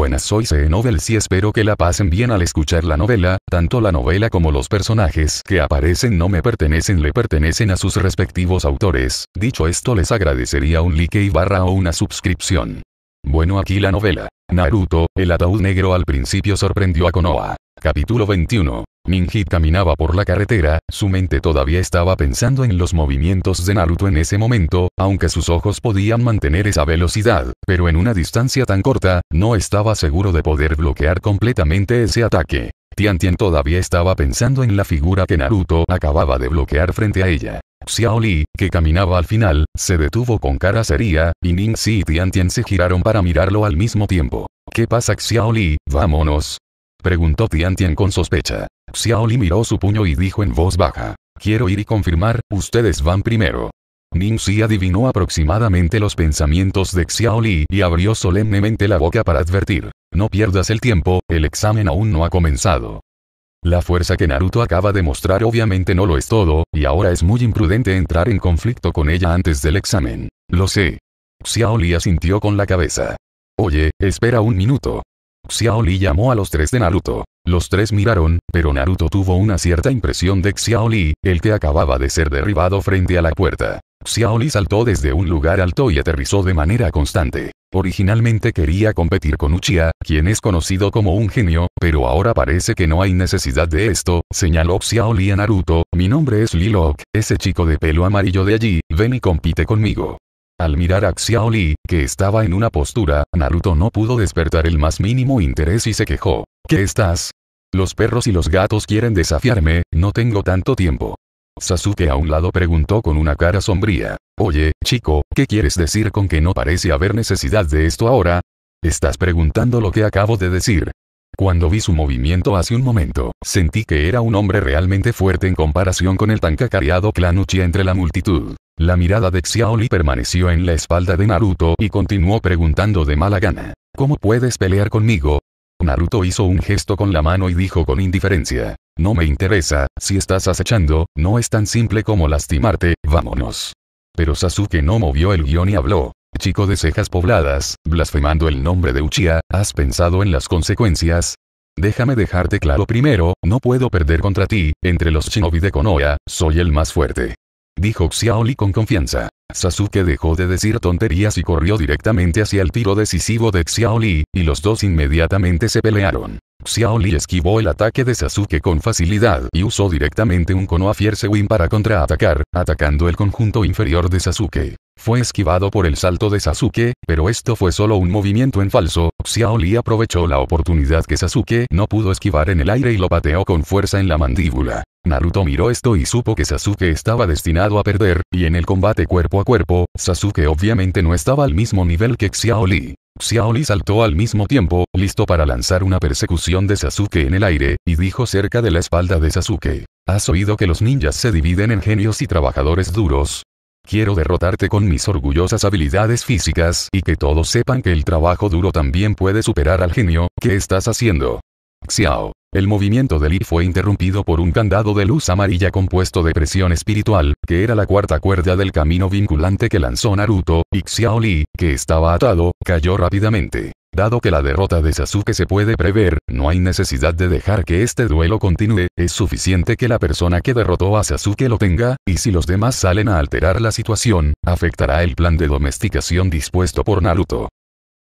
buenas soy C y e y espero que la pasen bien al escuchar la novela, tanto la novela como los personajes que aparecen no me pertenecen le pertenecen a sus respectivos autores, dicho esto les agradecería un like y barra o una suscripción. Bueno aquí la novela. Naruto, el ataúd negro al principio sorprendió a Konoha. Capítulo 21. Ninji caminaba por la carretera, su mente todavía estaba pensando en los movimientos de Naruto en ese momento, aunque sus ojos podían mantener esa velocidad, pero en una distancia tan corta, no estaba seguro de poder bloquear completamente ese ataque. Tian Tian todavía estaba pensando en la figura que Naruto acababa de bloquear frente a ella. Xiaoli, que caminaba al final, se detuvo con cara seria, y Ningxi y Tian Tian se giraron para mirarlo al mismo tiempo. ¿Qué pasa Xiaoli, Vámonos. Preguntó Tian Tian con sospecha. Xiaoli miró su puño y dijo en voz baja. Quiero ir y confirmar, ustedes van primero. Ningxi adivinó aproximadamente los pensamientos de Xiaoli y abrió solemnemente la boca para advertir. No pierdas el tiempo, el examen aún no ha comenzado. La fuerza que Naruto acaba de mostrar obviamente no lo es todo, y ahora es muy imprudente entrar en conflicto con ella antes del examen. Lo sé. Xiaoli asintió con la cabeza. Oye, espera un minuto. Xiaoli llamó a los tres de Naruto. Los tres miraron, pero Naruto tuvo una cierta impresión de Xiaoli, el que acababa de ser derribado frente a la puerta. Xiaoli saltó desde un lugar alto y aterrizó de manera constante. Originalmente quería competir con Uchiha, quien es conocido como un genio, pero ahora parece que no hay necesidad de esto, señaló Xiaoli a Naruto, mi nombre es Lilok, ese chico de pelo amarillo de allí, ven y compite conmigo. Al mirar a Xiaoli, que estaba en una postura, Naruto no pudo despertar el más mínimo interés y se quejó. ¿Qué estás? Los perros y los gatos quieren desafiarme, no tengo tanto tiempo. Sasuke a un lado preguntó con una cara sombría. Oye, chico, ¿qué quieres decir con que no parece haber necesidad de esto ahora? Estás preguntando lo que acabo de decir. Cuando vi su movimiento hace un momento, sentí que era un hombre realmente fuerte en comparación con el tan cacareado Clanuchi entre la multitud. La mirada de Xiaoli permaneció en la espalda de Naruto y continuó preguntando de mala gana. ¿Cómo puedes pelear conmigo? Naruto hizo un gesto con la mano y dijo con indiferencia. No me interesa, si estás acechando, no es tan simple como lastimarte, vámonos. Pero Sasuke no movió el guión y habló. Chico de cejas pobladas, blasfemando el nombre de Uchiha, ¿has pensado en las consecuencias? Déjame dejarte claro primero, no puedo perder contra ti, entre los shinobi de Konoha, soy el más fuerte. Dijo Xiaoli con confianza. Sasuke dejó de decir tonterías y corrió directamente hacia el tiro decisivo de Xiaoli, y los dos inmediatamente se pelearon. Xiaoli esquivó el ataque de Sasuke con facilidad y usó directamente un Konoha Fierce Wind para contraatacar, atacando el conjunto inferior de Sasuke. Fue esquivado por el salto de Sasuke, pero esto fue solo un movimiento en falso, Xiaoli aprovechó la oportunidad que Sasuke no pudo esquivar en el aire y lo pateó con fuerza en la mandíbula. Naruto miró esto y supo que Sasuke estaba destinado a perder, y en el combate cuerpo a cuerpo, Sasuke obviamente no estaba al mismo nivel que Xiaoli. Xiaoli saltó al mismo tiempo, listo para lanzar una persecución de Sasuke en el aire, y dijo cerca de la espalda de Sasuke. ¿Has oído que los ninjas se dividen en genios y trabajadores duros? Quiero derrotarte con mis orgullosas habilidades físicas y que todos sepan que el trabajo duro también puede superar al genio ¿qué estás haciendo. Xiao. El movimiento de Li fue interrumpido por un candado de luz amarilla compuesto de presión espiritual, que era la cuarta cuerda del camino vinculante que lanzó Naruto, y Xiao Li, que estaba atado, cayó rápidamente. Dado que la derrota de Sasuke se puede prever, no hay necesidad de dejar que este duelo continúe, es suficiente que la persona que derrotó a Sasuke lo tenga, y si los demás salen a alterar la situación, afectará el plan de domesticación dispuesto por Naruto.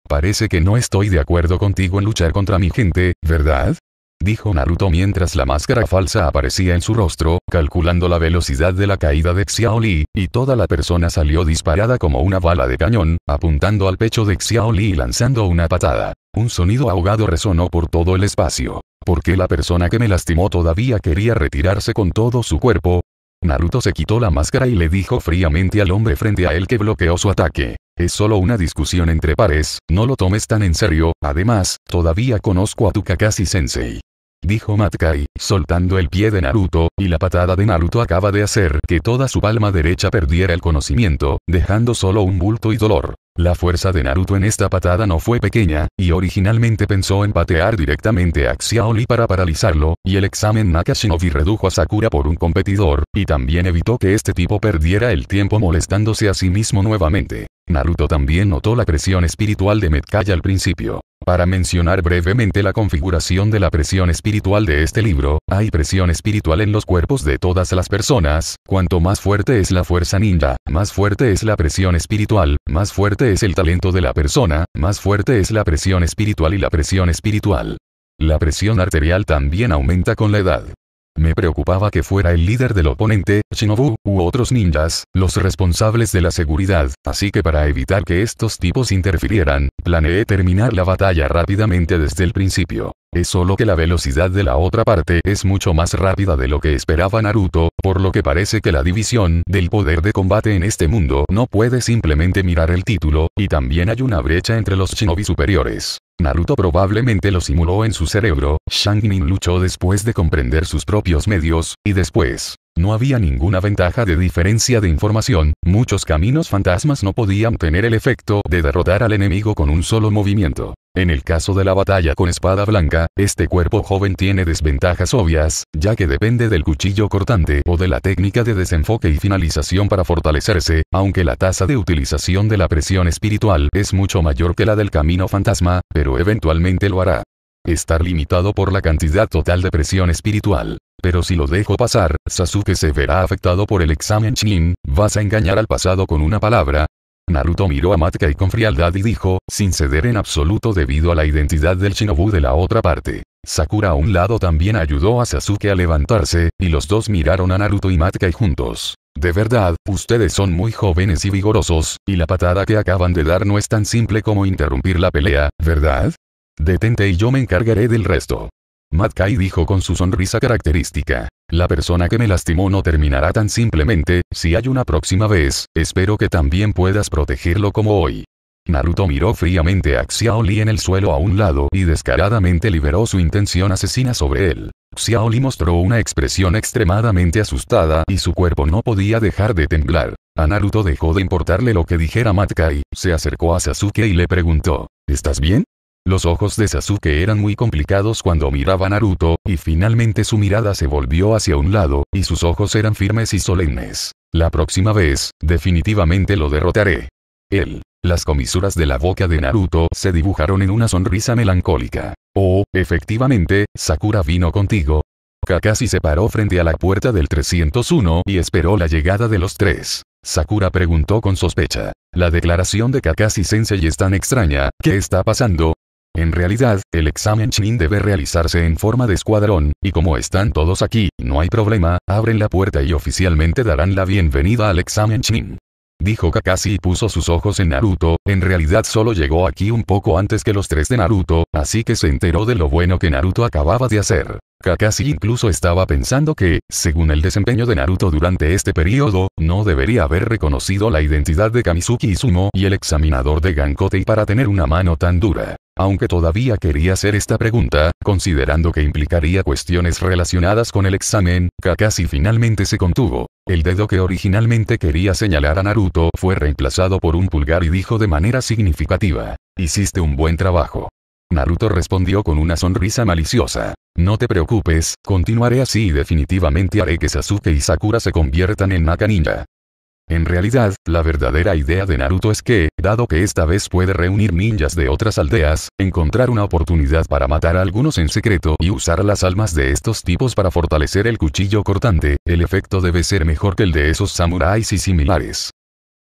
Parece que no estoy de acuerdo contigo en luchar contra mi gente, ¿verdad? dijo Naruto mientras la máscara falsa aparecía en su rostro, calculando la velocidad de la caída de Xiaoli, y toda la persona salió disparada como una bala de cañón, apuntando al pecho de Xiaoli y lanzando una patada. Un sonido ahogado resonó por todo el espacio. ¿Por qué la persona que me lastimó todavía quería retirarse con todo su cuerpo? Naruto se quitó la máscara y le dijo fríamente al hombre frente a él que bloqueó su ataque. Es solo una discusión entre pares, no lo tomes tan en serio, además, todavía conozco a tu Kakashi sensei dijo Matkai, soltando el pie de Naruto, y la patada de Naruto acaba de hacer que toda su palma derecha perdiera el conocimiento, dejando solo un bulto y dolor. La fuerza de Naruto en esta patada no fue pequeña, y originalmente pensó en patear directamente a Xiaoli para paralizarlo, y el examen Nakashinovi redujo a Sakura por un competidor, y también evitó que este tipo perdiera el tiempo molestándose a sí mismo nuevamente. Naruto también notó la presión espiritual de Metkaya al principio. Para mencionar brevemente la configuración de la presión espiritual de este libro, hay presión espiritual en los cuerpos de todas las personas, cuanto más fuerte es la fuerza ninja, más fuerte es la presión espiritual, más fuerte es el talento de la persona, más fuerte es la presión espiritual y la presión espiritual. La presión arterial también aumenta con la edad. Me preocupaba que fuera el líder del oponente, Shinobu, u otros ninjas, los responsables de la seguridad, así que para evitar que estos tipos interfirieran, planeé terminar la batalla rápidamente desde el principio. Es solo que la velocidad de la otra parte es mucho más rápida de lo que esperaba Naruto, por lo que parece que la división del poder de combate en este mundo no puede simplemente mirar el título, y también hay una brecha entre los shinobi superiores. Naruto probablemente lo simuló en su cerebro, Shang Nin luchó después de comprender sus propios medios, y después, no había ninguna ventaja de diferencia de información, muchos caminos fantasmas no podían tener el efecto de derrotar al enemigo con un solo movimiento. En el caso de la batalla con espada blanca, este cuerpo joven tiene desventajas obvias, ya que depende del cuchillo cortante o de la técnica de desenfoque y finalización para fortalecerse, aunque la tasa de utilización de la presión espiritual es mucho mayor que la del camino fantasma, pero eventualmente lo hará. Estar limitado por la cantidad total de presión espiritual. Pero si lo dejo pasar, Sasuke se verá afectado por el examen Shin, vas a engañar al pasado con una palabra, Naruto miró a Matkai con frialdad y dijo, sin ceder en absoluto debido a la identidad del shinobu de la otra parte. Sakura a un lado también ayudó a Sasuke a levantarse, y los dos miraron a Naruto y Matkai juntos. De verdad, ustedes son muy jóvenes y vigorosos, y la patada que acaban de dar no es tan simple como interrumpir la pelea, ¿verdad? Detente y yo me encargaré del resto. Matkai dijo con su sonrisa característica. La persona que me lastimó no terminará tan simplemente, si hay una próxima vez, espero que también puedas protegerlo como hoy. Naruto miró fríamente a Xiaoli en el suelo a un lado y descaradamente liberó su intención asesina sobre él. Xiaoli mostró una expresión extremadamente asustada y su cuerpo no podía dejar de temblar. A Naruto dejó de importarle lo que dijera Matkai, se acercó a Sasuke y le preguntó, ¿Estás bien? Los ojos de Sasuke eran muy complicados cuando miraba a Naruto, y finalmente su mirada se volvió hacia un lado, y sus ojos eran firmes y solemnes. La próxima vez, definitivamente lo derrotaré. Él. Las comisuras de la boca de Naruto se dibujaron en una sonrisa melancólica. Oh, efectivamente, Sakura vino contigo. Kakashi se paró frente a la puerta del 301 y esperó la llegada de los tres. Sakura preguntó con sospecha. La declaración de Kakashi Sensei es tan extraña, ¿qué está pasando? En realidad, el examen Shin debe realizarse en forma de escuadrón, y como están todos aquí, no hay problema, abren la puerta y oficialmente darán la bienvenida al examen Shin. Dijo Kakashi y puso sus ojos en Naruto, en realidad solo llegó aquí un poco antes que los tres de Naruto, así que se enteró de lo bueno que Naruto acababa de hacer. Kakashi incluso estaba pensando que, según el desempeño de Naruto durante este periodo, no debería haber reconocido la identidad de Kamizuki Izumo y el examinador de Gankotei para tener una mano tan dura. Aunque todavía quería hacer esta pregunta, considerando que implicaría cuestiones relacionadas con el examen, Kakashi finalmente se contuvo. El dedo que originalmente quería señalar a Naruto fue reemplazado por un pulgar y dijo de manera significativa, hiciste un buen trabajo. Naruto respondió con una sonrisa maliciosa. No te preocupes, continuaré así y definitivamente haré que Sasuke y Sakura se conviertan en Naka Ninja. En realidad, la verdadera idea de Naruto es que, dado que esta vez puede reunir ninjas de otras aldeas, encontrar una oportunidad para matar a algunos en secreto y usar las almas de estos tipos para fortalecer el cuchillo cortante, el efecto debe ser mejor que el de esos samuráis y similares.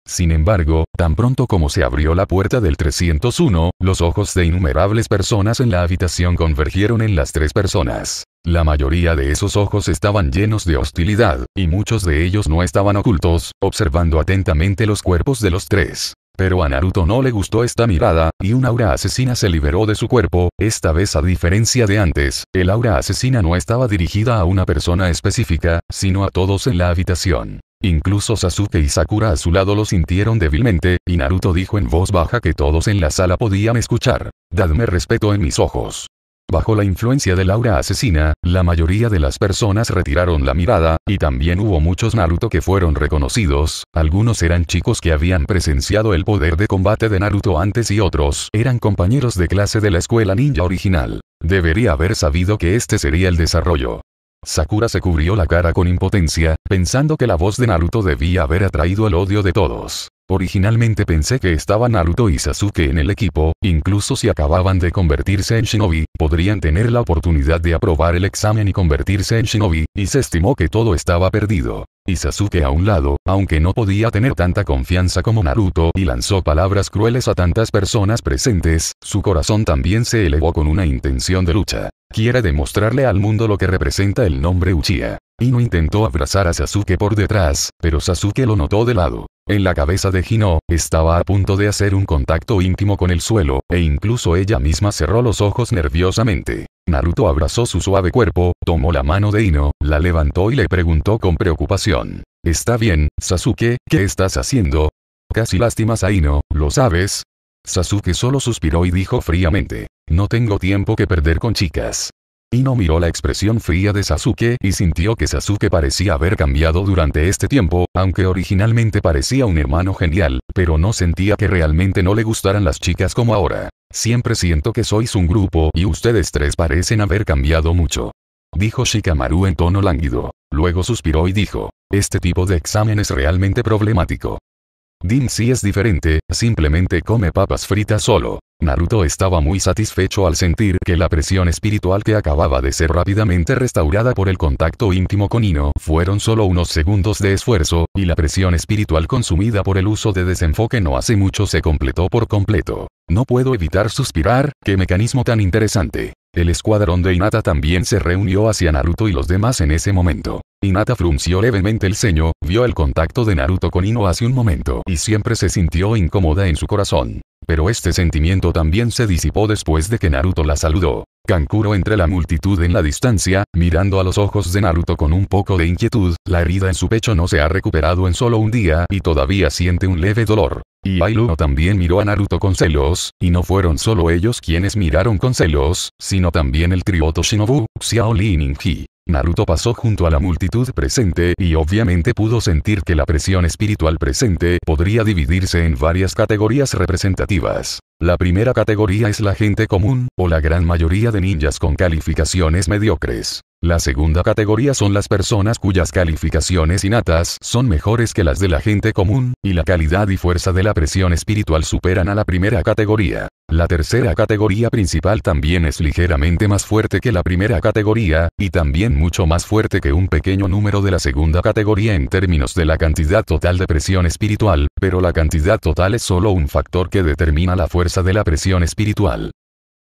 Sin embargo, tan pronto como se abrió la puerta del 301, los ojos de innumerables personas en la habitación convergieron en las tres personas. La mayoría de esos ojos estaban llenos de hostilidad, y muchos de ellos no estaban ocultos, observando atentamente los cuerpos de los tres. Pero a Naruto no le gustó esta mirada, y un aura asesina se liberó de su cuerpo, esta vez a diferencia de antes, el aura asesina no estaba dirigida a una persona específica, sino a todos en la habitación. Incluso Sasuke y Sakura a su lado lo sintieron débilmente, y Naruto dijo en voz baja que todos en la sala podían escuchar. Dadme respeto en mis ojos. Bajo la influencia de Laura asesina, la mayoría de las personas retiraron la mirada, y también hubo muchos Naruto que fueron reconocidos, algunos eran chicos que habían presenciado el poder de combate de Naruto antes y otros eran compañeros de clase de la escuela ninja original. Debería haber sabido que este sería el desarrollo. Sakura se cubrió la cara con impotencia, pensando que la voz de Naruto debía haber atraído el odio de todos. Originalmente pensé que estaban Naruto y Sasuke en el equipo, incluso si acababan de convertirse en shinobi, podrían tener la oportunidad de aprobar el examen y convertirse en shinobi, y se estimó que todo estaba perdido y Sasuke a un lado, aunque no podía tener tanta confianza como Naruto y lanzó palabras crueles a tantas personas presentes, su corazón también se elevó con una intención de lucha. Quiere demostrarle al mundo lo que representa el nombre Uchiha. no intentó abrazar a Sasuke por detrás, pero Sasuke lo notó de lado. En la cabeza de Hino, estaba a punto de hacer un contacto íntimo con el suelo, e incluso ella misma cerró los ojos nerviosamente. Naruto abrazó su suave cuerpo, tomó la mano de Hino, la levantó y le preguntó con preocupación. Está bien, Sasuke, ¿qué estás haciendo? Casi lástimas a Hino, ¿lo sabes? Sasuke solo suspiró y dijo fríamente. No tengo tiempo que perder con chicas. Ino miró la expresión fría de Sasuke y sintió que Sasuke parecía haber cambiado durante este tiempo, aunque originalmente parecía un hermano genial, pero no sentía que realmente no le gustaran las chicas como ahora. Siempre siento que sois un grupo y ustedes tres parecen haber cambiado mucho. Dijo Shikamaru en tono lánguido. Luego suspiró y dijo, este tipo de examen es realmente problemático. Din si es diferente, simplemente come papas fritas solo. Naruto estaba muy satisfecho al sentir que la presión espiritual que acababa de ser rápidamente restaurada por el contacto íntimo con Ino fueron solo unos segundos de esfuerzo, y la presión espiritual consumida por el uso de desenfoque no hace mucho se completó por completo. No puedo evitar suspirar, qué mecanismo tan interesante. El escuadrón de Inata también se reunió hacia Naruto y los demás en ese momento. Inata frunció levemente el ceño, vio el contacto de Naruto con Ino hace un momento y siempre se sintió incómoda en su corazón pero este sentimiento también se disipó después de que Naruto la saludó. Kankuro entre la multitud en la distancia, mirando a los ojos de Naruto con un poco de inquietud, la herida en su pecho no se ha recuperado en solo un día y todavía siente un leve dolor. Y Ailuno también miró a Naruto con celos, y no fueron solo ellos quienes miraron con celos, sino también el trioto Shinobu, Xiaolin y Naruto pasó junto a la multitud presente y obviamente pudo sentir que la presión espiritual presente podría dividirse en varias categorías representativas. La primera categoría es la gente común, o la gran mayoría de ninjas con calificaciones mediocres. La segunda categoría son las personas cuyas calificaciones innatas son mejores que las de la gente común, y la calidad y fuerza de la presión espiritual superan a la primera categoría. La tercera categoría principal también es ligeramente más fuerte que la primera categoría, y también mucho más fuerte que un pequeño número de la segunda categoría en términos de la cantidad total de presión espiritual, pero la cantidad total es solo un factor que determina la fuerza de la presión espiritual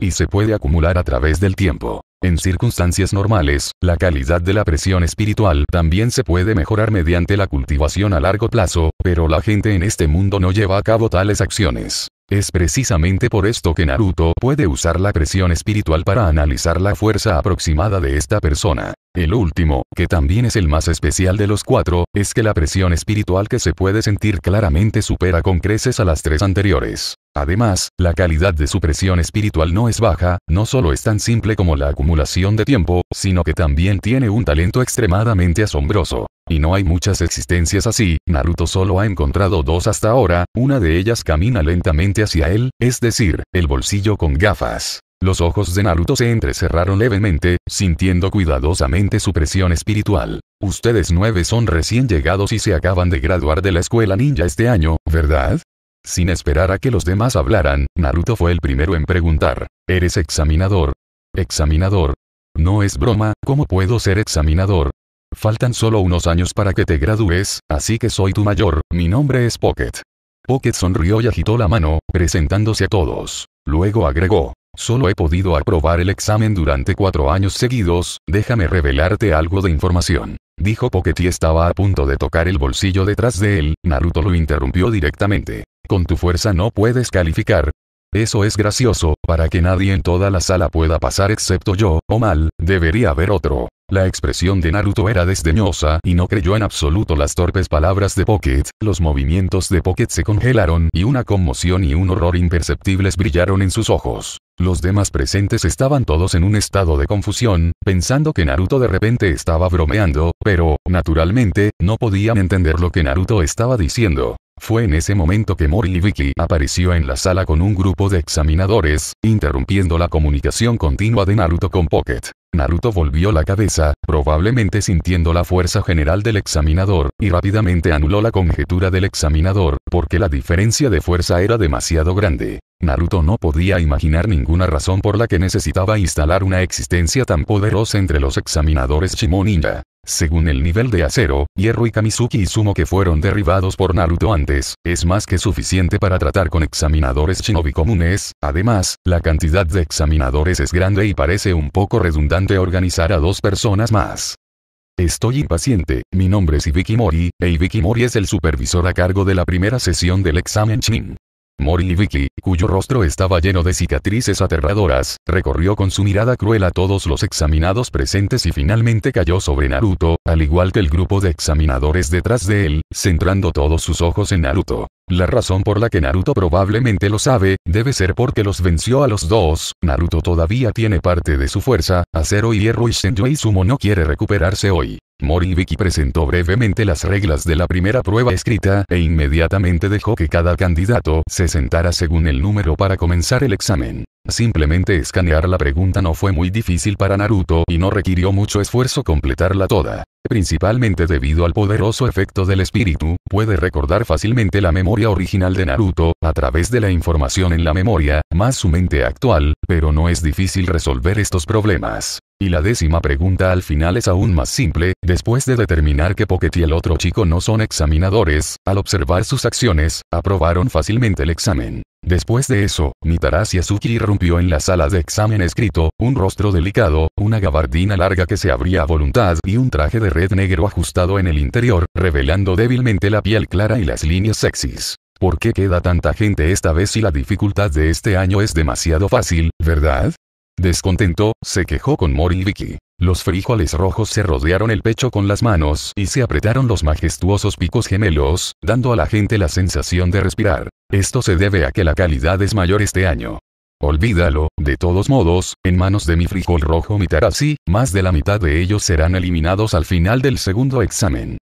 y se puede acumular a través del tiempo. En circunstancias normales, la calidad de la presión espiritual también se puede mejorar mediante la cultivación a largo plazo, pero la gente en este mundo no lleva a cabo tales acciones. Es precisamente por esto que Naruto puede usar la presión espiritual para analizar la fuerza aproximada de esta persona. El último, que también es el más especial de los cuatro, es que la presión espiritual que se puede sentir claramente supera con creces a las tres anteriores. Además, la calidad de su presión espiritual no es baja, no solo es tan simple como la acumulación de tiempo, sino que también tiene un talento extremadamente asombroso. Y no hay muchas existencias así, Naruto solo ha encontrado dos hasta ahora, una de ellas camina lentamente hacia él, es decir, el bolsillo con gafas. Los ojos de Naruto se entrecerraron levemente, sintiendo cuidadosamente su presión espiritual. Ustedes nueve son recién llegados y se acaban de graduar de la escuela ninja este año, ¿verdad? Sin esperar a que los demás hablaran, Naruto fue el primero en preguntar. ¿Eres examinador? Examinador. No es broma, ¿cómo puedo ser examinador? Faltan solo unos años para que te gradúes, así que soy tu mayor, mi nombre es Pocket. Pocket sonrió y agitó la mano, presentándose a todos. Luego agregó, solo he podido aprobar el examen durante cuatro años seguidos, déjame revelarte algo de información. Dijo Poketi estaba a punto de tocar el bolsillo detrás de él, Naruto lo interrumpió directamente. Con tu fuerza no puedes calificar. Eso es gracioso, para que nadie en toda la sala pueda pasar excepto yo, o mal, debería haber otro. La expresión de Naruto era desdeñosa y no creyó en absoluto las torpes palabras de Pocket, los movimientos de Pocket se congelaron y una conmoción y un horror imperceptibles brillaron en sus ojos. Los demás presentes estaban todos en un estado de confusión, pensando que Naruto de repente estaba bromeando, pero, naturalmente, no podían entender lo que Naruto estaba diciendo. Fue en ese momento que Mori Vicky apareció en la sala con un grupo de examinadores, interrumpiendo la comunicación continua de Naruto con Pocket. Naruto volvió la cabeza, probablemente sintiendo la fuerza general del examinador, y rápidamente anuló la conjetura del examinador, porque la diferencia de fuerza era demasiado grande. Naruto no podía imaginar ninguna razón por la que necesitaba instalar una existencia tan poderosa entre los examinadores Shimoninja. Según el nivel de acero, Hierro y Kamizuki y Sumo que fueron derribados por Naruto antes, es más que suficiente para tratar con examinadores shinobi comunes, además, la cantidad de examinadores es grande y parece un poco redundante organizar a dos personas más. Estoy impaciente, mi nombre es Ibiki Mori, e Ibiki Mori es el supervisor a cargo de la primera sesión del examen Shin. Mori cuyo rostro estaba lleno de cicatrices aterradoras, recorrió con su mirada cruel a todos los examinados presentes y finalmente cayó sobre Naruto, al igual que el grupo de examinadores detrás de él, centrando todos sus ojos en Naruto. La razón por la que Naruto probablemente lo sabe, debe ser porque los venció a los dos, Naruto todavía tiene parte de su fuerza, acero y hierro y y Sumo no quiere recuperarse hoy. Moribiki presentó brevemente las reglas de la primera prueba escrita e inmediatamente dejó que cada candidato se sentara según el número para comenzar el examen. Simplemente escanear la pregunta no fue muy difícil para Naruto y no requirió mucho esfuerzo completarla toda principalmente debido al poderoso efecto del espíritu, puede recordar fácilmente la memoria original de Naruto, a través de la información en la memoria, más su mente actual, pero no es difícil resolver estos problemas. Y la décima pregunta al final es aún más simple, después de determinar que Pocket y el otro chico no son examinadores, al observar sus acciones, aprobaron fácilmente el examen. Después de eso, Mitarashi Azuki irrumpió en la sala de examen escrito, un rostro delicado, una gabardina larga que se abría a voluntad y un traje de red negro ajustado en el interior, revelando débilmente la piel clara y las líneas sexys. ¿Por qué queda tanta gente esta vez si la dificultad de este año es demasiado fácil, verdad? Descontento, se quejó con Mori Vicky. Los frijoles rojos se rodearon el pecho con las manos y se apretaron los majestuosos picos gemelos, dando a la gente la sensación de respirar. Esto se debe a que la calidad es mayor este año. Olvídalo, de todos modos, en manos de mi frijol rojo así. más de la mitad de ellos serán eliminados al final del segundo examen.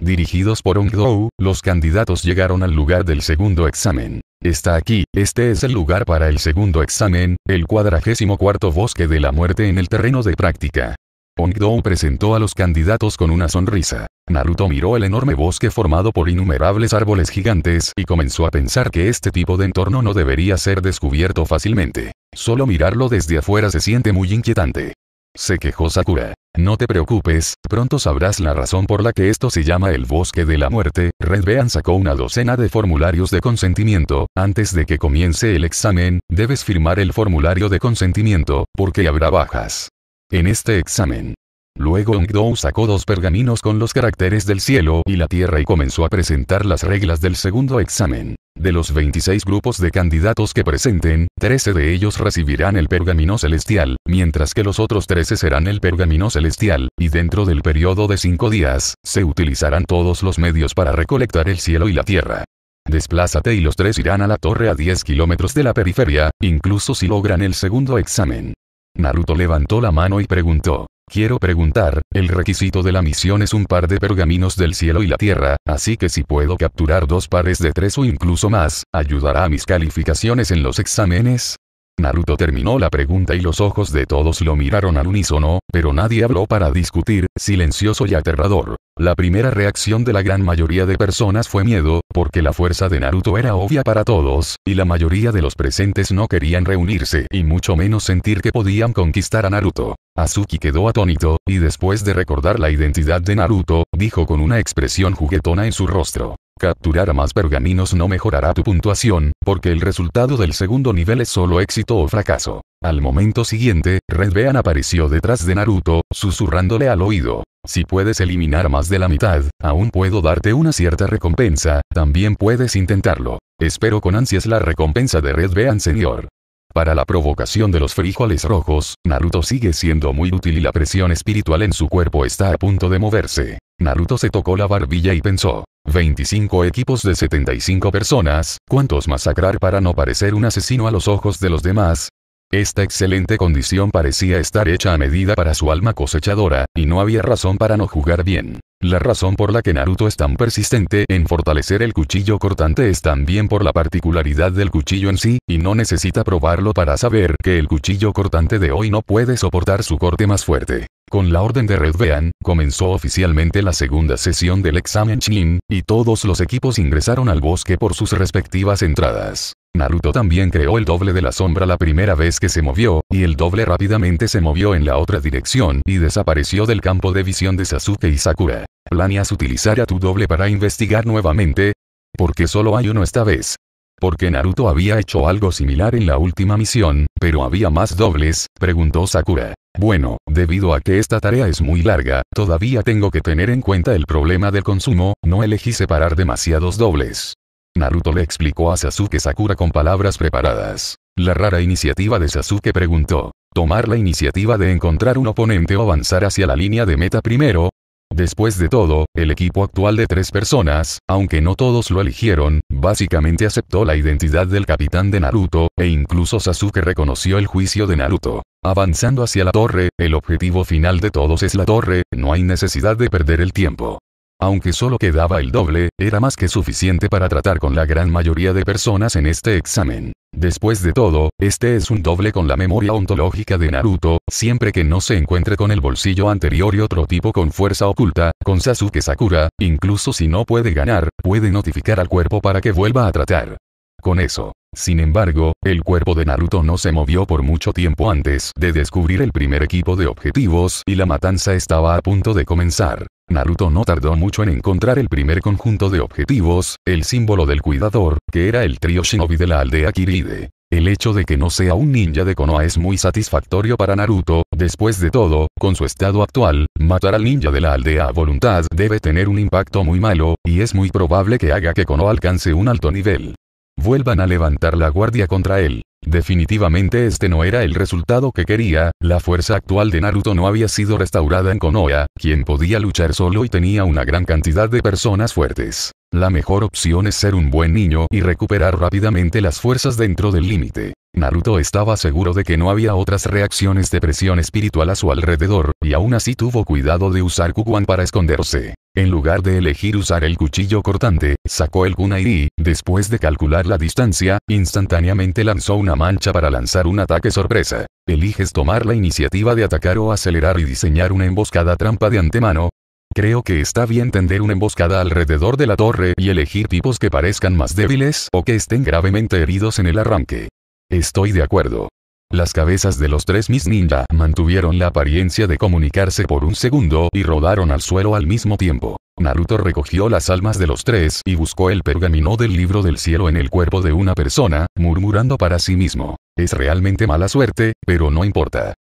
Dirigidos por Ong los candidatos llegaron al lugar del segundo examen. Está aquí, este es el lugar para el segundo examen, el cuadragésimo cuarto bosque de la muerte en el terreno de práctica. Ongdou presentó a los candidatos con una sonrisa. Naruto miró el enorme bosque formado por innumerables árboles gigantes y comenzó a pensar que este tipo de entorno no debería ser descubierto fácilmente. Solo mirarlo desde afuera se siente muy inquietante. Se quejó Sakura. No te preocupes, pronto sabrás la razón por la que esto se llama el bosque de la muerte. Redbean sacó una docena de formularios de consentimiento. Antes de que comience el examen, debes firmar el formulario de consentimiento, porque habrá bajas. En este examen, Luego dou sacó dos pergaminos con los caracteres del cielo y la tierra y comenzó a presentar las reglas del segundo examen. De los 26 grupos de candidatos que presenten, 13 de ellos recibirán el pergamino celestial, mientras que los otros 13 serán el pergamino celestial, y dentro del periodo de 5 días, se utilizarán todos los medios para recolectar el cielo y la tierra. Desplázate y los tres irán a la torre a 10 kilómetros de la periferia, incluso si logran el segundo examen. Naruto levantó la mano y preguntó, Quiero preguntar, el requisito de la misión es un par de pergaminos del cielo y la tierra, así que si puedo capturar dos pares de tres o incluso más, ayudará a mis calificaciones en los exámenes. Naruto terminó la pregunta y los ojos de todos lo miraron al unísono, pero nadie habló para discutir, silencioso y aterrador. La primera reacción de la gran mayoría de personas fue miedo, porque la fuerza de Naruto era obvia para todos, y la mayoría de los presentes no querían reunirse y mucho menos sentir que podían conquistar a Naruto. Azuki quedó atónito, y después de recordar la identidad de Naruto, dijo con una expresión juguetona en su rostro. Capturar a más pergaminos no mejorará tu puntuación, porque el resultado del segundo nivel es solo éxito o fracaso. Al momento siguiente, Red Bean apareció detrás de Naruto, susurrándole al oído. Si puedes eliminar más de la mitad, aún puedo darte una cierta recompensa, también puedes intentarlo. Espero con ansias la recompensa de Red Bean señor. Para la provocación de los frijoles rojos, Naruto sigue siendo muy útil y la presión espiritual en su cuerpo está a punto de moverse. Naruto se tocó la barbilla y pensó. 25 equipos de 75 personas, ¿cuántos masacrar para no parecer un asesino a los ojos de los demás? Esta excelente condición parecía estar hecha a medida para su alma cosechadora, y no había razón para no jugar bien. La razón por la que Naruto es tan persistente en fortalecer el cuchillo cortante es también por la particularidad del cuchillo en sí, y no necesita probarlo para saber que el cuchillo cortante de hoy no puede soportar su corte más fuerte. Con la orden de Red Bean, comenzó oficialmente la segunda sesión del examen Shin, y todos los equipos ingresaron al bosque por sus respectivas entradas. Naruto también creó el doble de la sombra la primera vez que se movió, y el doble rápidamente se movió en la otra dirección y desapareció del campo de visión de Sasuke y Sakura. ¿Planeas utilizar a tu doble para investigar nuevamente? Porque solo hay uno esta vez. Porque Naruto había hecho algo similar en la última misión, pero había más dobles, preguntó Sakura. Bueno, debido a que esta tarea es muy larga, todavía tengo que tener en cuenta el problema del consumo, no elegí separar demasiados dobles. Naruto le explicó a Sasuke Sakura con palabras preparadas. La rara iniciativa de Sasuke preguntó, ¿tomar la iniciativa de encontrar un oponente o avanzar hacia la línea de meta primero? Después de todo, el equipo actual de tres personas, aunque no todos lo eligieron, básicamente aceptó la identidad del capitán de Naruto, e incluso Sasuke reconoció el juicio de Naruto. Avanzando hacia la torre, el objetivo final de todos es la torre, no hay necesidad de perder el tiempo. Aunque solo quedaba el doble, era más que suficiente para tratar con la gran mayoría de personas en este examen. Después de todo, este es un doble con la memoria ontológica de Naruto, siempre que no se encuentre con el bolsillo anterior y otro tipo con fuerza oculta, con Sasuke Sakura, incluso si no puede ganar, puede notificar al cuerpo para que vuelva a tratar. Con eso. Sin embargo, el cuerpo de Naruto no se movió por mucho tiempo antes de descubrir el primer equipo de objetivos y la matanza estaba a punto de comenzar. Naruto no tardó mucho en encontrar el primer conjunto de objetivos, el símbolo del cuidador, que era el trío shinobi de la aldea Kiride. El hecho de que no sea un ninja de Konoha es muy satisfactorio para Naruto, después de todo, con su estado actual, matar al ninja de la aldea a voluntad debe tener un impacto muy malo, y es muy probable que haga que Konoha alcance un alto nivel. Vuelvan a levantar la guardia contra él. Definitivamente este no era el resultado que quería, la fuerza actual de Naruto no había sido restaurada en Konoha, quien podía luchar solo y tenía una gran cantidad de personas fuertes. La mejor opción es ser un buen niño y recuperar rápidamente las fuerzas dentro del límite. Naruto estaba seguro de que no había otras reacciones de presión espiritual a su alrededor, y aún así tuvo cuidado de usar Kukuan para esconderse. En lugar de elegir usar el cuchillo cortante, sacó el kunai y, después de calcular la distancia, instantáneamente lanzó una mancha para lanzar un ataque sorpresa. ¿Eliges tomar la iniciativa de atacar o acelerar y diseñar una emboscada trampa de antemano? Creo que está bien tender una emboscada alrededor de la torre y elegir tipos que parezcan más débiles o que estén gravemente heridos en el arranque. Estoy de acuerdo. Las cabezas de los tres Miss Ninja mantuvieron la apariencia de comunicarse por un segundo y rodaron al suelo al mismo tiempo. Naruto recogió las almas de los tres y buscó el pergamino del libro del cielo en el cuerpo de una persona, murmurando para sí mismo. Es realmente mala suerte, pero no importa.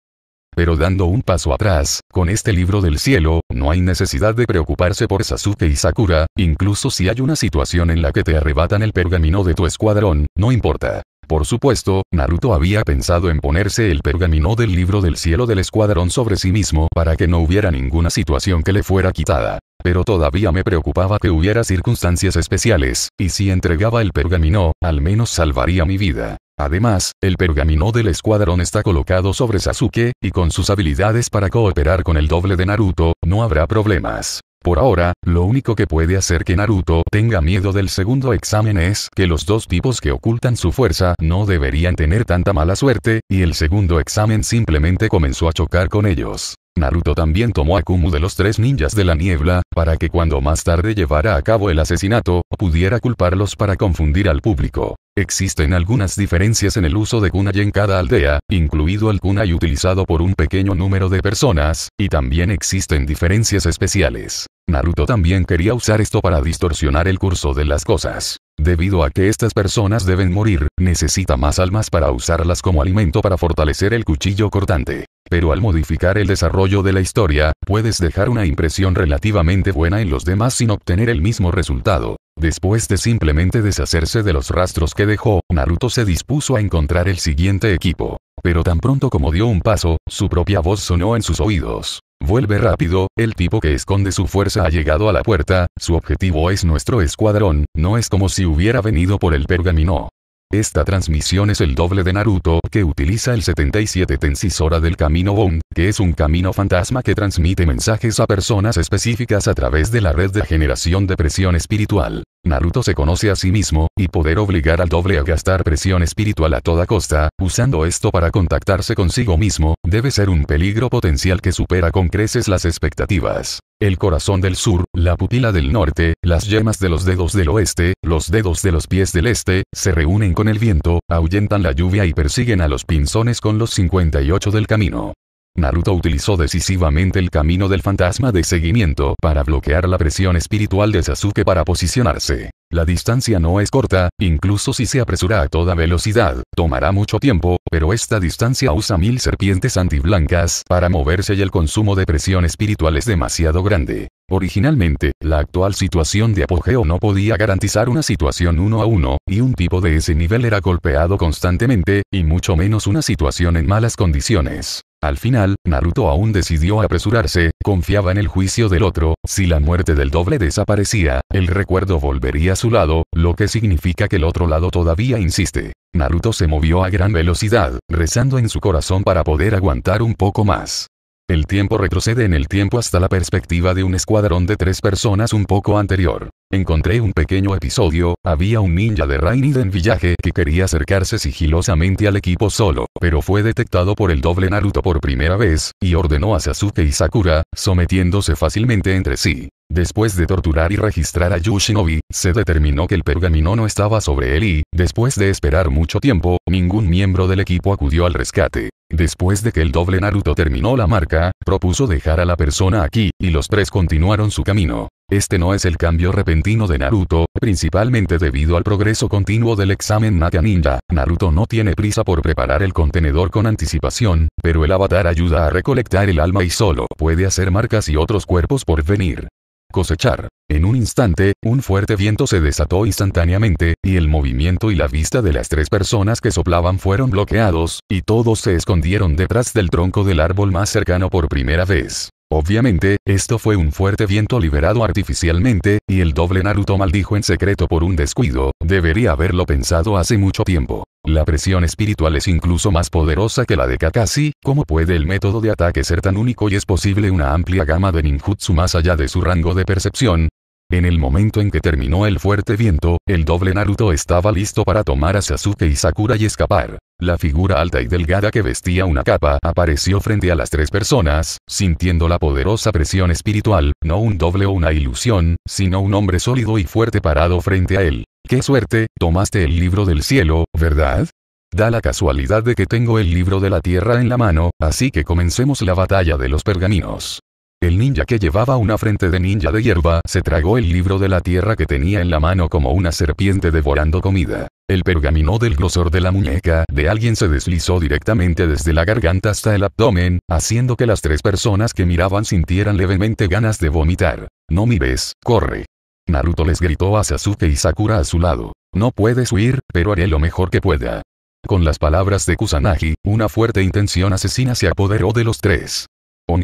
Pero dando un paso atrás, con este libro del cielo, no hay necesidad de preocuparse por Sasuke y Sakura, incluso si hay una situación en la que te arrebatan el pergamino de tu escuadrón, no importa. Por supuesto, Naruto había pensado en ponerse el pergamino del libro del cielo del escuadrón sobre sí mismo para que no hubiera ninguna situación que le fuera quitada. Pero todavía me preocupaba que hubiera circunstancias especiales, y si entregaba el pergamino, al menos salvaría mi vida. Además, el pergamino del escuadrón está colocado sobre Sasuke, y con sus habilidades para cooperar con el doble de Naruto, no habrá problemas. Por ahora, lo único que puede hacer que Naruto tenga miedo del segundo examen es que los dos tipos que ocultan su fuerza no deberían tener tanta mala suerte, y el segundo examen simplemente comenzó a chocar con ellos. Naruto también tomó a Kumu de los tres ninjas de la niebla, para que cuando más tarde llevara a cabo el asesinato, pudiera culparlos para confundir al público. Existen algunas diferencias en el uso de kunai en cada aldea, incluido el kunai utilizado por un pequeño número de personas, y también existen diferencias especiales. Naruto también quería usar esto para distorsionar el curso de las cosas. Debido a que estas personas deben morir, necesita más almas para usarlas como alimento para fortalecer el cuchillo cortante. Pero al modificar el desarrollo de la historia, puedes dejar una impresión relativamente buena en los demás sin obtener el mismo resultado. Después de simplemente deshacerse de los rastros que dejó, Naruto se dispuso a encontrar el siguiente equipo. Pero tan pronto como dio un paso, su propia voz sonó en sus oídos. Vuelve rápido, el tipo que esconde su fuerza ha llegado a la puerta, su objetivo es nuestro escuadrón, no es como si hubiera venido por el pergamino. Esta transmisión es el doble de Naruto, que utiliza el 77 Tensisora del camino Bond, que es un camino fantasma que transmite mensajes a personas específicas a través de la red de generación de presión espiritual. Naruto se conoce a sí mismo, y poder obligar al doble a gastar presión espiritual a toda costa, usando esto para contactarse consigo mismo, debe ser un peligro potencial que supera con creces las expectativas el corazón del sur, la pupila del norte, las yemas de los dedos del oeste, los dedos de los pies del este, se reúnen con el viento, ahuyentan la lluvia y persiguen a los pinzones con los 58 del camino. Naruto utilizó decisivamente el camino del fantasma de seguimiento para bloquear la presión espiritual de Sasuke para posicionarse. La distancia no es corta, incluso si se apresura a toda velocidad, tomará mucho tiempo, pero esta distancia usa mil serpientes antiblancas para moverse y el consumo de presión espiritual es demasiado grande. Originalmente, la actual situación de apogeo no podía garantizar una situación uno a uno, y un tipo de ese nivel era golpeado constantemente, y mucho menos una situación en malas condiciones. Al final, Naruto aún decidió apresurarse, confiaba en el juicio del otro, si la muerte del doble desaparecía, el recuerdo volvería a su lado, lo que significa que el otro lado todavía insiste. Naruto se movió a gran velocidad, rezando en su corazón para poder aguantar un poco más. El tiempo retrocede en el tiempo hasta la perspectiva de un escuadrón de tres personas un poco anterior. Encontré un pequeño episodio, había un ninja de Rainiden Villaje que quería acercarse sigilosamente al equipo solo, pero fue detectado por el doble Naruto por primera vez, y ordenó a Sasuke y Sakura, sometiéndose fácilmente entre sí. Después de torturar y registrar a Yushinobi, se determinó que el pergamino no estaba sobre él y, después de esperar mucho tiempo, ningún miembro del equipo acudió al rescate. Después de que el doble Naruto terminó la marca, propuso dejar a la persona aquí, y los tres continuaron su camino. Este no es el cambio repentino de Naruto, principalmente debido al progreso continuo del examen Naka Ninja. Naruto no tiene prisa por preparar el contenedor con anticipación, pero el avatar ayuda a recolectar el alma y solo puede hacer marcas y otros cuerpos por venir cosechar. En un instante, un fuerte viento se desató instantáneamente, y el movimiento y la vista de las tres personas que soplaban fueron bloqueados, y todos se escondieron detrás del tronco del árbol más cercano por primera vez. Obviamente, esto fue un fuerte viento liberado artificialmente, y el doble Naruto maldijo en secreto por un descuido, debería haberlo pensado hace mucho tiempo. La presión espiritual es incluso más poderosa que la de Kakashi, ¿cómo puede el método de ataque ser tan único y es posible una amplia gama de ninjutsu más allá de su rango de percepción? En el momento en que terminó el fuerte viento, el doble Naruto estaba listo para tomar a Sasuke y Sakura y escapar. La figura alta y delgada que vestía una capa apareció frente a las tres personas, sintiendo la poderosa presión espiritual, no un doble o una ilusión, sino un hombre sólido y fuerte parado frente a él. ¡Qué suerte, tomaste el libro del cielo, ¿verdad? Da la casualidad de que tengo el libro de la tierra en la mano, así que comencemos la batalla de los pergaminos. El ninja que llevaba una frente de ninja de hierba se tragó el libro de la tierra que tenía en la mano como una serpiente devorando comida. El pergamino del grosor de la muñeca de alguien se deslizó directamente desde la garganta hasta el abdomen, haciendo que las tres personas que miraban sintieran levemente ganas de vomitar. No mires, corre. Naruto les gritó a Sasuke y Sakura a su lado. No puedes huir, pero haré lo mejor que pueda. Con las palabras de Kusanagi, una fuerte intención asesina se apoderó de los tres.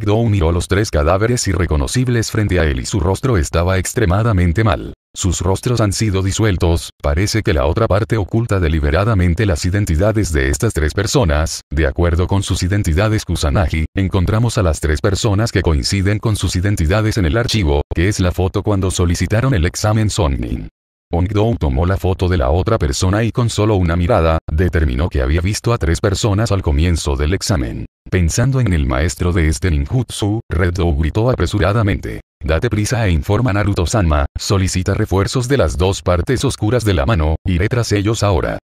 Dou miró los tres cadáveres irreconocibles frente a él y su rostro estaba extremadamente mal. Sus rostros han sido disueltos, parece que la otra parte oculta deliberadamente las identidades de estas tres personas, de acuerdo con sus identidades Kusanagi, encontramos a las tres personas que coinciden con sus identidades en el archivo, que es la foto cuando solicitaron el examen sonning. Do tomó la foto de la otra persona y con solo una mirada, determinó que había visto a tres personas al comienzo del examen. Pensando en el maestro de este ninjutsu, Red gritó apresuradamente. Date prisa e informa Naruto-sanma, solicita refuerzos de las dos partes oscuras de la mano, iré tras ellos ahora.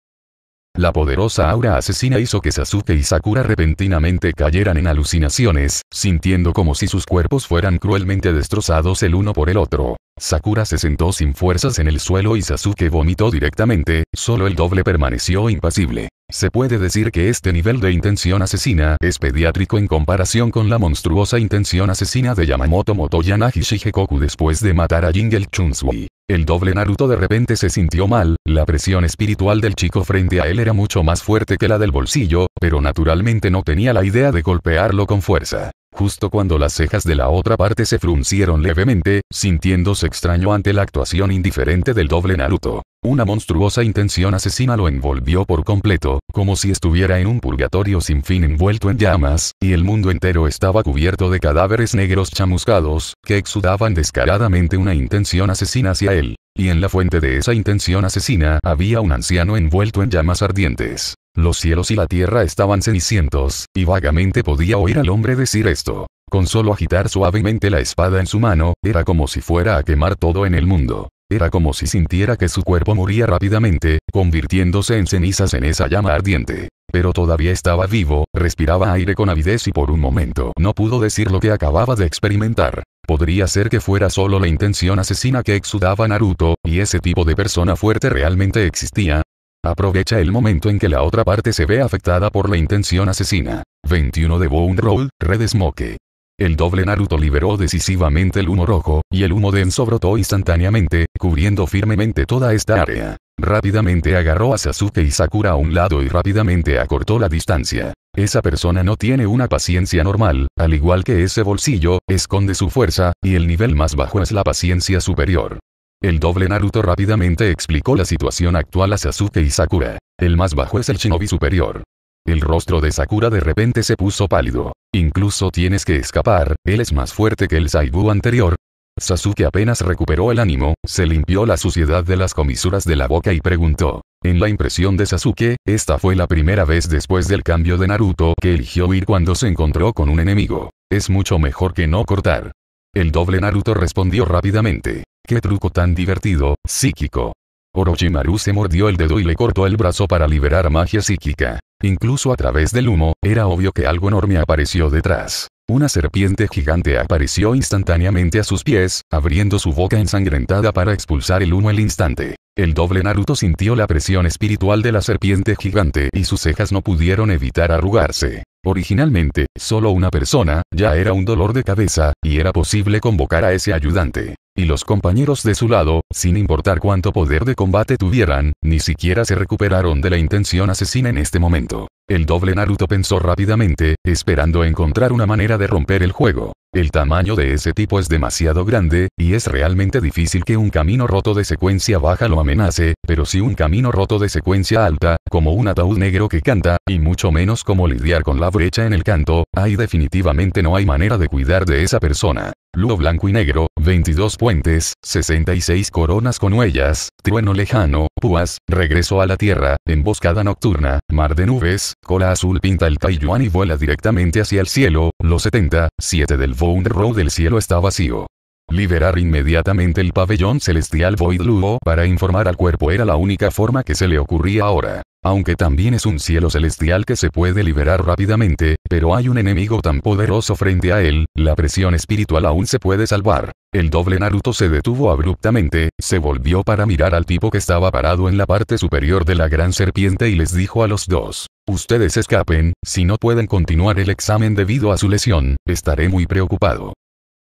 La poderosa aura asesina hizo que Sasuke y Sakura repentinamente cayeran en alucinaciones, sintiendo como si sus cuerpos fueran cruelmente destrozados el uno por el otro. Sakura se sentó sin fuerzas en el suelo y Sasuke vomitó directamente, solo el doble permaneció impasible. Se puede decir que este nivel de intención asesina es pediátrico en comparación con la monstruosa intención asesina de Yamamoto Motoyanagi Shigekoku después de matar a Jingle Chunsui. El doble Naruto de repente se sintió mal, la presión espiritual del chico frente a él era mucho más fuerte que la del bolsillo, pero naturalmente no tenía la idea de golpearlo con fuerza justo cuando las cejas de la otra parte se fruncieron levemente, sintiéndose extraño ante la actuación indiferente del doble Naruto. Una monstruosa intención asesina lo envolvió por completo, como si estuviera en un purgatorio sin fin envuelto en llamas, y el mundo entero estaba cubierto de cadáveres negros chamuscados, que exudaban descaradamente una intención asesina hacia él. Y en la fuente de esa intención asesina había un anciano envuelto en llamas ardientes. Los cielos y la tierra estaban cenicientos, y vagamente podía oír al hombre decir esto. Con solo agitar suavemente la espada en su mano, era como si fuera a quemar todo en el mundo. Era como si sintiera que su cuerpo moría rápidamente, convirtiéndose en cenizas en esa llama ardiente. Pero todavía estaba vivo, respiraba aire con avidez y por un momento no pudo decir lo que acababa de experimentar. Podría ser que fuera solo la intención asesina que exudaba Naruto, y ese tipo de persona fuerte realmente existía, Aprovecha el momento en que la otra parte se ve afectada por la intención asesina. 21 de Bone Roll, Red Smoke. El doble Naruto liberó decisivamente el humo rojo, y el humo denso brotó instantáneamente, cubriendo firmemente toda esta área. Rápidamente agarró a Sasuke y Sakura a un lado y rápidamente acortó la distancia. Esa persona no tiene una paciencia normal, al igual que ese bolsillo, esconde su fuerza, y el nivel más bajo es la paciencia superior. El doble Naruto rápidamente explicó la situación actual a Sasuke y Sakura. El más bajo es el shinobi superior. El rostro de Sakura de repente se puso pálido. Incluso tienes que escapar, él es más fuerte que el Saibu anterior. Sasuke apenas recuperó el ánimo, se limpió la suciedad de las comisuras de la boca y preguntó. En la impresión de Sasuke, esta fue la primera vez después del cambio de Naruto que eligió ir cuando se encontró con un enemigo. Es mucho mejor que no cortar. El doble Naruto respondió rápidamente. ¡Qué truco tan divertido, psíquico! Orochimaru se mordió el dedo y le cortó el brazo para liberar magia psíquica. Incluso a través del humo, era obvio que algo enorme apareció detrás. Una serpiente gigante apareció instantáneamente a sus pies, abriendo su boca ensangrentada para expulsar el humo al instante. El doble Naruto sintió la presión espiritual de la serpiente gigante y sus cejas no pudieron evitar arrugarse. Originalmente, solo una persona, ya era un dolor de cabeza, y era posible convocar a ese ayudante y los compañeros de su lado, sin importar cuánto poder de combate tuvieran, ni siquiera se recuperaron de la intención asesina en este momento. El doble Naruto pensó rápidamente, esperando encontrar una manera de romper el juego. El tamaño de ese tipo es demasiado grande, y es realmente difícil que un camino roto de secuencia baja lo amenace, pero si un camino roto de secuencia alta, como un ataúd negro que canta, y mucho menos como lidiar con la brecha en el canto, ahí definitivamente no hay manera de cuidar de esa persona. Luo blanco y negro, 22 puentes, 66 coronas con huellas, trueno lejano, púas, regreso a la tierra, emboscada nocturna, mar de nubes, cola azul pinta el Taiyuan y vuela directamente hacia el cielo, los 70, 7 del Bond Road del cielo está vacío. Liberar inmediatamente el pabellón celestial Void Luo para informar al cuerpo era la única forma que se le ocurría ahora. Aunque también es un cielo celestial que se puede liberar rápidamente, pero hay un enemigo tan poderoso frente a él, la presión espiritual aún se puede salvar. El doble Naruto se detuvo abruptamente, se volvió para mirar al tipo que estaba parado en la parte superior de la gran serpiente y les dijo a los dos, ustedes escapen, si no pueden continuar el examen debido a su lesión, estaré muy preocupado.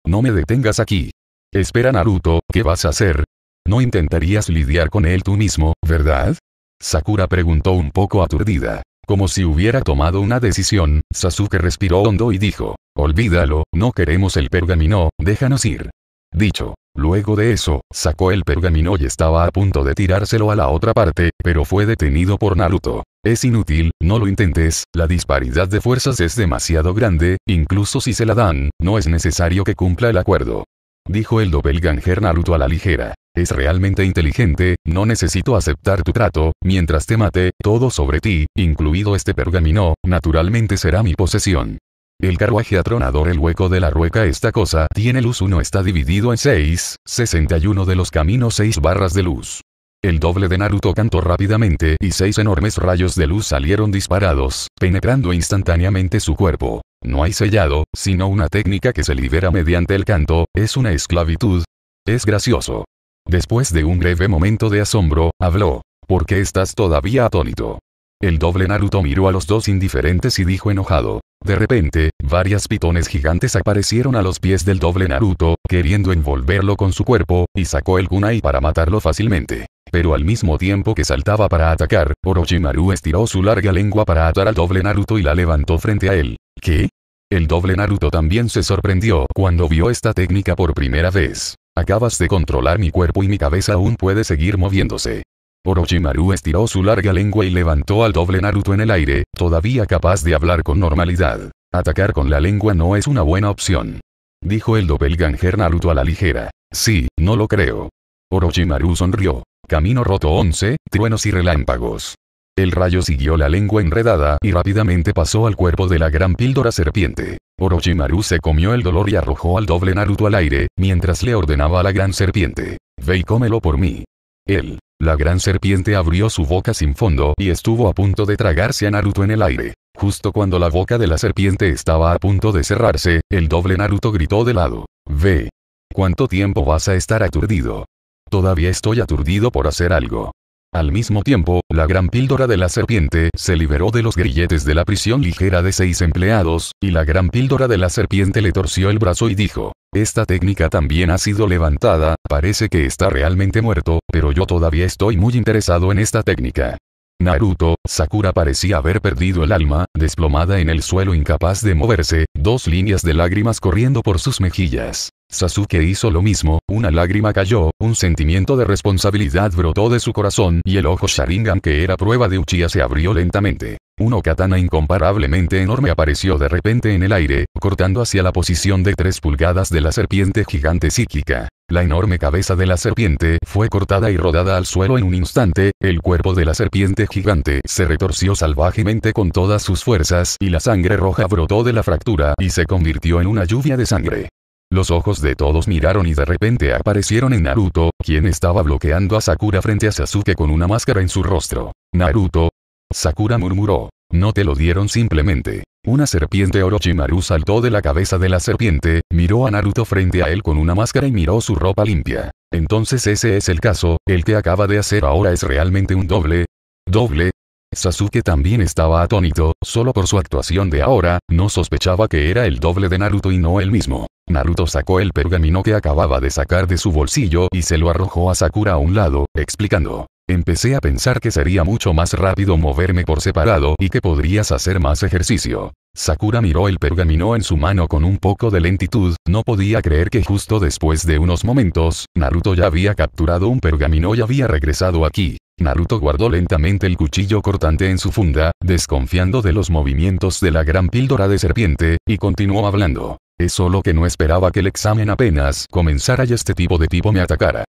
No me detengas aquí. Espera Naruto, ¿qué vas a hacer? No intentarías lidiar con él tú mismo, ¿verdad? Sakura preguntó un poco aturdida. Como si hubiera tomado una decisión, Sasuke respiró hondo y dijo, Olvídalo, no queremos el pergamino, déjanos ir. Dicho. Luego de eso, sacó el pergamino y estaba a punto de tirárselo a la otra parte, pero fue detenido por Naruto. Es inútil, no lo intentes, la disparidad de fuerzas es demasiado grande, incluso si se la dan, no es necesario que cumpla el acuerdo dijo el doppelganger Naruto a la ligera. Es realmente inteligente, no necesito aceptar tu trato, mientras te mate, todo sobre ti, incluido este pergamino, naturalmente será mi posesión. El carruaje atronador El hueco de la rueca Esta cosa tiene luz 1 está dividido en 6, 61 de los caminos 6 barras de luz el doble de Naruto cantó rápidamente y seis enormes rayos de luz salieron disparados, penetrando instantáneamente su cuerpo. No hay sellado, sino una técnica que se libera mediante el canto, es una esclavitud. Es gracioso. Después de un breve momento de asombro, habló. ¿Por qué estás todavía atónito? El doble Naruto miró a los dos indiferentes y dijo enojado. De repente, varias pitones gigantes aparecieron a los pies del doble Naruto, queriendo envolverlo con su cuerpo, y sacó el kunai para matarlo fácilmente. Pero al mismo tiempo que saltaba para atacar, Orochimaru estiró su larga lengua para atar al doble Naruto y la levantó frente a él. ¿Qué? El doble Naruto también se sorprendió cuando vio esta técnica por primera vez. Acabas de controlar mi cuerpo y mi cabeza aún puede seguir moviéndose. Orochimaru estiró su larga lengua y levantó al doble Naruto en el aire, todavía capaz de hablar con normalidad. Atacar con la lengua no es una buena opción. Dijo el doble doppelganger Naruto a la ligera. Sí, no lo creo. Orochimaru sonrió. Camino roto 11, truenos y relámpagos. El rayo siguió la lengua enredada y rápidamente pasó al cuerpo de la gran píldora serpiente. Orochimaru se comió el dolor y arrojó al doble Naruto al aire, mientras le ordenaba a la gran serpiente. Ve y cómelo por mí. Él. La gran serpiente abrió su boca sin fondo y estuvo a punto de tragarse a Naruto en el aire. Justo cuando la boca de la serpiente estaba a punto de cerrarse, el doble Naruto gritó de lado. Ve. ¿Cuánto tiempo vas a estar aturdido? Todavía estoy aturdido por hacer algo. Al mismo tiempo, la gran píldora de la serpiente se liberó de los grilletes de la prisión ligera de seis empleados, y la gran píldora de la serpiente le torció el brazo y dijo, esta técnica también ha sido levantada, parece que está realmente muerto, pero yo todavía estoy muy interesado en esta técnica. Naruto, Sakura parecía haber perdido el alma, desplomada en el suelo incapaz de moverse, dos líneas de lágrimas corriendo por sus mejillas. Sasuke hizo lo mismo, una lágrima cayó, un sentimiento de responsabilidad brotó de su corazón y el ojo Sharingan que era prueba de Uchiha se abrió lentamente. Un katana incomparablemente enorme apareció de repente en el aire, cortando hacia la posición de tres pulgadas de la serpiente gigante psíquica. La enorme cabeza de la serpiente fue cortada y rodada al suelo en un instante, el cuerpo de la serpiente gigante se retorció salvajemente con todas sus fuerzas y la sangre roja brotó de la fractura y se convirtió en una lluvia de sangre. Los ojos de todos miraron y de repente aparecieron en Naruto, quien estaba bloqueando a Sakura frente a Sasuke con una máscara en su rostro. Naruto. Sakura murmuró. No te lo dieron simplemente. Una serpiente Orochimaru saltó de la cabeza de la serpiente, miró a Naruto frente a él con una máscara y miró su ropa limpia. Entonces ese es el caso, el que acaba de hacer ahora es realmente un doble. ¿Doble? Sasuke también estaba atónito, solo por su actuación de ahora, no sospechaba que era el doble de Naruto y no él mismo. Naruto sacó el pergamino que acababa de sacar de su bolsillo y se lo arrojó a Sakura a un lado, explicando. Empecé a pensar que sería mucho más rápido moverme por separado y que podrías hacer más ejercicio. Sakura miró el pergamino en su mano con un poco de lentitud, no podía creer que justo después de unos momentos, Naruto ya había capturado un pergamino y había regresado aquí. Naruto guardó lentamente el cuchillo cortante en su funda, desconfiando de los movimientos de la gran píldora de serpiente, y continuó hablando. Es solo que no esperaba que el examen apenas comenzara y este tipo de tipo me atacara.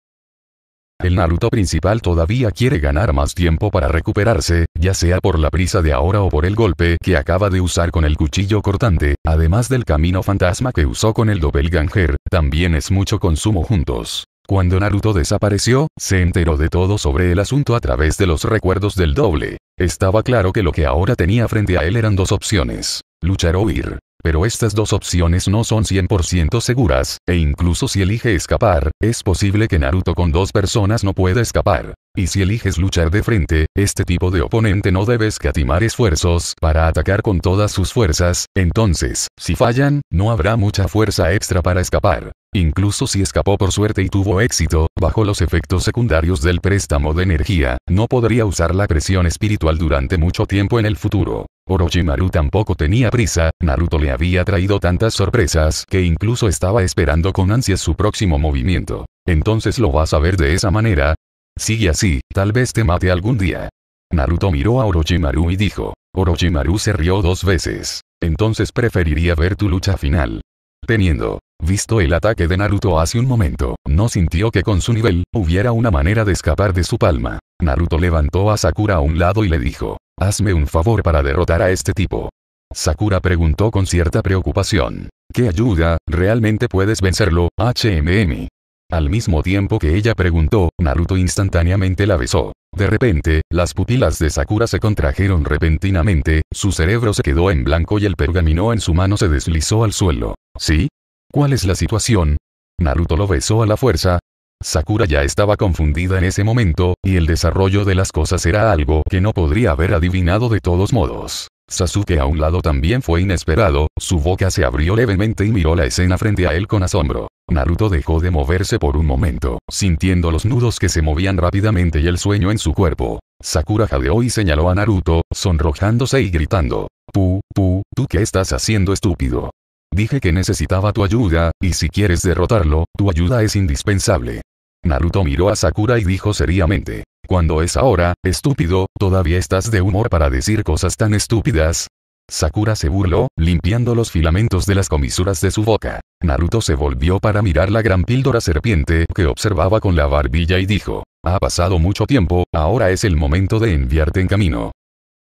El Naruto principal todavía quiere ganar más tiempo para recuperarse, ya sea por la prisa de ahora o por el golpe que acaba de usar con el cuchillo cortante, además del camino fantasma que usó con el doble doppelganger, también es mucho consumo juntos. Cuando Naruto desapareció, se enteró de todo sobre el asunto a través de los recuerdos del doble. Estaba claro que lo que ahora tenía frente a él eran dos opciones. Luchar o ir. Pero estas dos opciones no son 100% seguras, e incluso si elige escapar, es posible que Naruto con dos personas no pueda escapar. Y si eliges luchar de frente, este tipo de oponente no debe escatimar esfuerzos para atacar con todas sus fuerzas, entonces, si fallan, no habrá mucha fuerza extra para escapar. Incluso si escapó por suerte y tuvo éxito, bajo los efectos secundarios del préstamo de energía, no podría usar la presión espiritual durante mucho tiempo en el futuro. Orochimaru tampoco tenía prisa, Naruto le había traído tantas sorpresas que incluso estaba esperando con ansias su próximo movimiento. Entonces lo vas a ver de esa manera. Sigue así, tal vez te mate algún día. Naruto miró a Orochimaru y dijo. Orochimaru se rió dos veces. Entonces preferiría ver tu lucha final. Teniendo visto el ataque de Naruto hace un momento, no sintió que con su nivel, hubiera una manera de escapar de su palma. Naruto levantó a Sakura a un lado y le dijo, Hazme un favor para derrotar a este tipo. Sakura preguntó con cierta preocupación. ¿Qué ayuda, realmente puedes vencerlo, HMM? Al mismo tiempo que ella preguntó, Naruto instantáneamente la besó. De repente, las pupilas de Sakura se contrajeron repentinamente, su cerebro se quedó en blanco y el pergamino en su mano se deslizó al suelo. ¿Sí? ¿Cuál es la situación? Naruto lo besó a la fuerza. Sakura ya estaba confundida en ese momento, y el desarrollo de las cosas era algo que no podría haber adivinado de todos modos. Sasuke a un lado también fue inesperado, su boca se abrió levemente y miró la escena frente a él con asombro. Naruto dejó de moverse por un momento, sintiendo los nudos que se movían rápidamente y el sueño en su cuerpo. Sakura jadeó y señaló a Naruto, sonrojándose y gritando. Pu, pu, ¿tú qué estás haciendo estúpido? Dije que necesitaba tu ayuda, y si quieres derrotarlo, tu ayuda es indispensable. Naruto miró a Sakura y dijo seriamente. Cuando es ahora, estúpido, todavía estás de humor para decir cosas tan estúpidas. Sakura se burló, limpiando los filamentos de las comisuras de su boca. Naruto se volvió para mirar la gran píldora serpiente que observaba con la barbilla y dijo, ha pasado mucho tiempo, ahora es el momento de enviarte en camino.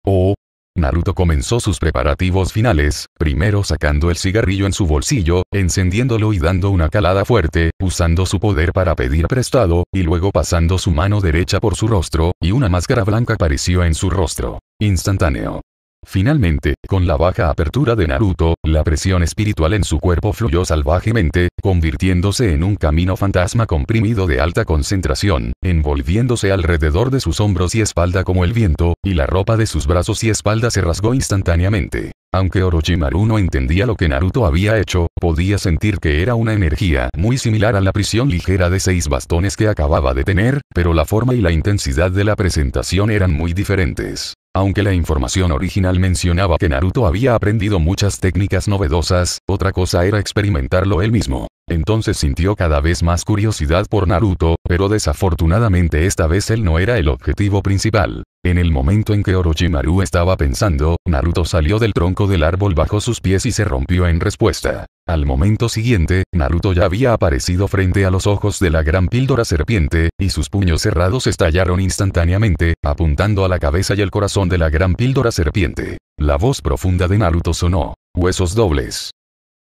Oh, Naruto comenzó sus preparativos finales, primero sacando el cigarrillo en su bolsillo, encendiéndolo y dando una calada fuerte, usando su poder para pedir prestado, y luego pasando su mano derecha por su rostro, y una máscara blanca apareció en su rostro. Instantáneo. Finalmente, con la baja apertura de Naruto, la presión espiritual en su cuerpo fluyó salvajemente, convirtiéndose en un camino fantasma comprimido de alta concentración, envolviéndose alrededor de sus hombros y espalda como el viento, y la ropa de sus brazos y espalda se rasgó instantáneamente. Aunque Orochimaru no entendía lo que Naruto había hecho, podía sentir que era una energía muy similar a la prisión ligera de seis bastones que acababa de tener, pero la forma y la intensidad de la presentación eran muy diferentes. Aunque la información original mencionaba que Naruto había aprendido muchas técnicas novedosas, otra cosa era experimentarlo él mismo. Entonces sintió cada vez más curiosidad por Naruto, pero desafortunadamente esta vez él no era el objetivo principal. En el momento en que Orochimaru estaba pensando, Naruto salió del tronco del árbol bajo sus pies y se rompió en respuesta. Al momento siguiente, Naruto ya había aparecido frente a los ojos de la gran píldora serpiente, y sus puños cerrados estallaron instantáneamente, apuntando a la cabeza y el corazón de la gran píldora serpiente. La voz profunda de Naruto sonó. Huesos dobles.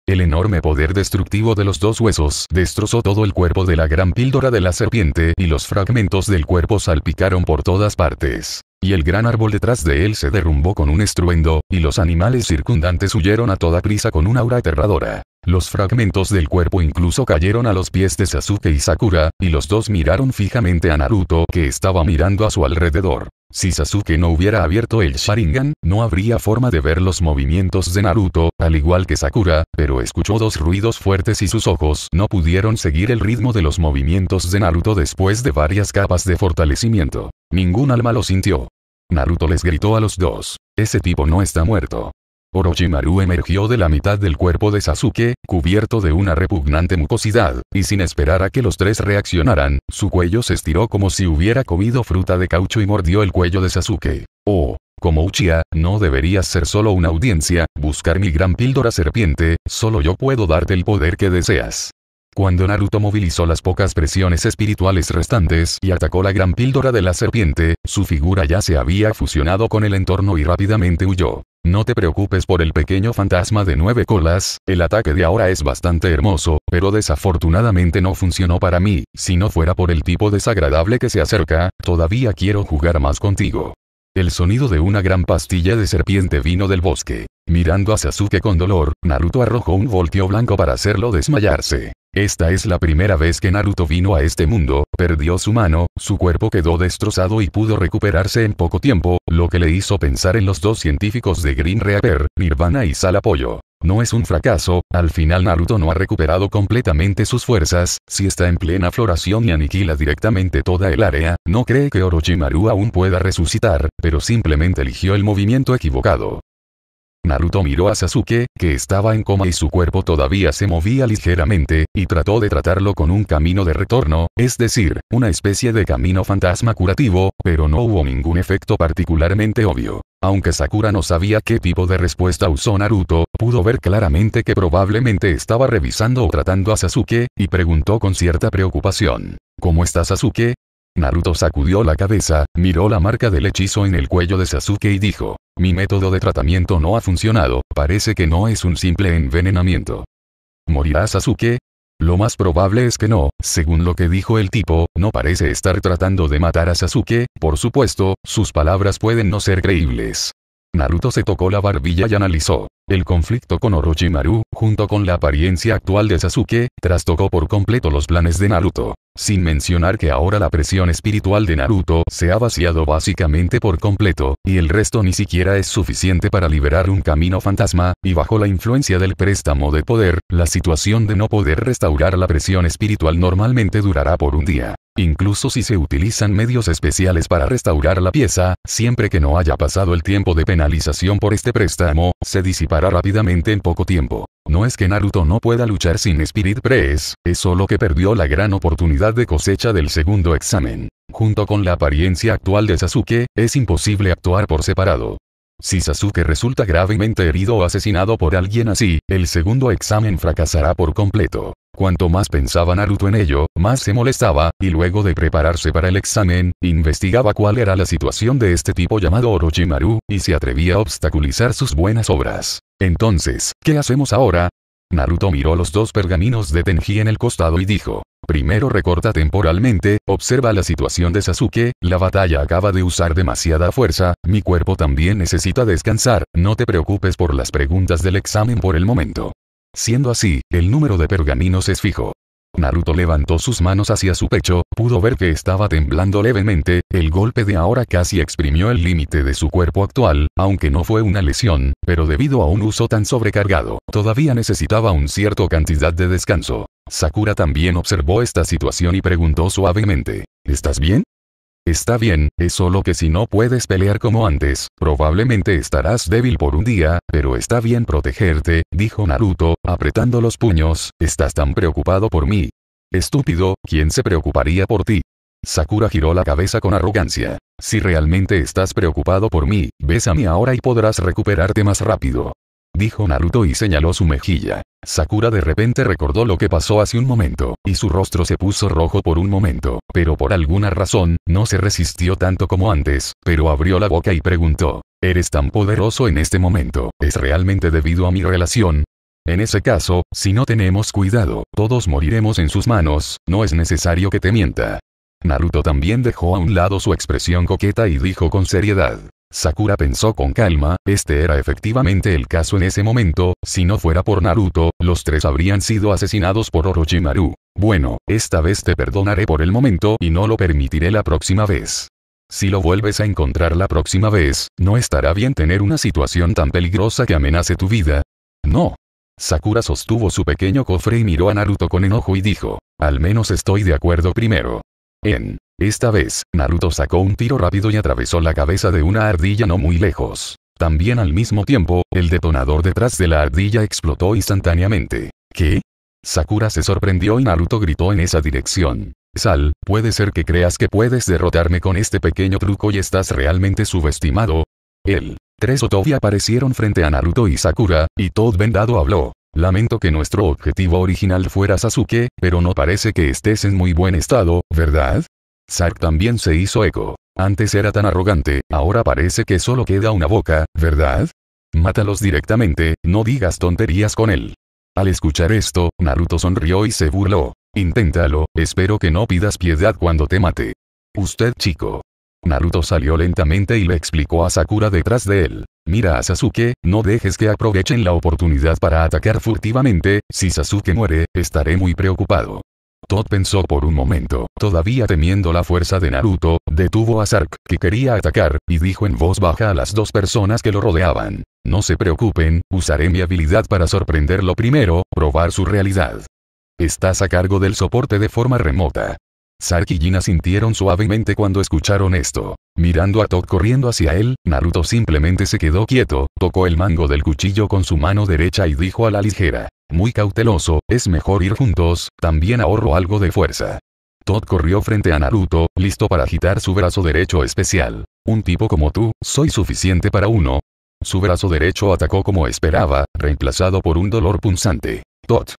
El enorme poder destructivo de los dos huesos destrozó todo el cuerpo de la gran píldora de la serpiente y los fragmentos del cuerpo salpicaron por todas partes. Y el gran árbol detrás de él se derrumbó con un estruendo, y los animales circundantes huyeron a toda prisa con una aura aterradora. Los fragmentos del cuerpo incluso cayeron a los pies de Sasuke y Sakura, y los dos miraron fijamente a Naruto que estaba mirando a su alrededor. Si Sasuke no hubiera abierto el Sharingan, no habría forma de ver los movimientos de Naruto, al igual que Sakura, pero escuchó dos ruidos fuertes y sus ojos no pudieron seguir el ritmo de los movimientos de Naruto después de varias capas de fortalecimiento. Ningún alma lo sintió. Naruto les gritó a los dos, ese tipo no está muerto. Orochimaru emergió de la mitad del cuerpo de Sasuke, cubierto de una repugnante mucosidad, y sin esperar a que los tres reaccionaran, su cuello se estiró como si hubiera comido fruta de caucho y mordió el cuello de Sasuke. Oh, como Uchiha, no deberías ser solo una audiencia, buscar mi gran píldora serpiente, solo yo puedo darte el poder que deseas. Cuando Naruto movilizó las pocas presiones espirituales restantes y atacó la gran píldora de la serpiente, su figura ya se había fusionado con el entorno y rápidamente huyó. No te preocupes por el pequeño fantasma de nueve colas, el ataque de ahora es bastante hermoso, pero desafortunadamente no funcionó para mí, si no fuera por el tipo desagradable que se acerca, todavía quiero jugar más contigo. El sonido de una gran pastilla de serpiente vino del bosque. Mirando a Sasuke con dolor, Naruto arrojó un volteo blanco para hacerlo desmayarse. Esta es la primera vez que Naruto vino a este mundo, perdió su mano, su cuerpo quedó destrozado y pudo recuperarse en poco tiempo, lo que le hizo pensar en los dos científicos de Green Reaper, Nirvana y Sal Apoyo. No es un fracaso, al final Naruto no ha recuperado completamente sus fuerzas, si está en plena floración y aniquila directamente toda el área, no cree que Orochimaru aún pueda resucitar, pero simplemente eligió el movimiento equivocado. Naruto miró a Sasuke, que estaba en coma y su cuerpo todavía se movía ligeramente, y trató de tratarlo con un camino de retorno, es decir, una especie de camino fantasma curativo, pero no hubo ningún efecto particularmente obvio. Aunque Sakura no sabía qué tipo de respuesta usó Naruto, pudo ver claramente que probablemente estaba revisando o tratando a Sasuke, y preguntó con cierta preocupación. ¿Cómo está Sasuke? Naruto sacudió la cabeza, miró la marca del hechizo en el cuello de Sasuke y dijo, mi método de tratamiento no ha funcionado, parece que no es un simple envenenamiento. ¿Morirá Sasuke? Lo más probable es que no, según lo que dijo el tipo, no parece estar tratando de matar a Sasuke, por supuesto, sus palabras pueden no ser creíbles. Naruto se tocó la barbilla y analizó. El conflicto con Orochimaru, junto con la apariencia actual de Sasuke, trastocó por completo los planes de Naruto. Sin mencionar que ahora la presión espiritual de Naruto se ha vaciado básicamente por completo, y el resto ni siquiera es suficiente para liberar un camino fantasma, y bajo la influencia del préstamo de poder, la situación de no poder restaurar la presión espiritual normalmente durará por un día. Incluso si se utilizan medios especiales para restaurar la pieza, siempre que no haya pasado el tiempo de penalización por este préstamo, se disipará rápidamente en poco tiempo. No es que Naruto no pueda luchar sin Spirit Press, es solo que perdió la gran oportunidad de cosecha del segundo examen. Junto con la apariencia actual de Sasuke, es imposible actuar por separado. Si Sasuke resulta gravemente herido o asesinado por alguien así, el segundo examen fracasará por completo. Cuanto más pensaba Naruto en ello, más se molestaba, y luego de prepararse para el examen, investigaba cuál era la situación de este tipo llamado Orochimaru, y se atrevía a obstaculizar sus buenas obras. Entonces, ¿qué hacemos ahora? Naruto miró los dos pergaminos de Tenji en el costado y dijo. Primero recorta temporalmente, observa la situación de Sasuke, la batalla acaba de usar demasiada fuerza, mi cuerpo también necesita descansar, no te preocupes por las preguntas del examen por el momento. Siendo así, el número de pergaminos es fijo. Naruto levantó sus manos hacia su pecho, pudo ver que estaba temblando levemente, el golpe de ahora casi exprimió el límite de su cuerpo actual, aunque no fue una lesión, pero debido a un uso tan sobrecargado, todavía necesitaba un cierto cantidad de descanso. Sakura también observó esta situación y preguntó suavemente, ¿estás bien? Está bien, es solo que si no puedes pelear como antes, probablemente estarás débil por un día, pero está bien protegerte, dijo Naruto, apretando los puños, estás tan preocupado por mí. Estúpido, ¿quién se preocuparía por ti? Sakura giró la cabeza con arrogancia. Si realmente estás preocupado por mí, mí ahora y podrás recuperarte más rápido dijo Naruto y señaló su mejilla. Sakura de repente recordó lo que pasó hace un momento, y su rostro se puso rojo por un momento, pero por alguna razón, no se resistió tanto como antes, pero abrió la boca y preguntó, ¿eres tan poderoso en este momento? ¿Es realmente debido a mi relación? En ese caso, si no tenemos cuidado, todos moriremos en sus manos, no es necesario que te mienta. Naruto también dejó a un lado su expresión coqueta y dijo con seriedad, Sakura pensó con calma, este era efectivamente el caso en ese momento, si no fuera por Naruto, los tres habrían sido asesinados por Orochimaru. Bueno, esta vez te perdonaré por el momento y no lo permitiré la próxima vez. Si lo vuelves a encontrar la próxima vez, no estará bien tener una situación tan peligrosa que amenace tu vida. No. Sakura sostuvo su pequeño cofre y miró a Naruto con enojo y dijo, al menos estoy de acuerdo primero. En esta vez, Naruto sacó un tiro rápido y atravesó la cabeza de una ardilla no muy lejos. También al mismo tiempo, el detonador detrás de la ardilla explotó instantáneamente. ¿Qué? Sakura se sorprendió y Naruto gritó en esa dirección. Sal, puede ser que creas que puedes derrotarme con este pequeño truco y estás realmente subestimado. El Tres Otobi aparecieron frente a Naruto y Sakura, y Todd Vendado habló. Lamento que nuestro objetivo original fuera Sasuke, pero no parece que estés en muy buen estado, ¿verdad? Sark también se hizo eco. Antes era tan arrogante, ahora parece que solo queda una boca, ¿verdad? Mátalos directamente, no digas tonterías con él. Al escuchar esto, Naruto sonrió y se burló. Inténtalo, espero que no pidas piedad cuando te mate. Usted chico, Naruto salió lentamente y le explicó a Sakura detrás de él. Mira a Sasuke, no dejes que aprovechen la oportunidad para atacar furtivamente, si Sasuke muere, estaré muy preocupado. Tod pensó por un momento, todavía temiendo la fuerza de Naruto, detuvo a Sark, que quería atacar, y dijo en voz baja a las dos personas que lo rodeaban. No se preocupen, usaré mi habilidad para sorprenderlo primero, probar su realidad. Estás a cargo del soporte de forma remota. Sark y sintieron suavemente cuando escucharon esto. Mirando a Todd corriendo hacia él, Naruto simplemente se quedó quieto, tocó el mango del cuchillo con su mano derecha y dijo a la ligera. Muy cauteloso, es mejor ir juntos, también ahorro algo de fuerza. Todd corrió frente a Naruto, listo para agitar su brazo derecho especial. Un tipo como tú, soy suficiente para uno. Su brazo derecho atacó como esperaba, reemplazado por un dolor punzante. Todd.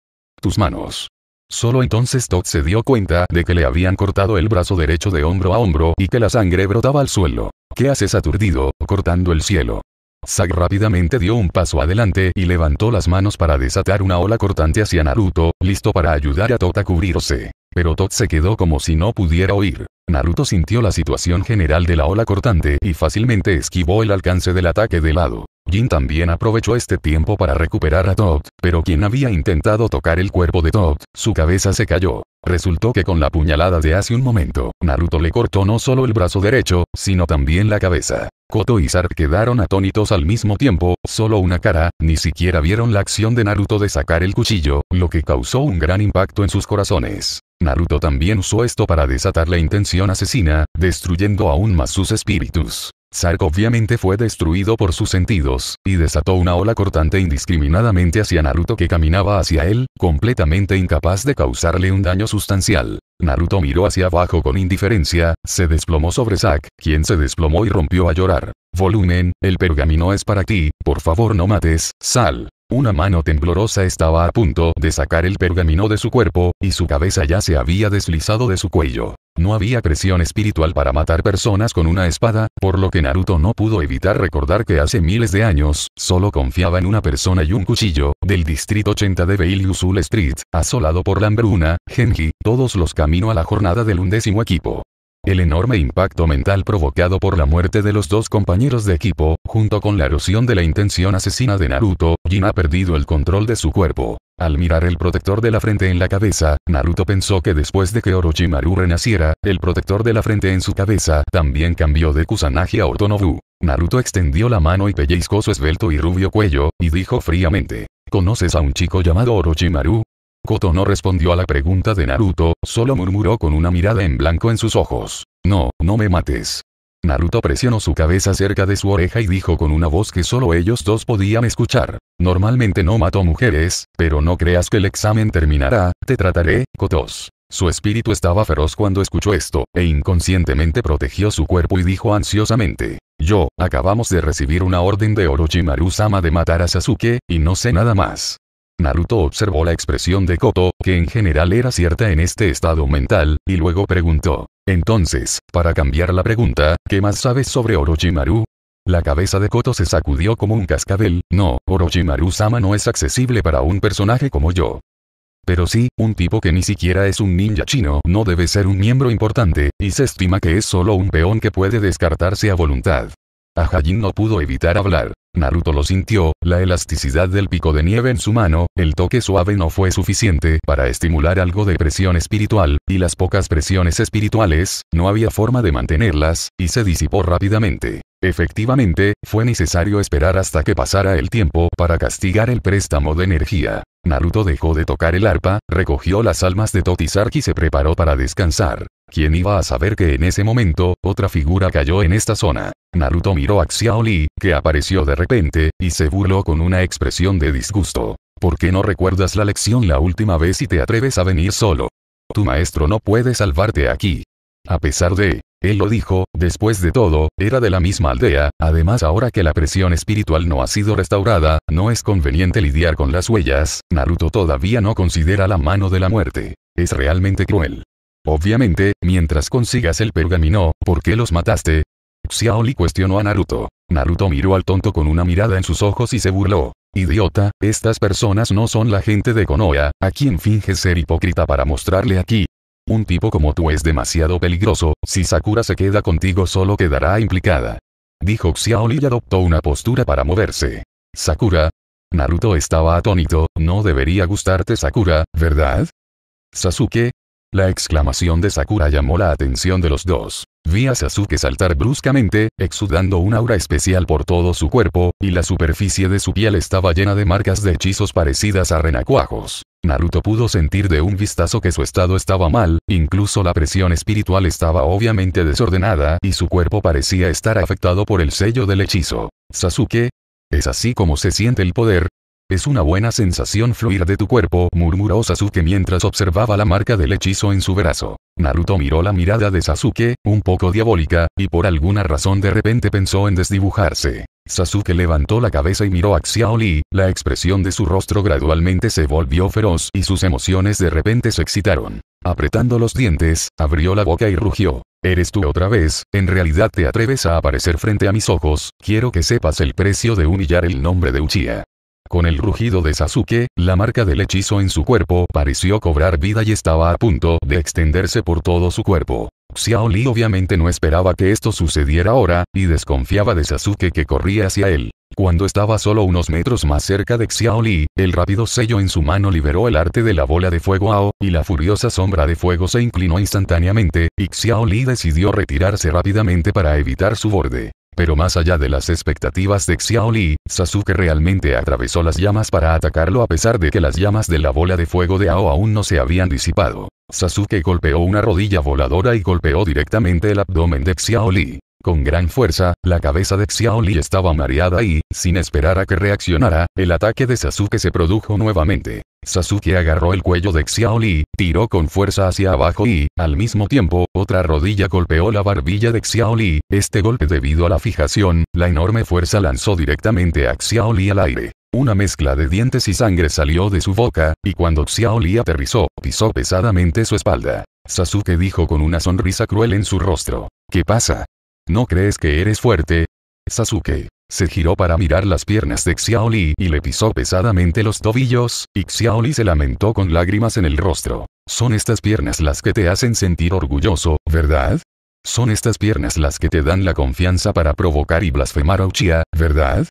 Tus manos. Solo entonces Todd se dio cuenta de que le habían cortado el brazo derecho de hombro a hombro y que la sangre brotaba al suelo. ¿Qué haces aturdido, cortando el cielo? Zack rápidamente dio un paso adelante y levantó las manos para desatar una ola cortante hacia Naruto, listo para ayudar a Todd a cubrirse. Pero Todd se quedó como si no pudiera oír. Naruto sintió la situación general de la ola cortante y fácilmente esquivó el alcance del ataque de lado. Jin también aprovechó este tiempo para recuperar a Todd, pero quien había intentado tocar el cuerpo de Todd, su cabeza se cayó. Resultó que con la puñalada de hace un momento, Naruto le cortó no solo el brazo derecho, sino también la cabeza. Koto y Sar quedaron atónitos al mismo tiempo, solo una cara, ni siquiera vieron la acción de Naruto de sacar el cuchillo, lo que causó un gran impacto en sus corazones. Naruto también usó esto para desatar la intención asesina, destruyendo aún más sus espíritus. Sark obviamente fue destruido por sus sentidos, y desató una ola cortante indiscriminadamente hacia Naruto que caminaba hacia él, completamente incapaz de causarle un daño sustancial. Naruto miró hacia abajo con indiferencia, se desplomó sobre Zack, quien se desplomó y rompió a llorar. Volumen, el pergamino es para ti, por favor no mates, sal. Una mano temblorosa estaba a punto de sacar el pergamino de su cuerpo, y su cabeza ya se había deslizado de su cuello. No había presión espiritual para matar personas con una espada, por lo que Naruto no pudo evitar recordar que hace miles de años, solo confiaba en una persona y un cuchillo, del distrito 80 de Beilyusul Street, asolado por la Genji, todos los camino a la jornada del undécimo equipo. El enorme impacto mental provocado por la muerte de los dos compañeros de equipo, junto con la erosión de la intención asesina de Naruto, Jin ha perdido el control de su cuerpo. Al mirar el protector de la frente en la cabeza, Naruto pensó que después de que Orochimaru renaciera, el protector de la frente en su cabeza también cambió de Kusanagi a Otonobu. Naruto extendió la mano y pellizcó su esbelto y rubio cuello, y dijo fríamente, ¿Conoces a un chico llamado Orochimaru? Koto no respondió a la pregunta de Naruto, solo murmuró con una mirada en blanco en sus ojos. No, no me mates. Naruto presionó su cabeza cerca de su oreja y dijo con una voz que solo ellos dos podían escuchar. Normalmente no mato mujeres, pero no creas que el examen terminará, te trataré, Kotos. Su espíritu estaba feroz cuando escuchó esto, e inconscientemente protegió su cuerpo y dijo ansiosamente. Yo, acabamos de recibir una orden de Orochimaru-sama de matar a Sasuke, y no sé nada más. Naruto observó la expresión de Koto, que en general era cierta en este estado mental, y luego preguntó. Entonces, para cambiar la pregunta, ¿qué más sabes sobre Orochimaru? La cabeza de Koto se sacudió como un cascabel, no, Orochimaru-sama no es accesible para un personaje como yo. Pero sí, un tipo que ni siquiera es un ninja chino no debe ser un miembro importante, y se estima que es solo un peón que puede descartarse a voluntad. A Hajin no pudo evitar hablar. Naruto lo sintió, la elasticidad del pico de nieve en su mano, el toque suave no fue suficiente para estimular algo de presión espiritual, y las pocas presiones espirituales, no había forma de mantenerlas, y se disipó rápidamente. Efectivamente, fue necesario esperar hasta que pasara el tiempo para castigar el préstamo de energía. Naruto dejó de tocar el arpa, recogió las almas de Totisark y se preparó para descansar. ¿Quién iba a saber que en ese momento, otra figura cayó en esta zona? Naruto miró a Xiaoli, que apareció de repente, y se burló con una expresión de disgusto. ¿Por qué no recuerdas la lección la última vez y te atreves a venir solo? Tu maestro no puede salvarte aquí. A pesar de, él lo dijo, después de todo, era de la misma aldea, además ahora que la presión espiritual no ha sido restaurada, no es conveniente lidiar con las huellas, Naruto todavía no considera la mano de la muerte. Es realmente cruel. Obviamente, mientras consigas el pergamino, ¿por qué los mataste? Xiaoli cuestionó a Naruto. Naruto miró al tonto con una mirada en sus ojos y se burló. Idiota, estas personas no son la gente de Konoha, a quien finge ser hipócrita para mostrarle aquí, un tipo como tú es demasiado peligroso, si Sakura se queda contigo solo quedará implicada. Dijo Xiaoli y adoptó una postura para moverse. Sakura. Naruto estaba atónito, no debería gustarte Sakura, ¿verdad? Sasuke, la exclamación de Sakura llamó la atención de los dos. Vi a Sasuke saltar bruscamente, exudando un aura especial por todo su cuerpo, y la superficie de su piel estaba llena de marcas de hechizos parecidas a renacuajos. Naruto pudo sentir de un vistazo que su estado estaba mal, incluso la presión espiritual estaba obviamente desordenada y su cuerpo parecía estar afectado por el sello del hechizo. Sasuke, es así como se siente el poder, es una buena sensación fluir de tu cuerpo, murmuró Sasuke mientras observaba la marca del hechizo en su brazo. Naruto miró la mirada de Sasuke, un poco diabólica, y por alguna razón de repente pensó en desdibujarse. Sasuke levantó la cabeza y miró a Xiaoli, la expresión de su rostro gradualmente se volvió feroz y sus emociones de repente se excitaron. Apretando los dientes, abrió la boca y rugió. Eres tú otra vez, en realidad te atreves a aparecer frente a mis ojos, quiero que sepas el precio de humillar el nombre de Uchiha. Con el rugido de Sasuke, la marca del hechizo en su cuerpo pareció cobrar vida y estaba a punto de extenderse por todo su cuerpo. Xiao Li obviamente no esperaba que esto sucediera ahora, y desconfiaba de Sasuke que corría hacia él. Cuando estaba solo unos metros más cerca de Xiao Li, el rápido sello en su mano liberó el arte de la bola de fuego Ao, y la furiosa sombra de fuego se inclinó instantáneamente, y Xiao Li decidió retirarse rápidamente para evitar su borde. Pero más allá de las expectativas de Xiaoli, Sasuke realmente atravesó las llamas para atacarlo a pesar de que las llamas de la bola de fuego de Ao aún no se habían disipado. Sasuke golpeó una rodilla voladora y golpeó directamente el abdomen de Xiaoli. Con gran fuerza, la cabeza de Xiaoli estaba mareada y, sin esperar a que reaccionara, el ataque de Sasuke se produjo nuevamente. Sasuke agarró el cuello de Xiaoli, tiró con fuerza hacia abajo y, al mismo tiempo, otra rodilla golpeó la barbilla de Xiaoli. Este golpe debido a la fijación, la enorme fuerza lanzó directamente a Xiaoli al aire. Una mezcla de dientes y sangre salió de su boca, y cuando Xiaoli aterrizó, pisó pesadamente su espalda. Sasuke dijo con una sonrisa cruel en su rostro. ¿Qué pasa? ¿No crees que eres fuerte? Sasuke. Se giró para mirar las piernas de Xiaoli y le pisó pesadamente los tobillos, y Xiaoli se lamentó con lágrimas en el rostro. Son estas piernas las que te hacen sentir orgulloso, ¿verdad? Son estas piernas las que te dan la confianza para provocar y blasfemar a Uchiha, ¿verdad?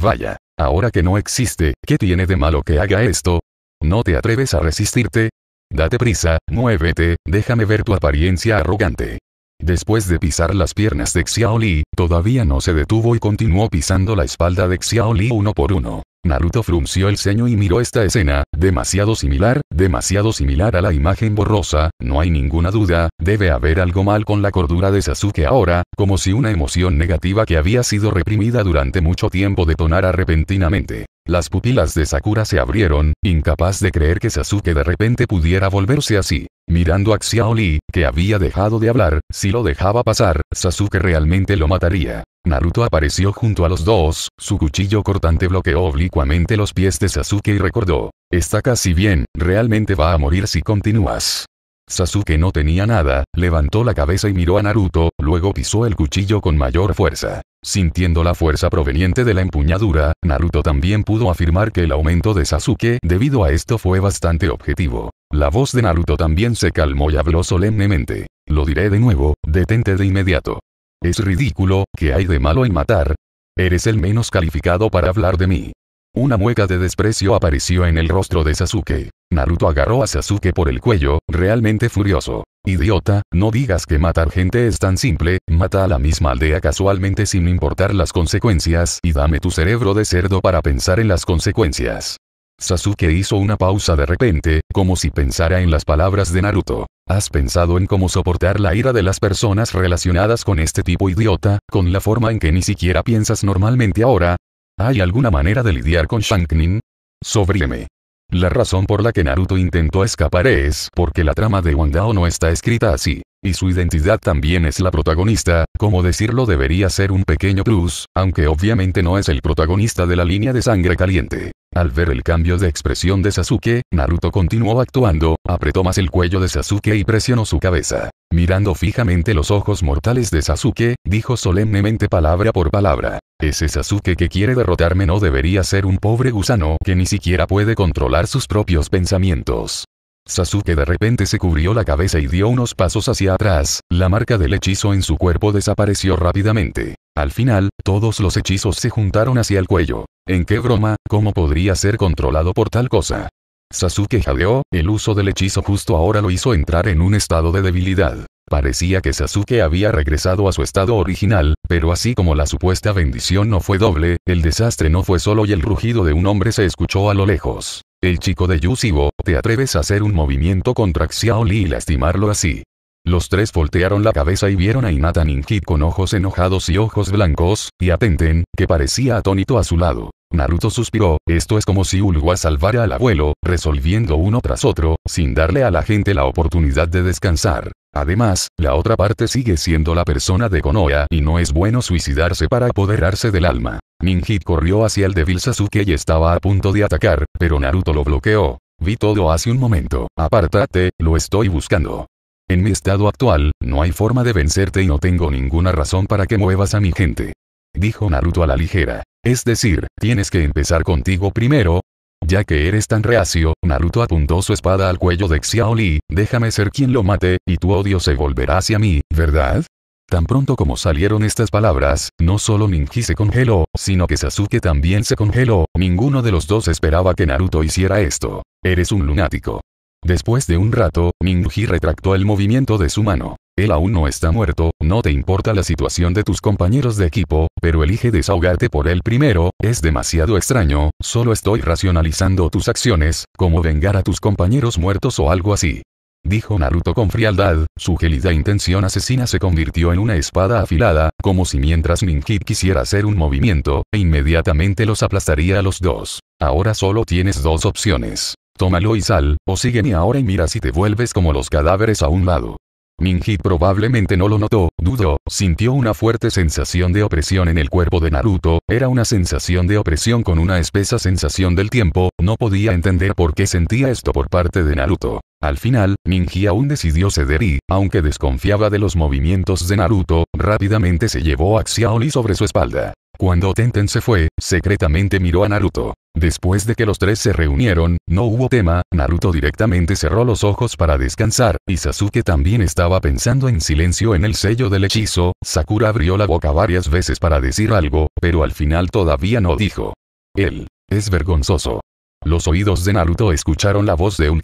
Vaya, ahora que no existe, ¿qué tiene de malo que haga esto? ¿No te atreves a resistirte? Date prisa, muévete, déjame ver tu apariencia arrogante. Después de pisar las piernas de Xiaoli, todavía no se detuvo y continuó pisando la espalda de Xiaoli uno por uno. Naruto frunció el ceño y miró esta escena, demasiado similar, demasiado similar a la imagen borrosa, no hay ninguna duda, debe haber algo mal con la cordura de Sasuke ahora, como si una emoción negativa que había sido reprimida durante mucho tiempo detonara repentinamente. Las pupilas de Sakura se abrieron, incapaz de creer que Sasuke de repente pudiera volverse así. Mirando a Xiaoli, que había dejado de hablar, si lo dejaba pasar, Sasuke realmente lo mataría. Naruto apareció junto a los dos, su cuchillo cortante bloqueó oblicuamente los pies de Sasuke y recordó. Está casi bien, realmente va a morir si continúas. Sasuke no tenía nada, levantó la cabeza y miró a Naruto, luego pisó el cuchillo con mayor fuerza. Sintiendo la fuerza proveniente de la empuñadura, Naruto también pudo afirmar que el aumento de Sasuke debido a esto fue bastante objetivo. La voz de Naruto también se calmó y habló solemnemente. Lo diré de nuevo, detente de inmediato. Es ridículo, ¿qué hay de malo en matar? Eres el menos calificado para hablar de mí. Una mueca de desprecio apareció en el rostro de Sasuke. Naruto agarró a Sasuke por el cuello, realmente furioso. Idiota, no digas que matar gente es tan simple, mata a la misma aldea casualmente sin importar las consecuencias y dame tu cerebro de cerdo para pensar en las consecuencias. Sasuke hizo una pausa de repente, como si pensara en las palabras de Naruto. ¿Has pensado en cómo soportar la ira de las personas relacionadas con este tipo idiota, con la forma en que ni siquiera piensas normalmente ahora? ¿Hay alguna manera de lidiar con Shanknin? Sobríeme. La razón por la que Naruto intentó escapar es porque la trama de Wandao no está escrita así. Y su identidad también es la protagonista, como decirlo debería ser un pequeño plus, aunque obviamente no es el protagonista de la línea de sangre caliente. Al ver el cambio de expresión de Sasuke, Naruto continuó actuando, apretó más el cuello de Sasuke y presionó su cabeza. Mirando fijamente los ojos mortales de Sasuke, dijo solemnemente palabra por palabra. Ese Sasuke que quiere derrotarme no debería ser un pobre gusano que ni siquiera puede controlar sus propios pensamientos. Sasuke de repente se cubrió la cabeza y dio unos pasos hacia atrás, la marca del hechizo en su cuerpo desapareció rápidamente. Al final, todos los hechizos se juntaron hacia el cuello. ¿En qué broma, cómo podría ser controlado por tal cosa? Sasuke jadeó, el uso del hechizo justo ahora lo hizo entrar en un estado de debilidad. Parecía que Sasuke había regresado a su estado original, pero así como la supuesta bendición no fue doble, el desastre no fue solo y el rugido de un hombre se escuchó a lo lejos. El chico de Yusibo, ¿te atreves a hacer un movimiento contra Xiaoli y lastimarlo así? Los tres voltearon la cabeza y vieron a Inata Ninjit con ojos enojados y ojos blancos, y a Tenten, que parecía atónito a su lado. Naruto suspiró, esto es como si Ulwa salvara al abuelo, resolviendo uno tras otro, sin darle a la gente la oportunidad de descansar. Además, la otra parte sigue siendo la persona de Konoha y no es bueno suicidarse para apoderarse del alma. Minjit corrió hacia el débil Sasuke y estaba a punto de atacar, pero Naruto lo bloqueó. Vi todo hace un momento, apártate, lo estoy buscando. En mi estado actual, no hay forma de vencerte y no tengo ninguna razón para que muevas a mi gente. Dijo Naruto a la ligera. Es decir, tienes que empezar contigo primero. Ya que eres tan reacio, Naruto apuntó su espada al cuello de Xiaoli, déjame ser quien lo mate, y tu odio se volverá hacia mí, ¿verdad? Tan pronto como salieron estas palabras, no solo Ninji se congeló, sino que Sasuke también se congeló, ninguno de los dos esperaba que Naruto hiciera esto. Eres un lunático. Después de un rato, Minji retractó el movimiento de su mano. Él aún no está muerto, no te importa la situación de tus compañeros de equipo, pero elige desahogarte por él primero, es demasiado extraño, solo estoy racionalizando tus acciones, como vengar a tus compañeros muertos o algo así. Dijo Naruto con frialdad, su gelida intención asesina se convirtió en una espada afilada, como si mientras Minji quisiera hacer un movimiento, e inmediatamente los aplastaría a los dos. Ahora solo tienes dos opciones. Tómalo y sal, o sígueme ahora y mira si te vuelves como los cadáveres a un lado. Minji probablemente no lo notó, dudó, sintió una fuerte sensación de opresión en el cuerpo de Naruto, era una sensación de opresión con una espesa sensación del tiempo, no podía entender por qué sentía esto por parte de Naruto. Al final, Minji aún decidió ceder y, aunque desconfiaba de los movimientos de Naruto, rápidamente se llevó a Xiaoli sobre su espalda. Cuando Tenten se fue, secretamente miró a Naruto. Después de que los tres se reunieron, no hubo tema, Naruto directamente cerró los ojos para descansar, y Sasuke también estaba pensando en silencio en el sello del hechizo, Sakura abrió la boca varias veces para decir algo, pero al final todavía no dijo. Él. Es vergonzoso. Los oídos de Naruto escucharon la voz de un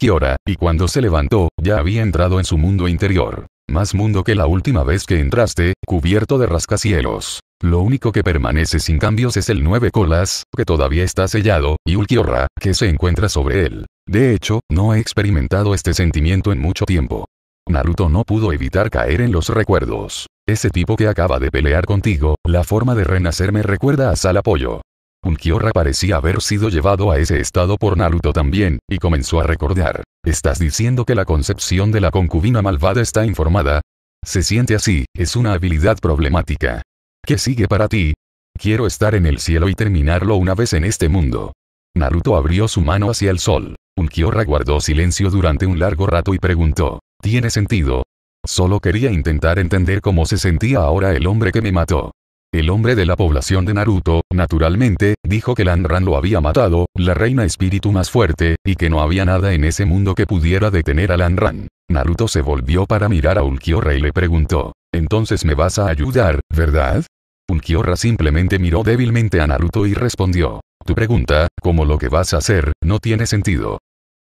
y cuando se levantó, ya había entrado en su mundo interior. Más mundo que la última vez que entraste, cubierto de rascacielos. Lo único que permanece sin cambios es el nueve colas, que todavía está sellado, y Ulquiorra, que se encuentra sobre él. De hecho, no he experimentado este sentimiento en mucho tiempo. Naruto no pudo evitar caer en los recuerdos. Ese tipo que acaba de pelear contigo, la forma de renacer me recuerda a Salapoyo. Un Kiorra parecía haber sido llevado a ese estado por Naruto también, y comenzó a recordar. ¿Estás diciendo que la concepción de la concubina malvada está informada? Se siente así, es una habilidad problemática. ¿Qué sigue para ti? Quiero estar en el cielo y terminarlo una vez en este mundo. Naruto abrió su mano hacia el sol. Un kiorra guardó silencio durante un largo rato y preguntó, ¿tiene sentido? Solo quería intentar entender cómo se sentía ahora el hombre que me mató. El hombre de la población de Naruto, naturalmente, dijo que Lanran lo había matado, la reina espíritu más fuerte, y que no había nada en ese mundo que pudiera detener a Lanran. Naruto se volvió para mirar a Ulquiorra y le preguntó, entonces me vas a ayudar, ¿verdad? Ulquiorra simplemente miró débilmente a Naruto y respondió, tu pregunta, como lo que vas a hacer, no tiene sentido.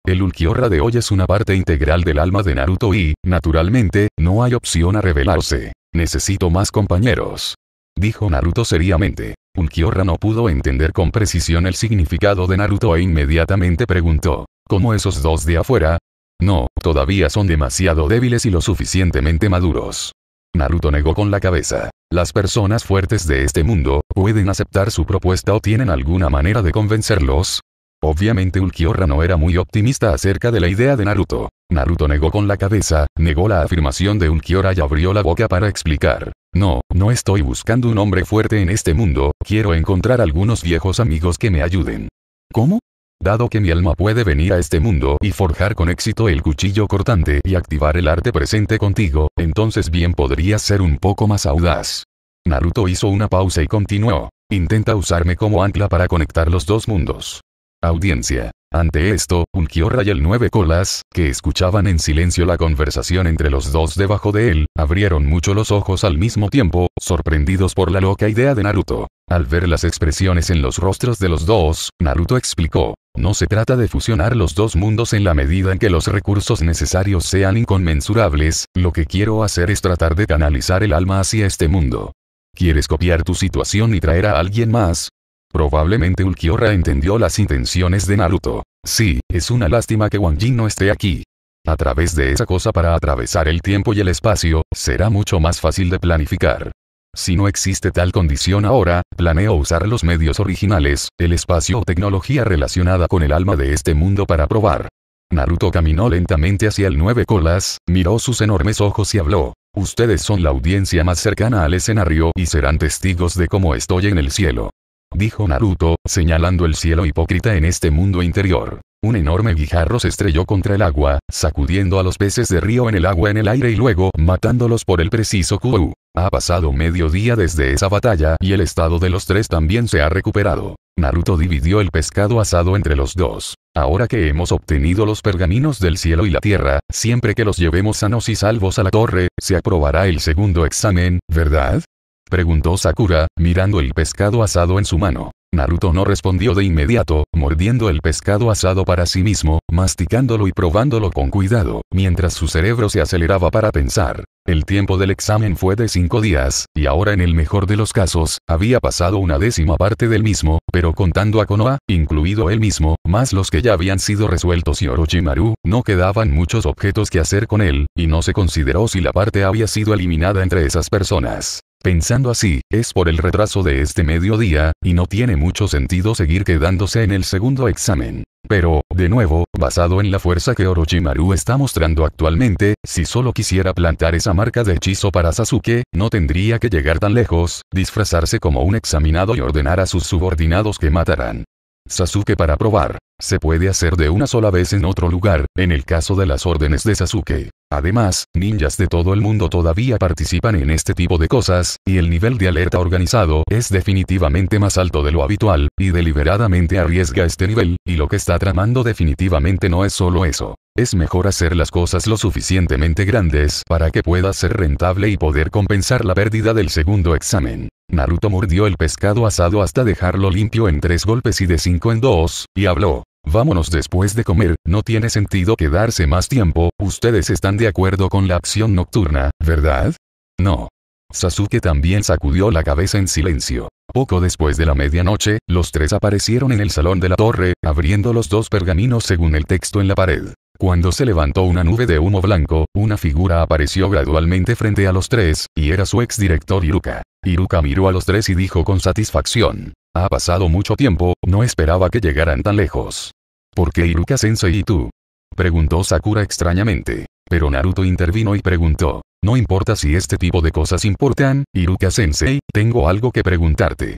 El Ulquiorra de hoy es una parte integral del alma de Naruto y, naturalmente, no hay opción a revelarse. Necesito más compañeros dijo Naruto seriamente. Unkiorra no pudo entender con precisión el significado de Naruto e inmediatamente preguntó, ¿cómo esos dos de afuera? No, todavía son demasiado débiles y lo suficientemente maduros. Naruto negó con la cabeza. Las personas fuertes de este mundo, pueden aceptar su propuesta o tienen alguna manera de convencerlos. Obviamente Ulquiorra no era muy optimista acerca de la idea de Naruto. Naruto negó con la cabeza, negó la afirmación de Ulquiorra y abrió la boca para explicar. No, no estoy buscando un hombre fuerte en este mundo, quiero encontrar algunos viejos amigos que me ayuden. ¿Cómo? Dado que mi alma puede venir a este mundo y forjar con éxito el cuchillo cortante y activar el arte presente contigo, entonces bien podrías ser un poco más audaz. Naruto hizo una pausa y continuó. Intenta usarme como ancla para conectar los dos mundos audiencia. Ante esto, Kiorra y el Nueve Colas, que escuchaban en silencio la conversación entre los dos debajo de él, abrieron mucho los ojos al mismo tiempo, sorprendidos por la loca idea de Naruto. Al ver las expresiones en los rostros de los dos, Naruto explicó, no se trata de fusionar los dos mundos en la medida en que los recursos necesarios sean inconmensurables, lo que quiero hacer es tratar de canalizar el alma hacia este mundo. ¿Quieres copiar tu situación y traer a alguien más? Probablemente Ulquiorra entendió las intenciones de Naruto. Sí, es una lástima que Wang Jin no esté aquí. A través de esa cosa para atravesar el tiempo y el espacio, será mucho más fácil de planificar. Si no existe tal condición ahora, planeo usar los medios originales, el espacio o tecnología relacionada con el alma de este mundo para probar. Naruto caminó lentamente hacia el nueve colas, miró sus enormes ojos y habló. Ustedes son la audiencia más cercana al escenario y serán testigos de cómo estoy en el cielo dijo Naruto, señalando el cielo hipócrita en este mundo interior. Un enorme guijarro se estrelló contra el agua, sacudiendo a los peces de río en el agua en el aire y luego matándolos por el preciso Q. Ha pasado medio día desde esa batalla y el estado de los tres también se ha recuperado. Naruto dividió el pescado asado entre los dos. Ahora que hemos obtenido los pergaminos del cielo y la tierra, siempre que los llevemos sanos y salvos a la torre, se aprobará el segundo examen, ¿verdad? Preguntó Sakura, mirando el pescado asado en su mano. Naruto no respondió de inmediato, mordiendo el pescado asado para sí mismo, masticándolo y probándolo con cuidado, mientras su cerebro se aceleraba para pensar. El tiempo del examen fue de cinco días, y ahora en el mejor de los casos, había pasado una décima parte del mismo, pero contando a Konoha, incluido él mismo, más los que ya habían sido resueltos y Orochimaru, no quedaban muchos objetos que hacer con él, y no se consideró si la parte había sido eliminada entre esas personas. Pensando así, es por el retraso de este mediodía, y no tiene mucho sentido seguir quedándose en el segundo examen. Pero, de nuevo, basado en la fuerza que Orochimaru está mostrando actualmente, si solo quisiera plantar esa marca de hechizo para Sasuke, no tendría que llegar tan lejos, disfrazarse como un examinado y ordenar a sus subordinados que mataran. Sasuke para probar. Se puede hacer de una sola vez en otro lugar, en el caso de las órdenes de Sasuke. Además, ninjas de todo el mundo todavía participan en este tipo de cosas, y el nivel de alerta organizado es definitivamente más alto de lo habitual, y deliberadamente arriesga este nivel, y lo que está tramando definitivamente no es solo eso. Es mejor hacer las cosas lo suficientemente grandes para que pueda ser rentable y poder compensar la pérdida del segundo examen. Naruto mordió el pescado asado hasta dejarlo limpio en tres golpes y de cinco en dos, y habló. Vámonos después de comer, no tiene sentido quedarse más tiempo, ustedes están de acuerdo con la acción nocturna, ¿verdad? No. Sasuke también sacudió la cabeza en silencio. Poco después de la medianoche, los tres aparecieron en el salón de la torre, abriendo los dos pergaminos según el texto en la pared. Cuando se levantó una nube de humo blanco, una figura apareció gradualmente frente a los tres, y era su exdirector Iruka. Iruka miró a los tres y dijo con satisfacción. Ha pasado mucho tiempo, no esperaba que llegaran tan lejos. ¿Por qué Iruka-sensei y tú? Preguntó Sakura extrañamente. Pero Naruto intervino y preguntó. No importa si este tipo de cosas importan, Iruka-sensei, tengo algo que preguntarte.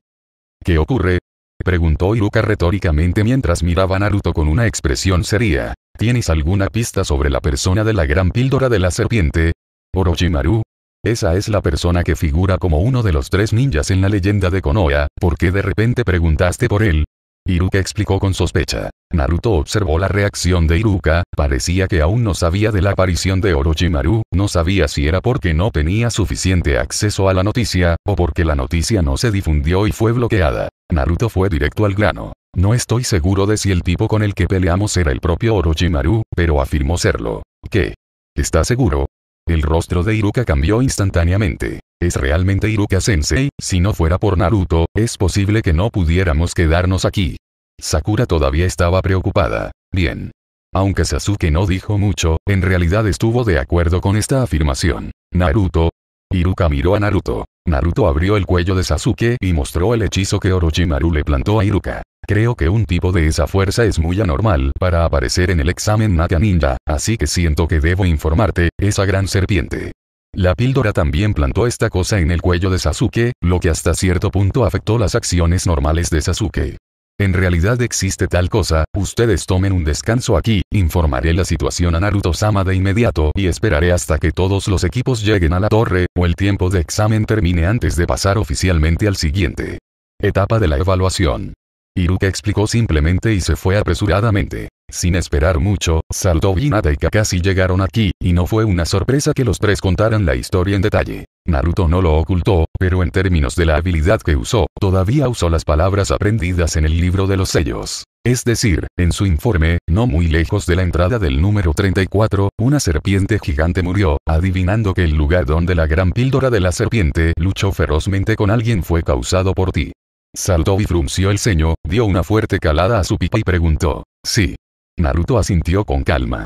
¿Qué ocurre? Preguntó Iruka retóricamente mientras miraba a Naruto con una expresión seria. ¿Tienes alguna pista sobre la persona de la gran píldora de la serpiente? Orochimaru. Esa es la persona que figura como uno de los tres ninjas en la leyenda de Konoha, ¿por qué de repente preguntaste por él? Iruka explicó con sospecha. Naruto observó la reacción de Iruka, parecía que aún no sabía de la aparición de Orochimaru, no sabía si era porque no tenía suficiente acceso a la noticia, o porque la noticia no se difundió y fue bloqueada. Naruto fue directo al grano. No estoy seguro de si el tipo con el que peleamos era el propio Orochimaru, pero afirmó serlo. ¿Qué? ¿Está seguro? El rostro de Iruka cambió instantáneamente. ¿Es realmente Iruka Sensei? Si no fuera por Naruto, es posible que no pudiéramos quedarnos aquí. Sakura todavía estaba preocupada. Bien. Aunque Sasuke no dijo mucho, en realidad estuvo de acuerdo con esta afirmación. Naruto. Iruka miró a Naruto. Naruto abrió el cuello de Sasuke y mostró el hechizo que Orochimaru le plantó a Iruka. Creo que un tipo de esa fuerza es muy anormal para aparecer en el examen Naka Ninja, así que siento que debo informarte, esa gran serpiente. La píldora también plantó esta cosa en el cuello de Sasuke, lo que hasta cierto punto afectó las acciones normales de Sasuke. En realidad existe tal cosa, ustedes tomen un descanso aquí, informaré la situación a Naruto-sama de inmediato y esperaré hasta que todos los equipos lleguen a la torre, o el tiempo de examen termine antes de pasar oficialmente al siguiente. Etapa de la evaluación. Iruka explicó simplemente y se fue apresuradamente. Sin esperar mucho, Saltovi y Nadeka casi llegaron aquí, y no fue una sorpresa que los tres contaran la historia en detalle. Naruto no lo ocultó, pero en términos de la habilidad que usó, todavía usó las palabras aprendidas en el libro de los sellos. Es decir, en su informe, no muy lejos de la entrada del número 34, una serpiente gigante murió, adivinando que el lugar donde la gran píldora de la serpiente luchó ferozmente con alguien fue causado por ti. Saltó y frunció el ceño, dio una fuerte calada a su pipa y preguntó. Sí, Naruto asintió con calma.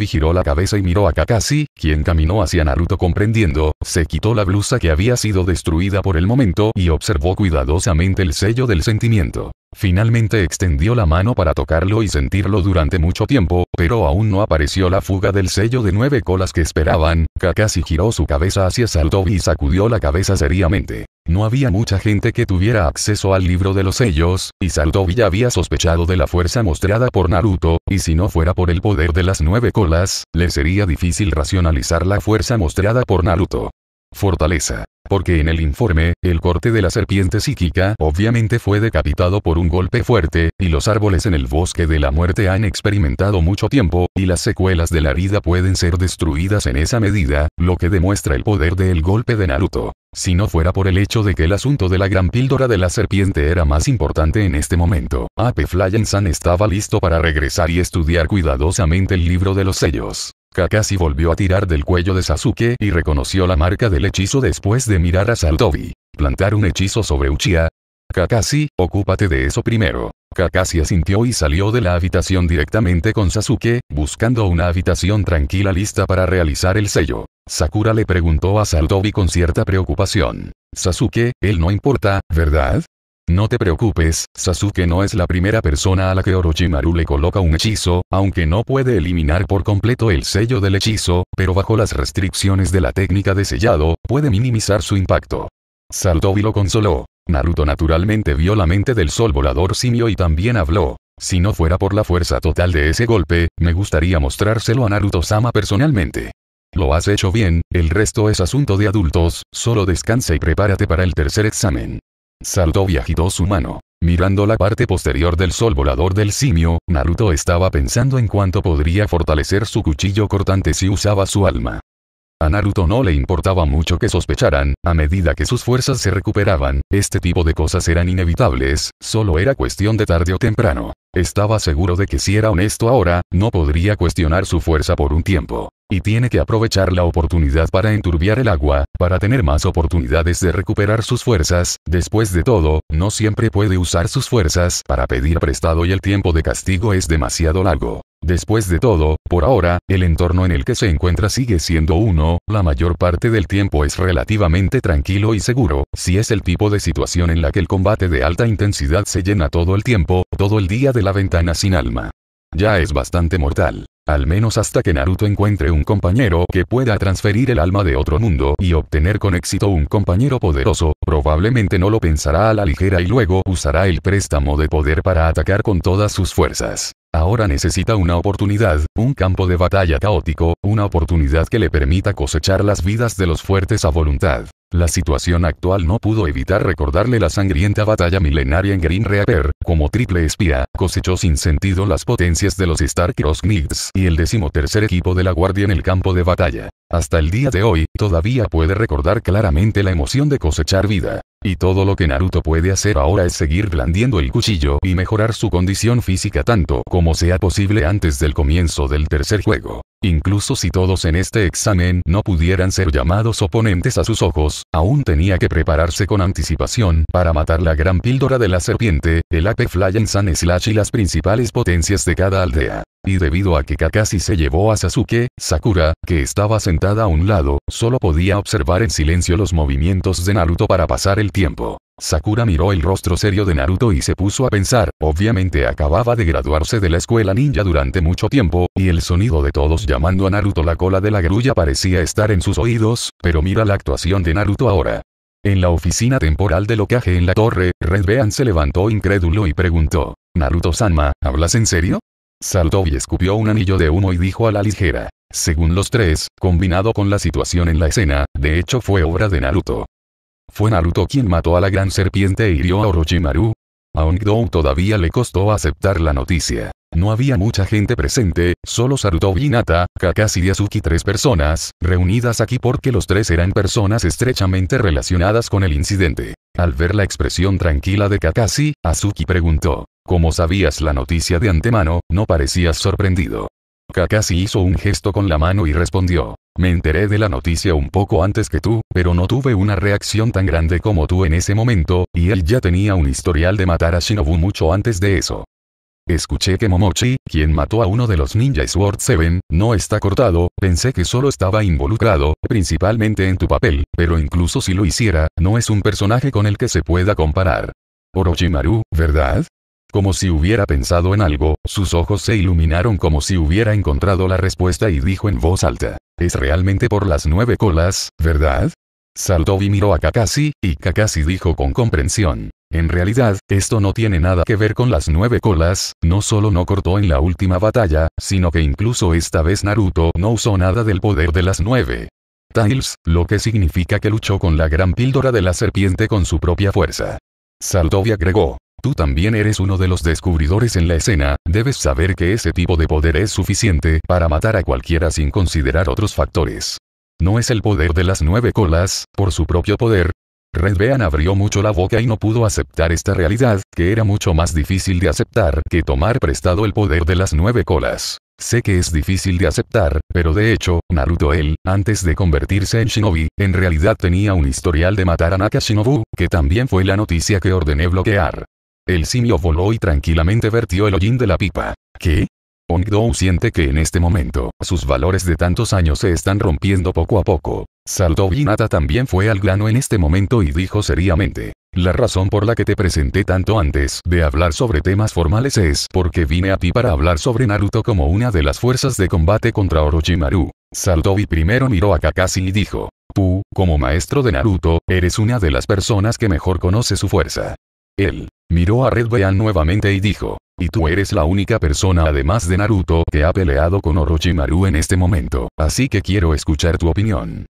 y giró la cabeza y miró a Kakashi, quien caminó hacia Naruto comprendiendo, se quitó la blusa que había sido destruida por el momento y observó cuidadosamente el sello del sentimiento. Finalmente extendió la mano para tocarlo y sentirlo durante mucho tiempo, pero aún no apareció la fuga del sello de nueve colas que esperaban, Kakashi giró su cabeza hacia Saltobi y sacudió la cabeza seriamente. No había mucha gente que tuviera acceso al libro de los sellos, y Saltovi ya había sospechado de la fuerza mostrada por Naruto, y si no fuera por el poder de las nueve colas, le sería difícil racionalizar la fuerza mostrada por Naruto fortaleza. Porque en el informe, el corte de la serpiente psíquica obviamente fue decapitado por un golpe fuerte, y los árboles en el bosque de la muerte han experimentado mucho tiempo, y las secuelas de la vida pueden ser destruidas en esa medida, lo que demuestra el poder del golpe de Naruto. Si no fuera por el hecho de que el asunto de la gran píldora de la serpiente era más importante en este momento, Ape Flyen-san estaba listo para regresar y estudiar cuidadosamente el libro de los sellos. Kakashi volvió a tirar del cuello de Sasuke y reconoció la marca del hechizo después de mirar a Sarutobi. Plantar un hechizo sobre Uchiha. Kakashi, ocúpate de eso primero. Kakashi asintió y salió de la habitación directamente con Sasuke, buscando una habitación tranquila lista para realizar el sello. Sakura le preguntó a Sarutobi con cierta preocupación. Sasuke, él no importa, ¿verdad? No te preocupes, Sasuke no es la primera persona a la que Orochimaru le coloca un hechizo, aunque no puede eliminar por completo el sello del hechizo, pero bajo las restricciones de la técnica de sellado, puede minimizar su impacto. y lo consoló. Naruto naturalmente vio la mente del sol volador simio y también habló. Si no fuera por la fuerza total de ese golpe, me gustaría mostrárselo a Naruto-sama personalmente. Lo has hecho bien, el resto es asunto de adultos, solo descansa y prepárate para el tercer examen. Saltó y agitó su mano. Mirando la parte posterior del sol volador del simio, Naruto estaba pensando en cuánto podría fortalecer su cuchillo cortante si usaba su alma. A Naruto no le importaba mucho que sospecharan, a medida que sus fuerzas se recuperaban, este tipo de cosas eran inevitables, solo era cuestión de tarde o temprano. Estaba seguro de que si era honesto ahora, no podría cuestionar su fuerza por un tiempo. Y tiene que aprovechar la oportunidad para enturbiar el agua, para tener más oportunidades de recuperar sus fuerzas, después de todo, no siempre puede usar sus fuerzas para pedir prestado y el tiempo de castigo es demasiado largo. Después de todo, por ahora, el entorno en el que se encuentra sigue siendo uno, la mayor parte del tiempo es relativamente tranquilo y seguro, si es el tipo de situación en la que el combate de alta intensidad se llena todo el tiempo, todo el día de la ventana sin alma. Ya es bastante mortal. Al menos hasta que Naruto encuentre un compañero que pueda transferir el alma de otro mundo y obtener con éxito un compañero poderoso, probablemente no lo pensará a la ligera y luego usará el préstamo de poder para atacar con todas sus fuerzas. Ahora necesita una oportunidad, un campo de batalla caótico, una oportunidad que le permita cosechar las vidas de los fuertes a voluntad. La situación actual no pudo evitar recordarle la sangrienta batalla milenaria en Green Reaper, como triple espía, cosechó sin sentido las potencias de los Starcross Knights y el decimotercer equipo de la Guardia en el campo de batalla. Hasta el día de hoy, todavía puede recordar claramente la emoción de cosechar vida. Y todo lo que Naruto puede hacer ahora es seguir blandiendo el cuchillo y mejorar su condición física tanto como sea posible antes del comienzo del tercer juego. Incluso si todos en este examen no pudieran ser llamados oponentes a sus ojos, aún tenía que prepararse con anticipación para matar la gran píldora de la serpiente, el Fly en San Slash y las principales potencias de cada aldea y debido a que Kakashi se llevó a Sasuke, Sakura, que estaba sentada a un lado, solo podía observar en silencio los movimientos de Naruto para pasar el tiempo. Sakura miró el rostro serio de Naruto y se puso a pensar, obviamente acababa de graduarse de la escuela ninja durante mucho tiempo, y el sonido de todos llamando a Naruto la cola de la grulla parecía estar en sus oídos, pero mira la actuación de Naruto ahora. En la oficina temporal del Okage en la torre, Red Bean se levantó incrédulo y preguntó, ¿Naruto-sanma, hablas en serio? Saltó y escupió un anillo de humo y dijo a la ligera. Según los tres, combinado con la situación en la escena, de hecho fue obra de Naruto. ¿Fue Naruto quien mató a la gran serpiente e hirió a Orochimaru? A Ongdou todavía le costó aceptar la noticia. No había mucha gente presente, solo Sarutobi Nata, Kakashi y Azuki tres personas, reunidas aquí porque los tres eran personas estrechamente relacionadas con el incidente. Al ver la expresión tranquila de Kakashi, Azuki preguntó. ¿Cómo sabías la noticia de antemano, no parecías sorprendido. Kakashi hizo un gesto con la mano y respondió. Me enteré de la noticia un poco antes que tú, pero no tuve una reacción tan grande como tú en ese momento, y él ya tenía un historial de matar a Shinobu mucho antes de eso. Escuché que Momochi, quien mató a uno de los ninjas Sword 7, no está cortado, pensé que solo estaba involucrado, principalmente en tu papel, pero incluso si lo hiciera, no es un personaje con el que se pueda comparar. Orochimaru, ¿verdad? Como si hubiera pensado en algo, sus ojos se iluminaron como si hubiera encontrado la respuesta y dijo en voz alta, es realmente por las nueve colas, ¿verdad? Saltó y miró a Kakashi, y Kakashi dijo con comprensión. En realidad, esto no tiene nada que ver con las nueve colas, no solo no cortó en la última batalla, sino que incluso esta vez Naruto no usó nada del poder de las nueve. Tails, lo que significa que luchó con la gran píldora de la serpiente con su propia fuerza. saldovia agregó. Tú también eres uno de los descubridores en la escena, debes saber que ese tipo de poder es suficiente para matar a cualquiera sin considerar otros factores. No es el poder de las nueve colas, por su propio poder, Red abrió mucho la boca y no pudo aceptar esta realidad, que era mucho más difícil de aceptar que tomar prestado el poder de las nueve colas. Sé que es difícil de aceptar, pero de hecho, Naruto él, antes de convertirse en Shinobi, en realidad tenía un historial de matar a Shinobu, que también fue la noticia que ordené bloquear. El simio voló y tranquilamente vertió el hollín de la pipa. ¿Qué? Do siente que en este momento, sus valores de tantos años se están rompiendo poco a poco. Nata también fue al grano en este momento y dijo seriamente. La razón por la que te presenté tanto antes de hablar sobre temas formales es porque vine a ti para hablar sobre Naruto como una de las fuerzas de combate contra Orochimaru. Saldobi primero miró a Kakashi y dijo. Tú, como maestro de Naruto, eres una de las personas que mejor conoce su fuerza. Él miró a Red nuevamente y dijo. Y tú eres la única persona además de Naruto que ha peleado con Orochimaru en este momento, así que quiero escuchar tu opinión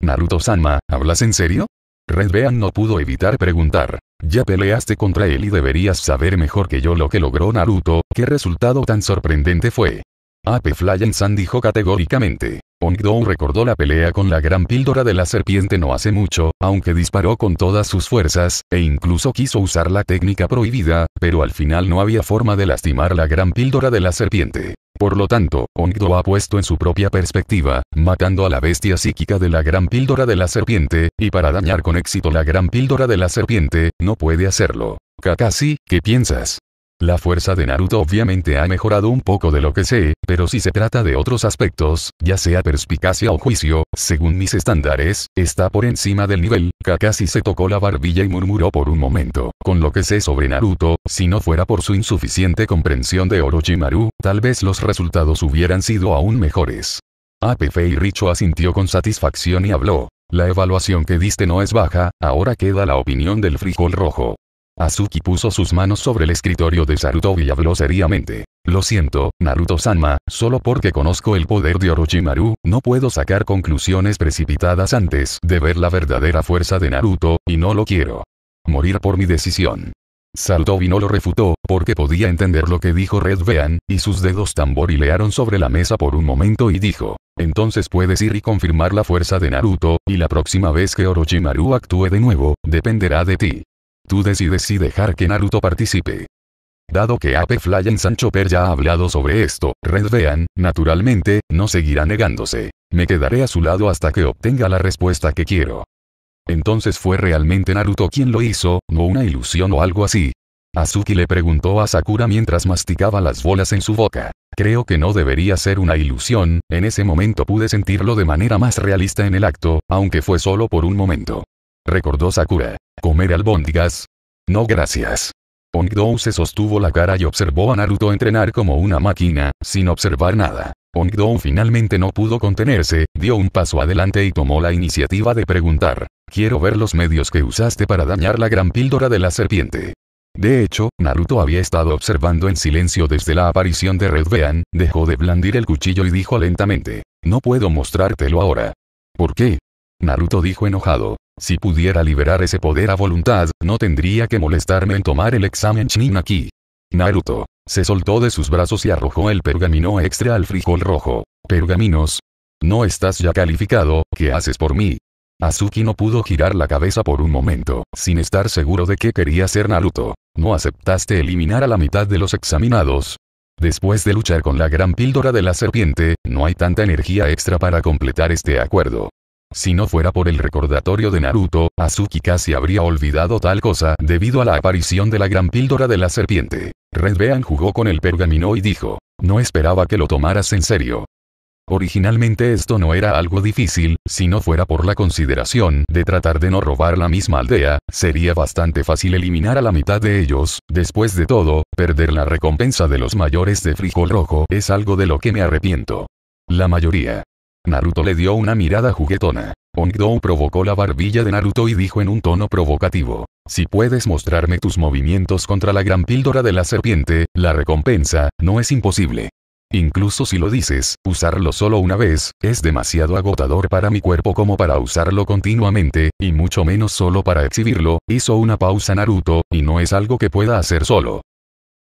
naruto Sanma, ¿hablas en serio? Red no pudo evitar preguntar. Ya peleaste contra él y deberías saber mejor que yo lo que logró Naruto, qué resultado tan sorprendente fue. Ape flyen San dijo categóricamente. Dou recordó la pelea con la gran píldora de la serpiente no hace mucho, aunque disparó con todas sus fuerzas, e incluso quiso usar la técnica prohibida, pero al final no había forma de lastimar la gran píldora de la serpiente. Por lo tanto, Ongdo ha puesto en su propia perspectiva, matando a la bestia psíquica de la gran píldora de la serpiente, y para dañar con éxito la gran píldora de la serpiente, no puede hacerlo. Kakashi, ¿qué piensas? La fuerza de Naruto obviamente ha mejorado un poco de lo que sé, pero si se trata de otros aspectos, ya sea perspicacia o juicio, según mis estándares, está por encima del nivel, Kakashi se tocó la barbilla y murmuró por un momento, con lo que sé sobre Naruto, si no fuera por su insuficiente comprensión de Orochimaru, tal vez los resultados hubieran sido aún mejores. Apefei y Richo asintió con satisfacción y habló. La evaluación que diste no es baja, ahora queda la opinión del frijol rojo. Azuki puso sus manos sobre el escritorio de Sarutobi y habló seriamente. Lo siento, Naruto-sama, solo porque conozco el poder de Orochimaru, no puedo sacar conclusiones precipitadas antes de ver la verdadera fuerza de Naruto, y no lo quiero. Morir por mi decisión. Sarutobi no lo refutó, porque podía entender lo que dijo Red Vean, y sus dedos tamborilearon sobre la mesa por un momento y dijo, entonces puedes ir y confirmar la fuerza de Naruto, y la próxima vez que Orochimaru actúe de nuevo, dependerá de ti tú decides si dejar que Naruto participe. Dado que Ape Fly en Sancho Per ya ha hablado sobre esto, Red Vean, naturalmente, no seguirá negándose. Me quedaré a su lado hasta que obtenga la respuesta que quiero. Entonces fue realmente Naruto quien lo hizo, no una ilusión o algo así. Azuki le preguntó a Sakura mientras masticaba las bolas en su boca. Creo que no debería ser una ilusión, en ese momento pude sentirlo de manera más realista en el acto, aunque fue solo por un momento. Recordó Sakura. ¿Comer albóndigas? No gracias. Ongdou se sostuvo la cara y observó a Naruto entrenar como una máquina, sin observar nada. Ongdou finalmente no pudo contenerse, dio un paso adelante y tomó la iniciativa de preguntar. Quiero ver los medios que usaste para dañar la gran píldora de la serpiente. De hecho, Naruto había estado observando en silencio desde la aparición de Red Bean, dejó de blandir el cuchillo y dijo lentamente, no puedo mostrártelo ahora. ¿Por qué? Naruto dijo enojado. Si pudiera liberar ese poder a voluntad, no tendría que molestarme en tomar el examen Shin aquí. Naruto. Se soltó de sus brazos y arrojó el pergamino extra al frijol rojo. Pergaminos. No estás ya calificado, ¿qué haces por mí? Azuki no pudo girar la cabeza por un momento, sin estar seguro de qué quería ser Naruto. No aceptaste eliminar a la mitad de los examinados. Después de luchar con la gran píldora de la serpiente, no hay tanta energía extra para completar este acuerdo. Si no fuera por el recordatorio de Naruto, Azuki casi habría olvidado tal cosa debido a la aparición de la gran píldora de la serpiente. Red jugó con el pergamino y dijo, no esperaba que lo tomaras en serio. Originalmente esto no era algo difícil, si no fuera por la consideración de tratar de no robar la misma aldea, sería bastante fácil eliminar a la mitad de ellos, después de todo, perder la recompensa de los mayores de frijol rojo es algo de lo que me arrepiento. La mayoría Naruto le dio una mirada juguetona. Ongdou provocó la barbilla de Naruto y dijo en un tono provocativo. Si puedes mostrarme tus movimientos contra la gran píldora de la serpiente, la recompensa, no es imposible. Incluso si lo dices, usarlo solo una vez, es demasiado agotador para mi cuerpo como para usarlo continuamente, y mucho menos solo para exhibirlo, hizo una pausa Naruto, y no es algo que pueda hacer solo.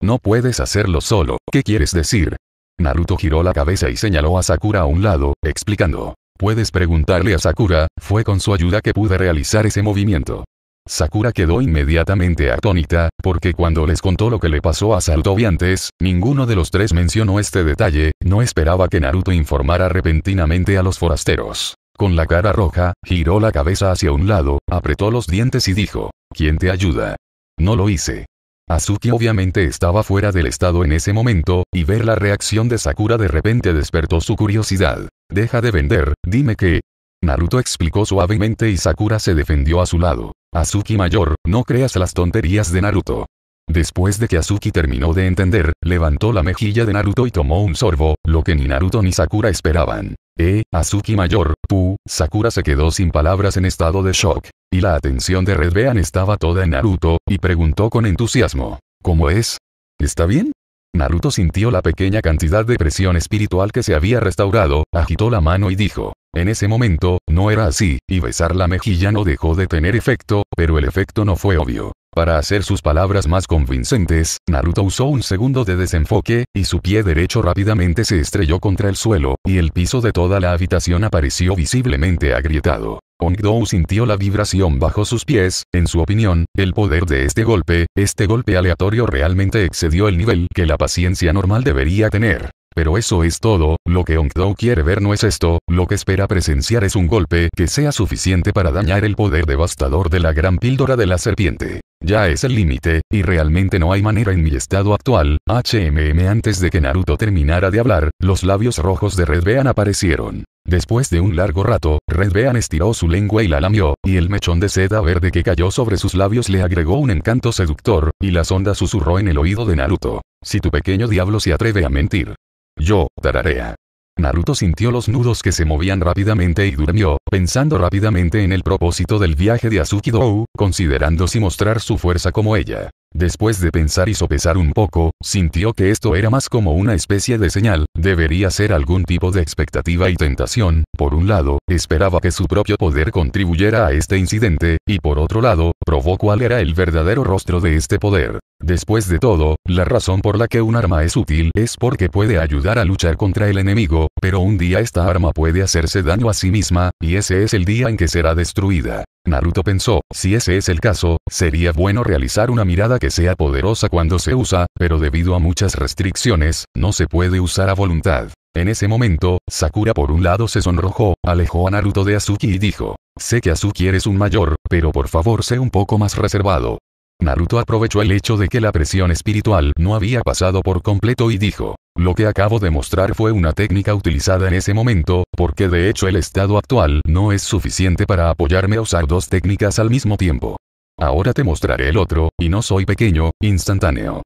No puedes hacerlo solo, ¿qué quieres decir? Naruto giró la cabeza y señaló a Sakura a un lado, explicando. Puedes preguntarle a Sakura, fue con su ayuda que pude realizar ese movimiento. Sakura quedó inmediatamente atónita, porque cuando les contó lo que le pasó a Saltobi antes, ninguno de los tres mencionó este detalle, no esperaba que Naruto informara repentinamente a los forasteros. Con la cara roja, giró la cabeza hacia un lado, apretó los dientes y dijo, ¿Quién te ayuda? No lo hice. Azuki obviamente estaba fuera del estado en ese momento, y ver la reacción de Sakura de repente despertó su curiosidad. Deja de vender, dime qué. Naruto explicó suavemente y Sakura se defendió a su lado. Azuki mayor, no creas las tonterías de Naruto. Después de que Azuki terminó de entender, levantó la mejilla de Naruto y tomó un sorbo, lo que ni Naruto ni Sakura esperaban. Eh, Azuki Mayor, Pu, Sakura se quedó sin palabras en estado de shock. Y la atención de Redbean estaba toda en Naruto, y preguntó con entusiasmo. ¿Cómo es? ¿Está bien? Naruto sintió la pequeña cantidad de presión espiritual que se había restaurado, agitó la mano y dijo. En ese momento, no era así, y besar la mejilla no dejó de tener efecto, pero el efecto no fue obvio. Para hacer sus palabras más convincentes, Naruto usó un segundo de desenfoque, y su pie derecho rápidamente se estrelló contra el suelo, y el piso de toda la habitación apareció visiblemente agrietado. Dou sintió la vibración bajo sus pies, en su opinión, el poder de este golpe, este golpe aleatorio realmente excedió el nivel que la paciencia normal debería tener. Pero eso es todo, lo que Dou quiere ver no es esto, lo que espera presenciar es un golpe que sea suficiente para dañar el poder devastador de la gran píldora de la serpiente. Ya es el límite, y realmente no hay manera en mi estado actual, HMM antes de que Naruto terminara de hablar, los labios rojos de Redbean aparecieron. Después de un largo rato, Redbean estiró su lengua y la lamió, y el mechón de seda verde que cayó sobre sus labios le agregó un encanto seductor, y la sonda susurró en el oído de Naruto. Si tu pequeño diablo se atreve a mentir. Yo, tararea. Naruto sintió los nudos que se movían rápidamente y durmió, pensando rápidamente en el propósito del viaje de Azuki-Dou, considerando si mostrar su fuerza como ella. Después de pensar y sopesar un poco, sintió que esto era más como una especie de señal, debería ser algún tipo de expectativa y tentación, por un lado, esperaba que su propio poder contribuyera a este incidente, y por otro lado, probó cuál era el verdadero rostro de este poder. Después de todo, la razón por la que un arma es útil es porque puede ayudar a luchar contra el enemigo, pero un día esta arma puede hacerse daño a sí misma, y ese es el día en que será destruida. Naruto pensó, si ese es el caso, sería bueno realizar una mirada que sea poderosa cuando se usa, pero debido a muchas restricciones, no se puede usar a voluntad. En ese momento, Sakura por un lado se sonrojó, alejó a Naruto de Azuki y dijo, sé que Azuki eres un mayor, pero por favor sé un poco más reservado. Naruto aprovechó el hecho de que la presión espiritual no había pasado por completo y dijo, lo que acabo de mostrar fue una técnica utilizada en ese momento, porque de hecho el estado actual no es suficiente para apoyarme a usar dos técnicas al mismo tiempo. Ahora te mostraré el otro, y no soy pequeño, instantáneo.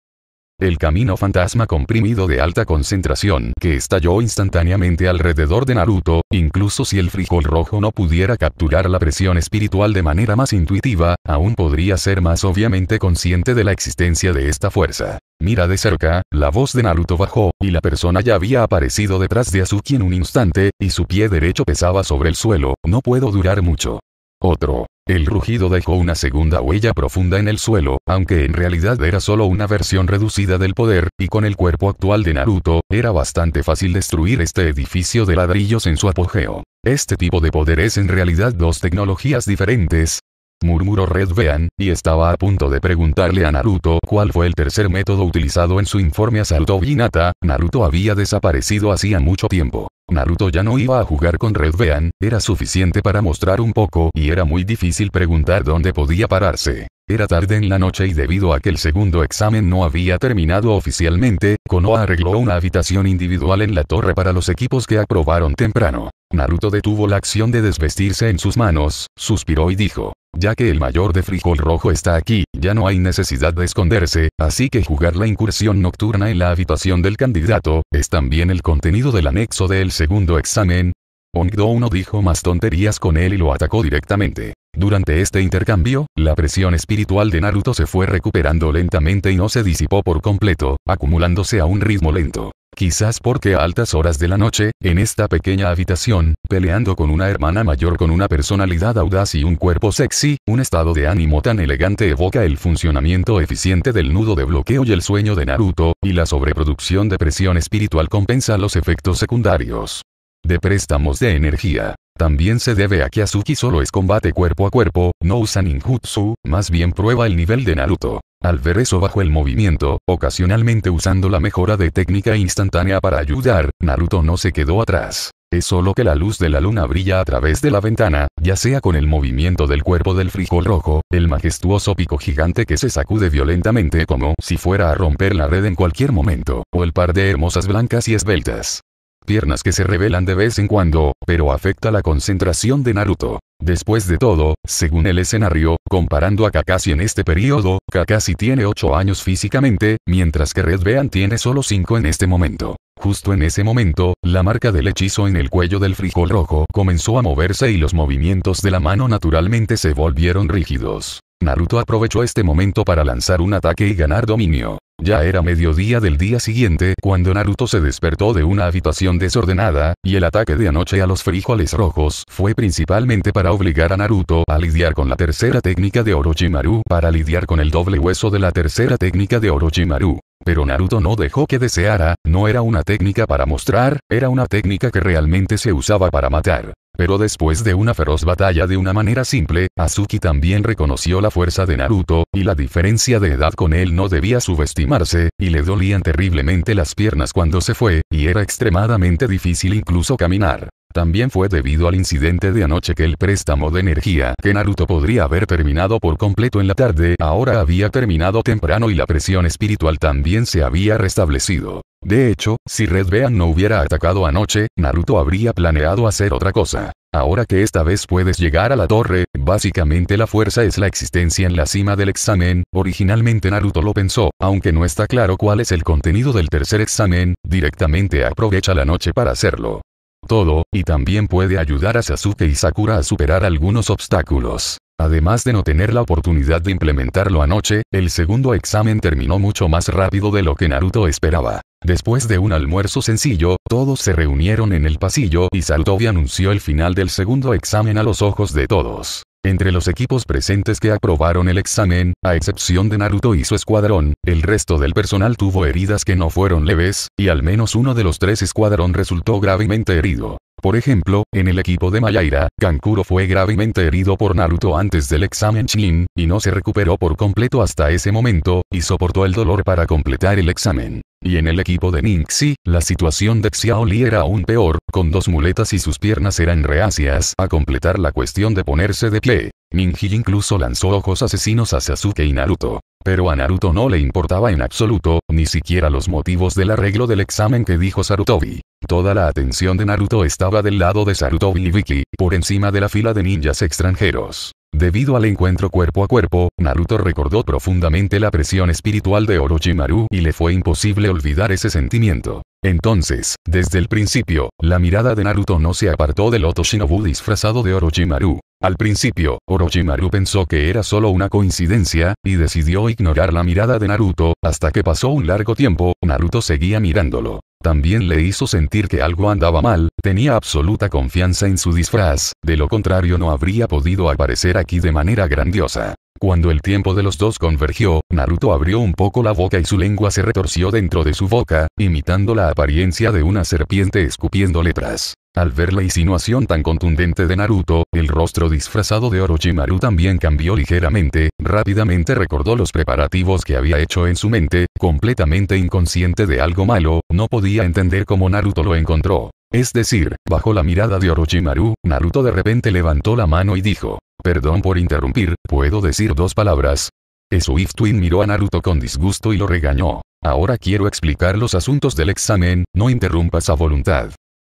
El camino fantasma comprimido de alta concentración que estalló instantáneamente alrededor de Naruto, incluso si el frijol rojo no pudiera capturar la presión espiritual de manera más intuitiva, aún podría ser más obviamente consciente de la existencia de esta fuerza. Mira de cerca, la voz de Naruto bajó, y la persona ya había aparecido detrás de Azuki en un instante, y su pie derecho pesaba sobre el suelo, no puedo durar mucho. Otro. El rugido dejó una segunda huella profunda en el suelo, aunque en realidad era solo una versión reducida del poder, y con el cuerpo actual de Naruto, era bastante fácil destruir este edificio de ladrillos en su apogeo. Este tipo de poder es en realidad dos tecnologías diferentes, murmuró Red Bean, y estaba a punto de preguntarle a Naruto cuál fue el tercer método utilizado en su informe asalto Binata, Naruto había desaparecido hacía mucho tiempo. Naruto ya no iba a jugar con Red Bean, era suficiente para mostrar un poco y era muy difícil preguntar dónde podía pararse. Era tarde en la noche y debido a que el segundo examen no había terminado oficialmente, Konoha arregló una habitación individual en la torre para los equipos que aprobaron temprano. Naruto detuvo la acción de desvestirse en sus manos, suspiró y dijo, ya que el mayor de frijol rojo está aquí, ya no hay necesidad de esconderse, así que jugar la incursión nocturna en la habitación del candidato, es también el contenido del anexo del segundo examen. Ongdo no dijo más tonterías con él y lo atacó directamente. Durante este intercambio, la presión espiritual de Naruto se fue recuperando lentamente y no se disipó por completo, acumulándose a un ritmo lento quizás porque a altas horas de la noche, en esta pequeña habitación, peleando con una hermana mayor con una personalidad audaz y un cuerpo sexy, un estado de ánimo tan elegante evoca el funcionamiento eficiente del nudo de bloqueo y el sueño de Naruto, y la sobreproducción de presión espiritual compensa los efectos secundarios de préstamos de energía. También se debe a que Azuki solo es combate cuerpo a cuerpo, no usa ninjutsu, más bien prueba el nivel de Naruto. Al ver eso bajo el movimiento, ocasionalmente usando la mejora de técnica instantánea para ayudar, Naruto no se quedó atrás. Es solo que la luz de la luna brilla a través de la ventana, ya sea con el movimiento del cuerpo del frijol rojo, el majestuoso pico gigante que se sacude violentamente como si fuera a romper la red en cualquier momento, o el par de hermosas blancas y esbeltas piernas que se revelan de vez en cuando, pero afecta la concentración de Naruto. Después de todo, según el escenario, comparando a Kakashi en este periodo, Kakashi tiene 8 años físicamente, mientras que Red Bean tiene solo 5 en este momento. Justo en ese momento, la marca del hechizo en el cuello del frijol rojo comenzó a moverse y los movimientos de la mano naturalmente se volvieron rígidos. Naruto aprovechó este momento para lanzar un ataque y ganar dominio. Ya era mediodía del día siguiente cuando Naruto se despertó de una habitación desordenada, y el ataque de anoche a los frijoles rojos fue principalmente para obligar a Naruto a lidiar con la tercera técnica de Orochimaru para lidiar con el doble hueso de la tercera técnica de Orochimaru. Pero Naruto no dejó que deseara, no era una técnica para mostrar, era una técnica que realmente se usaba para matar. Pero después de una feroz batalla de una manera simple, Azuki también reconoció la fuerza de Naruto, y la diferencia de edad con él no debía subestimarse, y le dolían terriblemente las piernas cuando se fue, y era extremadamente difícil incluso caminar. También fue debido al incidente de anoche que el préstamo de energía que Naruto podría haber terminado por completo en la tarde ahora había terminado temprano y la presión espiritual también se había restablecido. De hecho, si Red Bean no hubiera atacado anoche, Naruto habría planeado hacer otra cosa. Ahora que esta vez puedes llegar a la torre, básicamente la fuerza es la existencia en la cima del examen, originalmente Naruto lo pensó, aunque no está claro cuál es el contenido del tercer examen, directamente aprovecha la noche para hacerlo todo, y también puede ayudar a Sasuke y Sakura a superar algunos obstáculos. Además de no tener la oportunidad de implementarlo anoche, el segundo examen terminó mucho más rápido de lo que Naruto esperaba. Después de un almuerzo sencillo, todos se reunieron en el pasillo y Sarutobi anunció el final del segundo examen a los ojos de todos. Entre los equipos presentes que aprobaron el examen, a excepción de Naruto y su escuadrón, el resto del personal tuvo heridas que no fueron leves, y al menos uno de los tres escuadrón resultó gravemente herido. Por ejemplo, en el equipo de Mayaira, Gankuro fue gravemente herido por Naruto antes del examen Shin, y no se recuperó por completo hasta ese momento, y soportó el dolor para completar el examen. Y en el equipo de Ningxi, la situación de Xiaoli era aún peor, con dos muletas y sus piernas eran reacias a completar la cuestión de ponerse de pie. Minji incluso lanzó ojos asesinos a Sasuke y Naruto. Pero a Naruto no le importaba en absoluto, ni siquiera los motivos del arreglo del examen que dijo Sarutobi. Toda la atención de Naruto estaba del lado de Sarutobi y Vicky, por encima de la fila de ninjas extranjeros. Debido al encuentro cuerpo a cuerpo, Naruto recordó profundamente la presión espiritual de Orochimaru y le fue imposible olvidar ese sentimiento. Entonces, desde el principio, la mirada de Naruto no se apartó del Oto Shinobu disfrazado de Orochimaru. Al principio, Orochimaru pensó que era solo una coincidencia, y decidió ignorar la mirada de Naruto, hasta que pasó un largo tiempo, Naruto seguía mirándolo. También le hizo sentir que algo andaba mal, tenía absoluta confianza en su disfraz, de lo contrario no habría podido aparecer aquí de manera grandiosa. Cuando el tiempo de los dos convergió, Naruto abrió un poco la boca y su lengua se retorció dentro de su boca, imitando la apariencia de una serpiente escupiendo letras. Al ver la insinuación tan contundente de Naruto, el rostro disfrazado de Orochimaru también cambió ligeramente, rápidamente recordó los preparativos que había hecho en su mente, completamente inconsciente de algo malo, no podía entender cómo Naruto lo encontró. Es decir, bajo la mirada de Orochimaru, Naruto de repente levantó la mano y dijo, perdón por interrumpir, ¿puedo decir dos palabras? Swift Twin miró a Naruto con disgusto y lo regañó. Ahora quiero explicar los asuntos del examen, no interrumpas a voluntad.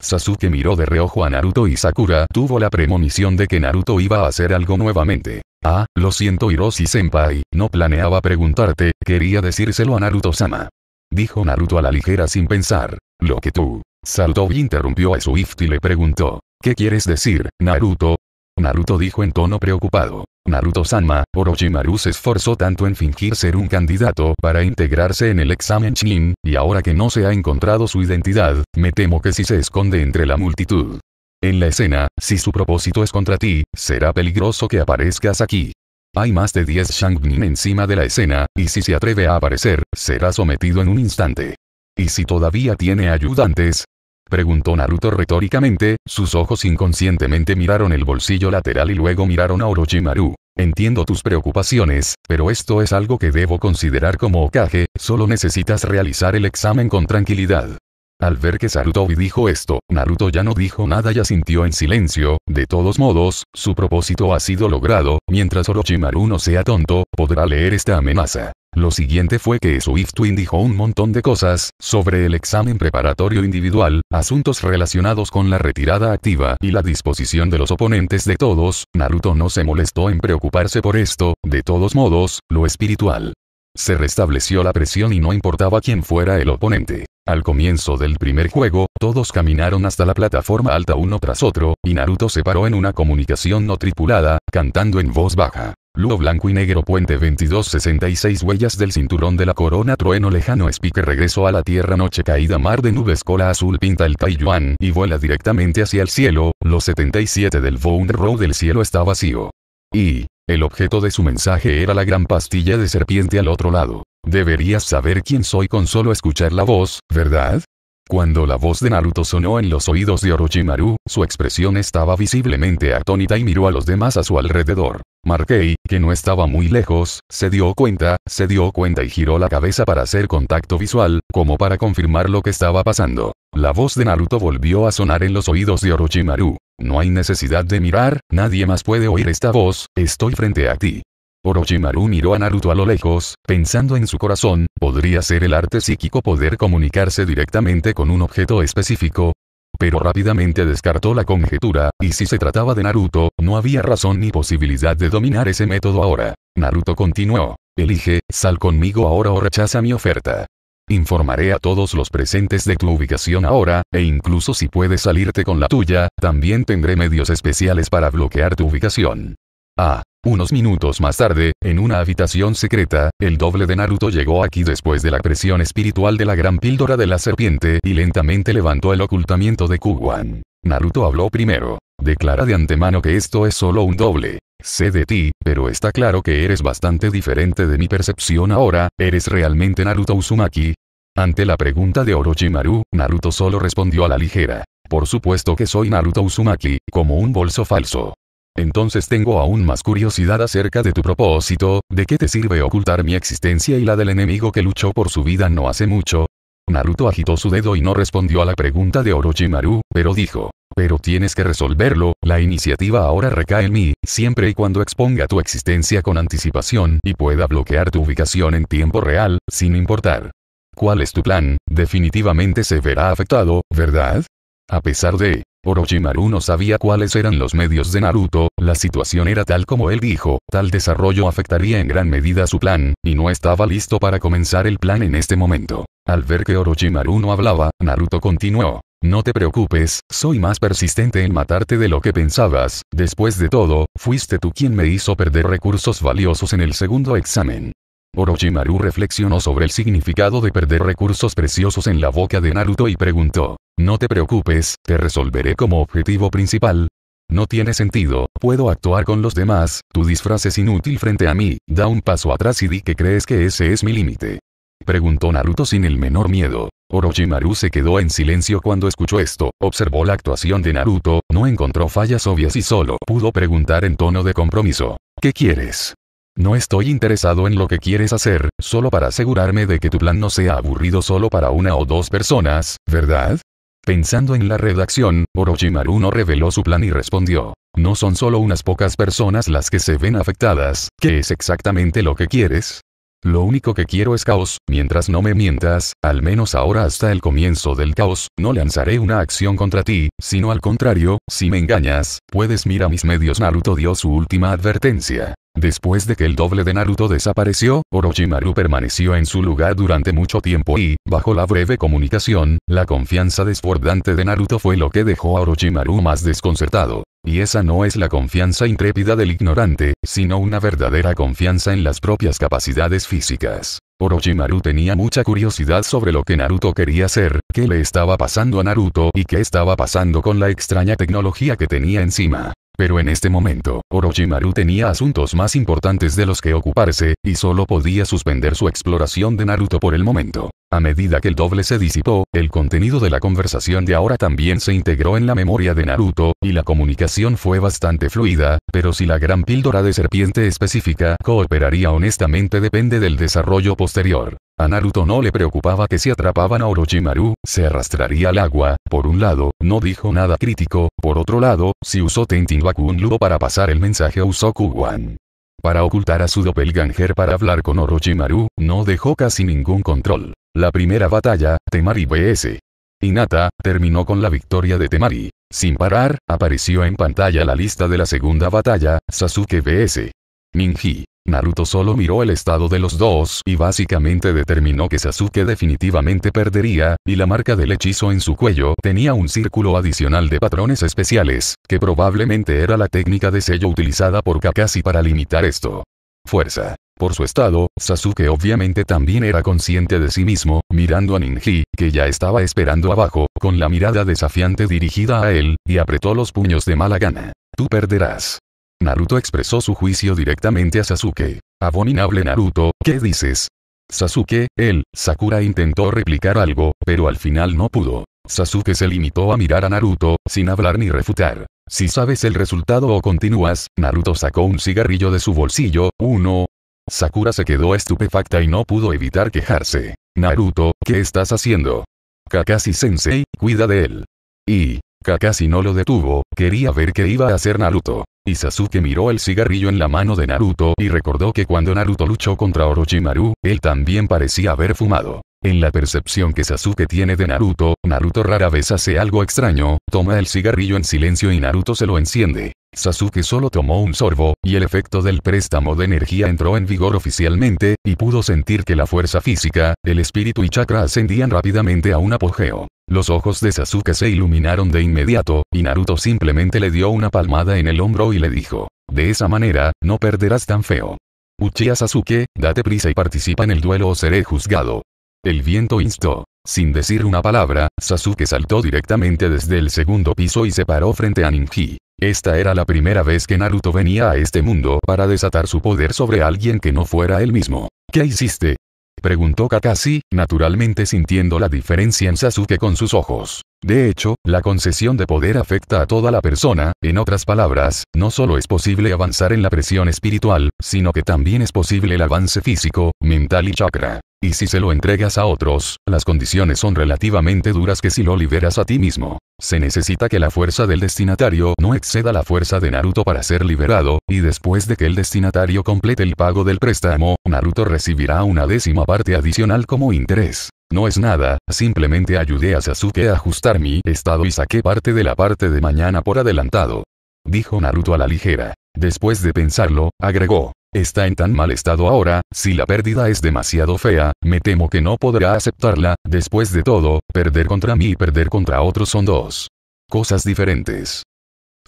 Sasuke miró de reojo a Naruto y Sakura tuvo la premonición de que Naruto iba a hacer algo nuevamente. Ah, lo siento Hiroshi-senpai, no planeaba preguntarte, quería decírselo a Naruto-sama. Dijo Naruto a la ligera sin pensar. Lo que tú. Saltó interrumpió a Swift y le preguntó. ¿Qué quieres decir, Naruto? Naruto dijo en tono preocupado. Naruto-sama, Orochimaru se esforzó tanto en fingir ser un candidato para integrarse en el examen Shinin, y ahora que no se ha encontrado su identidad, me temo que si se esconde entre la multitud. En la escena, si su propósito es contra ti, será peligroso que aparezcas aquí. Hay más de 10 Shangnin encima de la escena, y si se atreve a aparecer, será sometido en un instante. Y si todavía tiene ayudantes, Preguntó Naruto retóricamente, sus ojos inconscientemente miraron el bolsillo lateral y luego miraron a Orochimaru. Entiendo tus preocupaciones, pero esto es algo que debo considerar como Okage, solo necesitas realizar el examen con tranquilidad. Al ver que Sarutobi dijo esto, Naruto ya no dijo nada y asintió en silencio, de todos modos, su propósito ha sido logrado, mientras Orochimaru no sea tonto, podrá leer esta amenaza. Lo siguiente fue que Swift Twin dijo un montón de cosas, sobre el examen preparatorio individual, asuntos relacionados con la retirada activa y la disposición de los oponentes de todos, Naruto no se molestó en preocuparse por esto, de todos modos, lo espiritual se restableció la presión y no importaba quién fuera el oponente. Al comienzo del primer juego, todos caminaron hasta la plataforma alta uno tras otro, y Naruto se paró en una comunicación no tripulada, cantando en voz baja. Luo blanco y negro puente 2266 huellas del cinturón de la corona trueno lejano speaker regreso a la tierra noche caída mar de nubes cola azul pinta el Taiyuan y vuela directamente hacia el cielo, los 77 del Bound Road del cielo está vacío. Y, el objeto de su mensaje era la gran pastilla de serpiente al otro lado. Deberías saber quién soy con solo escuchar la voz, ¿verdad? Cuando la voz de Naruto sonó en los oídos de Orochimaru, su expresión estaba visiblemente atónita y miró a los demás a su alrededor. Markei, que no estaba muy lejos, se dio cuenta, se dio cuenta y giró la cabeza para hacer contacto visual, como para confirmar lo que estaba pasando. La voz de Naruto volvió a sonar en los oídos de Orochimaru. No hay necesidad de mirar, nadie más puede oír esta voz, estoy frente a ti. Orochimaru miró a Naruto a lo lejos, pensando en su corazón, ¿podría ser el arte psíquico poder comunicarse directamente con un objeto específico? Pero rápidamente descartó la conjetura, y si se trataba de Naruto, no había razón ni posibilidad de dominar ese método ahora. Naruto continuó. Elige, sal conmigo ahora o rechaza mi oferta. Informaré a todos los presentes de tu ubicación ahora, e incluso si puedes salirte con la tuya, también tendré medios especiales para bloquear tu ubicación. Ah, unos minutos más tarde, en una habitación secreta, el doble de Naruto llegó aquí después de la presión espiritual de la gran píldora de la serpiente y lentamente levantó el ocultamiento de Kuwan. Naruto habló primero. Declara de antemano que esto es solo un doble. Sé de ti, pero está claro que eres bastante diferente de mi percepción ahora, ¿eres realmente Naruto Uzumaki? Ante la pregunta de Orochimaru, Naruto solo respondió a la ligera. Por supuesto que soy Naruto Uzumaki, como un bolso falso. Entonces tengo aún más curiosidad acerca de tu propósito, ¿de qué te sirve ocultar mi existencia y la del enemigo que luchó por su vida no hace mucho? Naruto agitó su dedo y no respondió a la pregunta de Orochimaru, pero dijo, pero tienes que resolverlo, la iniciativa ahora recae en mí, siempre y cuando exponga tu existencia con anticipación y pueda bloquear tu ubicación en tiempo real, sin importar. ¿Cuál es tu plan? Definitivamente se verá afectado, ¿verdad? A pesar de, Orochimaru no sabía cuáles eran los medios de Naruto, la situación era tal como él dijo, tal desarrollo afectaría en gran medida su plan, y no estaba listo para comenzar el plan en este momento. Al ver que Orochimaru no hablaba, Naruto continuó. No te preocupes, soy más persistente en matarte de lo que pensabas, después de todo, fuiste tú quien me hizo perder recursos valiosos en el segundo examen. Orochimaru reflexionó sobre el significado de perder recursos preciosos en la boca de Naruto y preguntó, no te preocupes, te resolveré como objetivo principal. No tiene sentido, puedo actuar con los demás, tu disfraz es inútil frente a mí, da un paso atrás y di que crees que ese es mi límite. Preguntó Naruto sin el menor miedo. Orochimaru se quedó en silencio cuando escuchó esto, observó la actuación de Naruto, no encontró fallas obvias y solo pudo preguntar en tono de compromiso. ¿Qué quieres? No estoy interesado en lo que quieres hacer, solo para asegurarme de que tu plan no sea aburrido solo para una o dos personas, ¿verdad? Pensando en la redacción, Orochimaru no reveló su plan y respondió. No son solo unas pocas personas las que se ven afectadas, ¿qué es exactamente lo que quieres? Lo único que quiero es caos, mientras no me mientas, al menos ahora hasta el comienzo del caos, no lanzaré una acción contra ti, sino al contrario, si me engañas, puedes mirar mis medios. Naruto dio su última advertencia. Después de que el doble de Naruto desapareció, Orochimaru permaneció en su lugar durante mucho tiempo y, bajo la breve comunicación, la confianza desbordante de Naruto fue lo que dejó a Orochimaru más desconcertado. Y esa no es la confianza intrépida del ignorante, sino una verdadera confianza en las propias capacidades físicas. Orochimaru tenía mucha curiosidad sobre lo que Naruto quería hacer, qué le estaba pasando a Naruto y qué estaba pasando con la extraña tecnología que tenía encima. Pero en este momento, Orochimaru tenía asuntos más importantes de los que ocuparse, y solo podía suspender su exploración de Naruto por el momento. A medida que el doble se disipó, el contenido de la conversación de ahora también se integró en la memoria de Naruto, y la comunicación fue bastante fluida, pero si la gran píldora de serpiente específica cooperaría honestamente depende del desarrollo posterior. A Naruto no le preocupaba que si atrapaban a Orochimaru, se arrastraría al agua, por un lado, no dijo nada crítico, por otro lado, si usó Tentin Ludo para pasar el mensaje a Usoku Wan. Para ocultar a su doppelganger para hablar con Orochimaru, no dejó casi ningún control. La primera batalla, Temari vs. Inata, terminó con la victoria de Temari. Sin parar, apareció en pantalla la lista de la segunda batalla, Sasuke vs. Ninji. Naruto solo miró el estado de los dos y básicamente determinó que Sasuke definitivamente perdería, y la marca del hechizo en su cuello tenía un círculo adicional de patrones especiales, que probablemente era la técnica de sello utilizada por Kakashi para limitar esto. Fuerza. Por su estado, Sasuke obviamente también era consciente de sí mismo, mirando a Ninji, que ya estaba esperando abajo, con la mirada desafiante dirigida a él, y apretó los puños de mala gana. Tú perderás. Naruto expresó su juicio directamente a Sasuke. Abominable Naruto, ¿qué dices? Sasuke, él, Sakura intentó replicar algo, pero al final no pudo. Sasuke se limitó a mirar a Naruto, sin hablar ni refutar. Si sabes el resultado o continúas, Naruto sacó un cigarrillo de su bolsillo, uno. Sakura se quedó estupefacta y no pudo evitar quejarse. Naruto, ¿qué estás haciendo? Kakashi Sensei, cuida de él. Y, casi no lo detuvo, quería ver qué iba a hacer Naruto. Y Sasuke miró el cigarrillo en la mano de Naruto y recordó que cuando Naruto luchó contra Orochimaru, él también parecía haber fumado. En la percepción que Sasuke tiene de Naruto, Naruto rara vez hace algo extraño, toma el cigarrillo en silencio y Naruto se lo enciende. Sasuke solo tomó un sorbo, y el efecto del préstamo de energía entró en vigor oficialmente, y pudo sentir que la fuerza física, el espíritu y chakra ascendían rápidamente a un apogeo. Los ojos de Sasuke se iluminaron de inmediato, y Naruto simplemente le dio una palmada en el hombro y le dijo, de esa manera, no perderás tan feo. Uchiha Sasuke, date prisa y participa en el duelo o seré juzgado. El viento instó. Sin decir una palabra, Sasuke saltó directamente desde el segundo piso y se paró frente a Ninji. Esta era la primera vez que Naruto venía a este mundo para desatar su poder sobre alguien que no fuera él mismo. ¿Qué hiciste? Preguntó Kakashi, naturalmente sintiendo la diferencia en Sasuke con sus ojos. De hecho, la concesión de poder afecta a toda la persona, en otras palabras, no solo es posible avanzar en la presión espiritual, sino que también es posible el avance físico, mental y chakra. Y si se lo entregas a otros, las condiciones son relativamente duras que si lo liberas a ti mismo. Se necesita que la fuerza del destinatario no exceda la fuerza de Naruto para ser liberado, y después de que el destinatario complete el pago del préstamo, Naruto recibirá una décima parte adicional como interés. No es nada, simplemente ayudé a Sasuke a ajustar mi estado y saqué parte de la parte de mañana por adelantado. Dijo Naruto a la ligera. Después de pensarlo, agregó, Está en tan mal estado ahora, si la pérdida es demasiado fea, me temo que no podrá aceptarla, después de todo, perder contra mí y perder contra otros son dos cosas diferentes.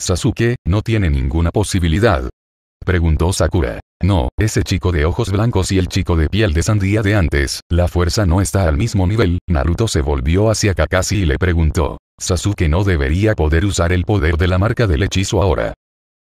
Sasuke, no tiene ninguna posibilidad. Preguntó Sakura. No, ese chico de ojos blancos y el chico de piel de sandía de antes, la fuerza no está al mismo nivel, Naruto se volvió hacia Kakashi y le preguntó. Sasuke no debería poder usar el poder de la marca del hechizo ahora.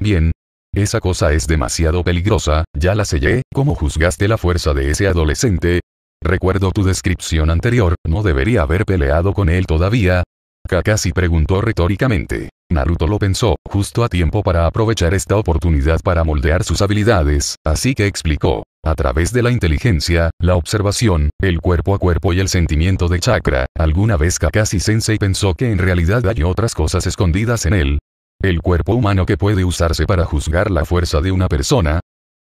Bien, esa cosa es demasiado peligrosa, ya la sellé, ¿cómo juzgaste la fuerza de ese adolescente? Recuerdo tu descripción anterior, no debería haber peleado con él todavía. Kakashi preguntó retóricamente. Naruto lo pensó, justo a tiempo para aprovechar esta oportunidad para moldear sus habilidades, así que explicó. A través de la inteligencia, la observación, el cuerpo a cuerpo y el sentimiento de chakra, alguna vez Kakashi Sensei pensó que en realidad hay otras cosas escondidas en él, el cuerpo humano que puede usarse para juzgar la fuerza de una persona.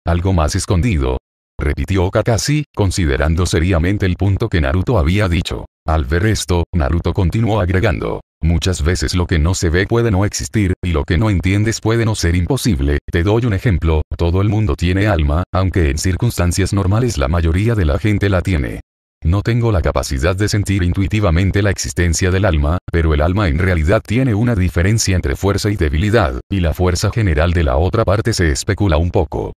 Algo más escondido. Repitió Kakashi, considerando seriamente el punto que Naruto había dicho. Al ver esto, Naruto continuó agregando. Muchas veces lo que no se ve puede no existir, y lo que no entiendes puede no ser imposible. Te doy un ejemplo, todo el mundo tiene alma, aunque en circunstancias normales la mayoría de la gente la tiene. No tengo la capacidad de sentir intuitivamente la existencia del alma, pero el alma en realidad tiene una diferencia entre fuerza y debilidad, y la fuerza general de la otra parte se especula un poco.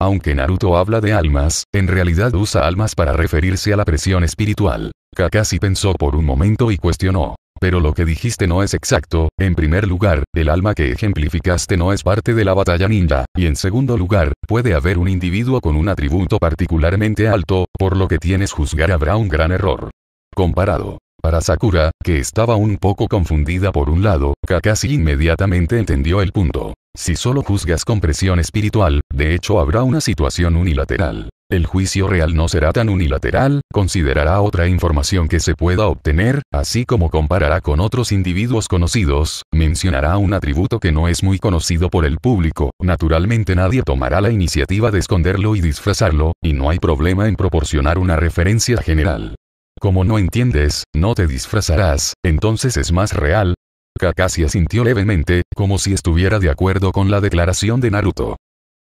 Aunque Naruto habla de almas, en realidad usa almas para referirse a la presión espiritual. Kakashi pensó por un momento y cuestionó. Pero lo que dijiste no es exacto, en primer lugar, el alma que ejemplificaste no es parte de la batalla ninja, y en segundo lugar, puede haber un individuo con un atributo particularmente alto, por lo que tienes juzgar habrá un gran error. Comparado. Para Sakura, que estaba un poco confundida por un lado, Kakashi inmediatamente entendió el punto. Si solo juzgas con presión espiritual, de hecho habrá una situación unilateral. El juicio real no será tan unilateral, considerará otra información que se pueda obtener, así como comparará con otros individuos conocidos, mencionará un atributo que no es muy conocido por el público, naturalmente nadie tomará la iniciativa de esconderlo y disfrazarlo, y no hay problema en proporcionar una referencia general. Como no entiendes, no te disfrazarás, entonces es más real, Kakashi asintió levemente, como si estuviera de acuerdo con la declaración de Naruto.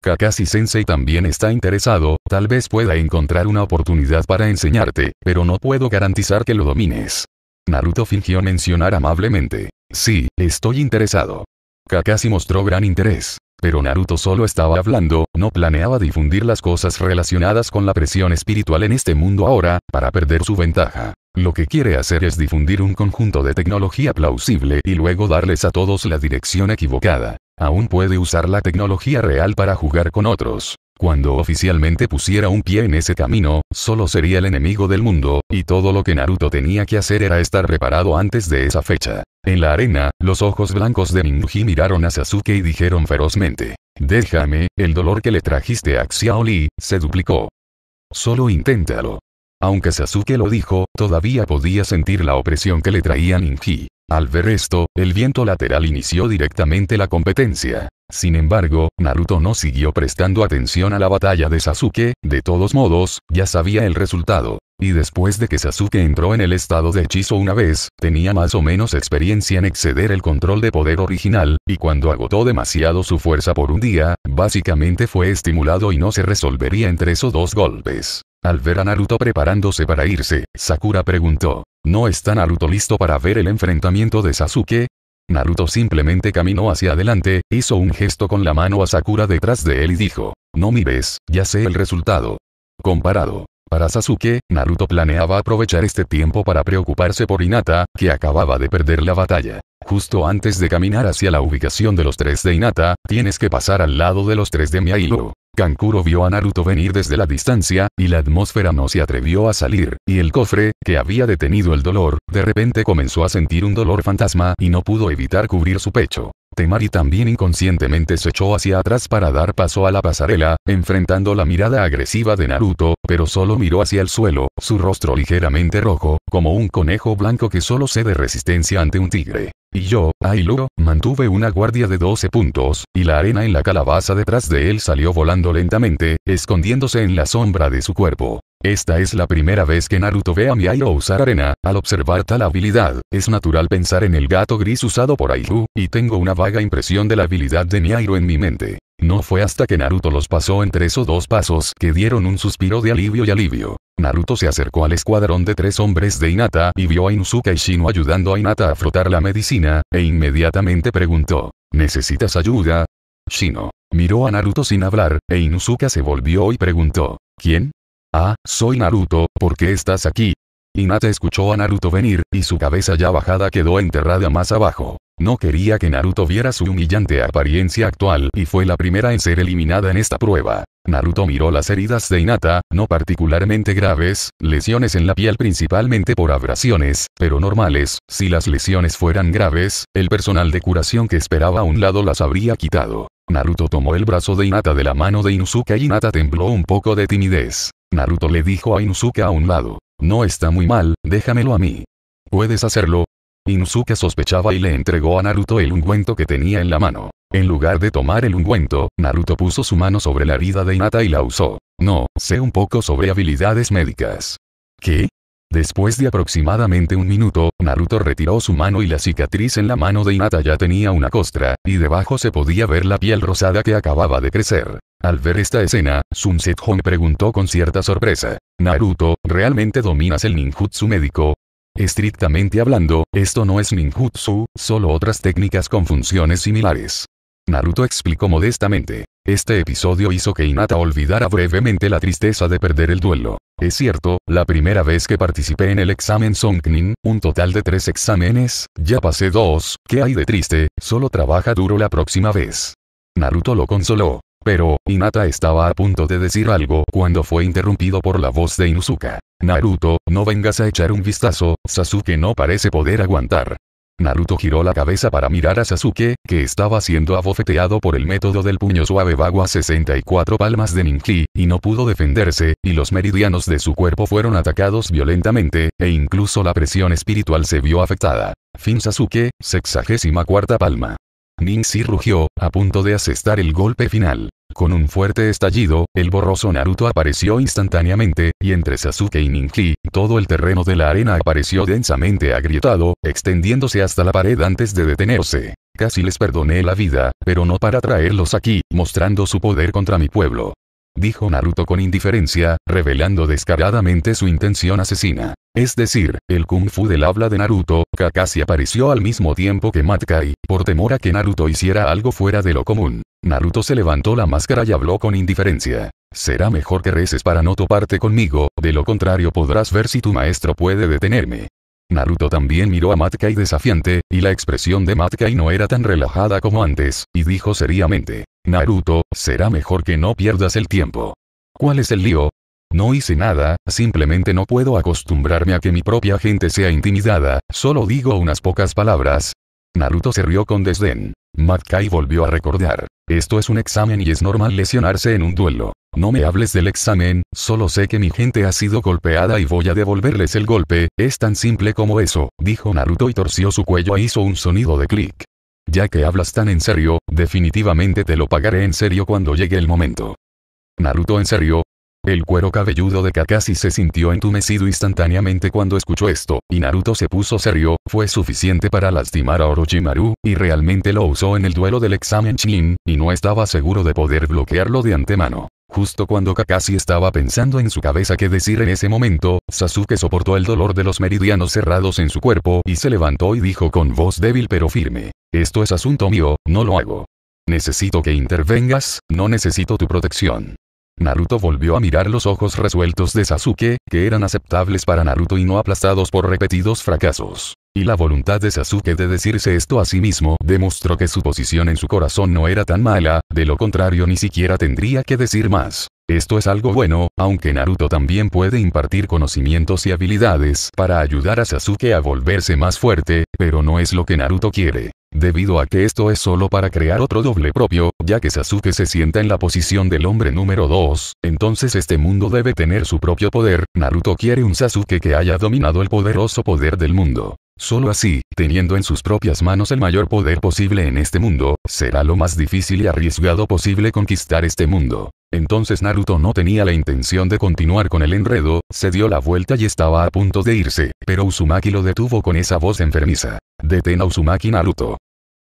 Kakashi-sensei también está interesado, tal vez pueda encontrar una oportunidad para enseñarte, pero no puedo garantizar que lo domines. Naruto fingió mencionar amablemente. Sí, estoy interesado. Kakashi mostró gran interés. Pero Naruto solo estaba hablando, no planeaba difundir las cosas relacionadas con la presión espiritual en este mundo ahora, para perder su ventaja. Lo que quiere hacer es difundir un conjunto de tecnología plausible y luego darles a todos la dirección equivocada. Aún puede usar la tecnología real para jugar con otros. Cuando oficialmente pusiera un pie en ese camino, solo sería el enemigo del mundo, y todo lo que Naruto tenía que hacer era estar preparado antes de esa fecha. En la arena, los ojos blancos de Ninji miraron a Sasuke y dijeron ferozmente. Déjame, el dolor que le trajiste a Xiaoli, se duplicó. Solo inténtalo. Aunque Sasuke lo dijo, todavía podía sentir la opresión que le traía Ninji. Al ver esto, el viento lateral inició directamente la competencia. Sin embargo, Naruto no siguió prestando atención a la batalla de Sasuke, de todos modos, ya sabía el resultado. Y después de que Sasuke entró en el estado de hechizo una vez, tenía más o menos experiencia en exceder el control de poder original, y cuando agotó demasiado su fuerza por un día, básicamente fue estimulado y no se resolvería entre esos dos golpes. Al ver a Naruto preparándose para irse, Sakura preguntó, ¿No está Naruto listo para ver el enfrentamiento de Sasuke? Naruto simplemente caminó hacia adelante, hizo un gesto con la mano a Sakura detrás de él y dijo, no ves. ya sé el resultado. Comparado para Sasuke, Naruto planeaba aprovechar este tiempo para preocuparse por Hinata, que acababa de perder la batalla. Justo antes de caminar hacia la ubicación de los tres de Inata, tienes que pasar al lado de los tres de Miailo. Kankuro vio a Naruto venir desde la distancia, y la atmósfera no se atrevió a salir, y el cofre, que había detenido el dolor, de repente comenzó a sentir un dolor fantasma y no pudo evitar cubrir su pecho. Temari también inconscientemente se echó hacia atrás para dar paso a la pasarela, enfrentando la mirada agresiva de Naruto, pero solo miró hacia el suelo, su rostro ligeramente rojo, como un conejo blanco que solo cede resistencia ante un tigre. Y yo, ahí luego, mantuve una guardia de 12 puntos, y la arena en la calabaza detrás de él salió volando lentamente, escondiéndose en la sombra de su cuerpo. Esta es la primera vez que Naruto ve a Miairo usar arena, al observar tal habilidad, es natural pensar en el gato gris usado por Airu, y tengo una vaga impresión de la habilidad de Miairo en mi mente. No fue hasta que Naruto los pasó en tres o dos pasos que dieron un suspiro de alivio y alivio. Naruto se acercó al escuadrón de tres hombres de Hinata y vio a Inuzuka y Shino ayudando a Hinata a frotar la medicina, e inmediatamente preguntó, ¿necesitas ayuda? Shino miró a Naruto sin hablar, e Inuzuka se volvió y preguntó, ¿quién? Ah, soy Naruto, ¿por qué estás aquí? Inata escuchó a Naruto venir, y su cabeza ya bajada quedó enterrada más abajo. No quería que Naruto viera su humillante apariencia actual y fue la primera en ser eliminada en esta prueba. Naruto miró las heridas de Inata, no particularmente graves, lesiones en la piel principalmente por abrasiones, pero normales, si las lesiones fueran graves, el personal de curación que esperaba a un lado las habría quitado. Naruto tomó el brazo de Inata de la mano de Inuzuka y Inata tembló un poco de timidez. Naruto le dijo a Inuzuka a un lado. No está muy mal, déjamelo a mí. ¿Puedes hacerlo? Inuzuka sospechaba y le entregó a Naruto el ungüento que tenía en la mano. En lugar de tomar el ungüento, Naruto puso su mano sobre la herida de Inata y la usó. No, sé un poco sobre habilidades médicas. ¿Qué? Después de aproximadamente un minuto, Naruto retiró su mano y la cicatriz en la mano de Inata ya tenía una costra, y debajo se podía ver la piel rosada que acababa de crecer. Al ver esta escena, Sunset Home preguntó con cierta sorpresa, Naruto, ¿realmente dominas el ninjutsu médico? Estrictamente hablando, esto no es ninjutsu, solo otras técnicas con funciones similares. Naruto explicó modestamente. Este episodio hizo que Inata olvidara brevemente la tristeza de perder el duelo. Es cierto, la primera vez que participé en el examen Songnin, un total de tres exámenes, ya pasé dos, ¿qué hay de triste? Solo trabaja duro la próxima vez. Naruto lo consoló. Pero, Inata estaba a punto de decir algo cuando fue interrumpido por la voz de Inuzuka. Naruto, no vengas a echar un vistazo, Sasuke no parece poder aguantar. Naruto giró la cabeza para mirar a Sasuke, que estaba siendo abofeteado por el método del puño suave vago a 64 palmas de Ninji, y no pudo defenderse, y los meridianos de su cuerpo fueron atacados violentamente, e incluso la presión espiritual se vio afectada. Fin Sasuke, sexagésima cuarta palma. Ninji rugió, a punto de asestar el golpe final. Con un fuerte estallido, el borroso Naruto apareció instantáneamente, y entre Sasuke y Ninji, todo el terreno de la arena apareció densamente agrietado, extendiéndose hasta la pared antes de detenerse. Casi les perdoné la vida, pero no para traerlos aquí, mostrando su poder contra mi pueblo. Dijo Naruto con indiferencia, revelando descaradamente su intención asesina. Es decir, el kung fu del habla de Naruto, Kakashi apareció al mismo tiempo que Matkai, por temor a que Naruto hiciera algo fuera de lo común. Naruto se levantó la máscara y habló con indiferencia. Será mejor que reces para no toparte conmigo, de lo contrario podrás ver si tu maestro puede detenerme. Naruto también miró a Matkai desafiante, y la expresión de Matkai no era tan relajada como antes, y dijo seriamente, Naruto, será mejor que no pierdas el tiempo. ¿Cuál es el lío? No hice nada, simplemente no puedo acostumbrarme a que mi propia gente sea intimidada, solo digo unas pocas palabras. Naruto se rió con desdén. Matkai volvió a recordar. Esto es un examen y es normal lesionarse en un duelo. No me hables del examen, solo sé que mi gente ha sido golpeada y voy a devolverles el golpe, es tan simple como eso, dijo Naruto y torció su cuello e hizo un sonido de clic. Ya que hablas tan en serio, definitivamente te lo pagaré en serio cuando llegue el momento. Naruto en serio, el cuero cabelludo de Kakashi se sintió entumecido instantáneamente cuando escuchó esto, y Naruto se puso serio, fue suficiente para lastimar a Orochimaru, y realmente lo usó en el duelo del examen Shin, y no estaba seguro de poder bloquearlo de antemano. Justo cuando Kakashi estaba pensando en su cabeza qué decir en ese momento, Sasuke soportó el dolor de los meridianos cerrados en su cuerpo y se levantó y dijo con voz débil pero firme, esto es asunto mío, no lo hago. Necesito que intervengas, no necesito tu protección. Naruto volvió a mirar los ojos resueltos de Sasuke, que eran aceptables para Naruto y no aplastados por repetidos fracasos. Y la voluntad de Sasuke de decirse esto a sí mismo demostró que su posición en su corazón no era tan mala, de lo contrario ni siquiera tendría que decir más. Esto es algo bueno, aunque Naruto también puede impartir conocimientos y habilidades para ayudar a Sasuke a volverse más fuerte, pero no es lo que Naruto quiere. Debido a que esto es solo para crear otro doble propio, ya que Sasuke se sienta en la posición del hombre número 2, entonces este mundo debe tener su propio poder, Naruto quiere un Sasuke que haya dominado el poderoso poder del mundo. Solo así, teniendo en sus propias manos el mayor poder posible en este mundo, será lo más difícil y arriesgado posible conquistar este mundo. Entonces Naruto no tenía la intención de continuar con el enredo, se dio la vuelta y estaba a punto de irse, pero Uzumaki lo detuvo con esa voz enfermiza. Detén a Uzumaki Naruto.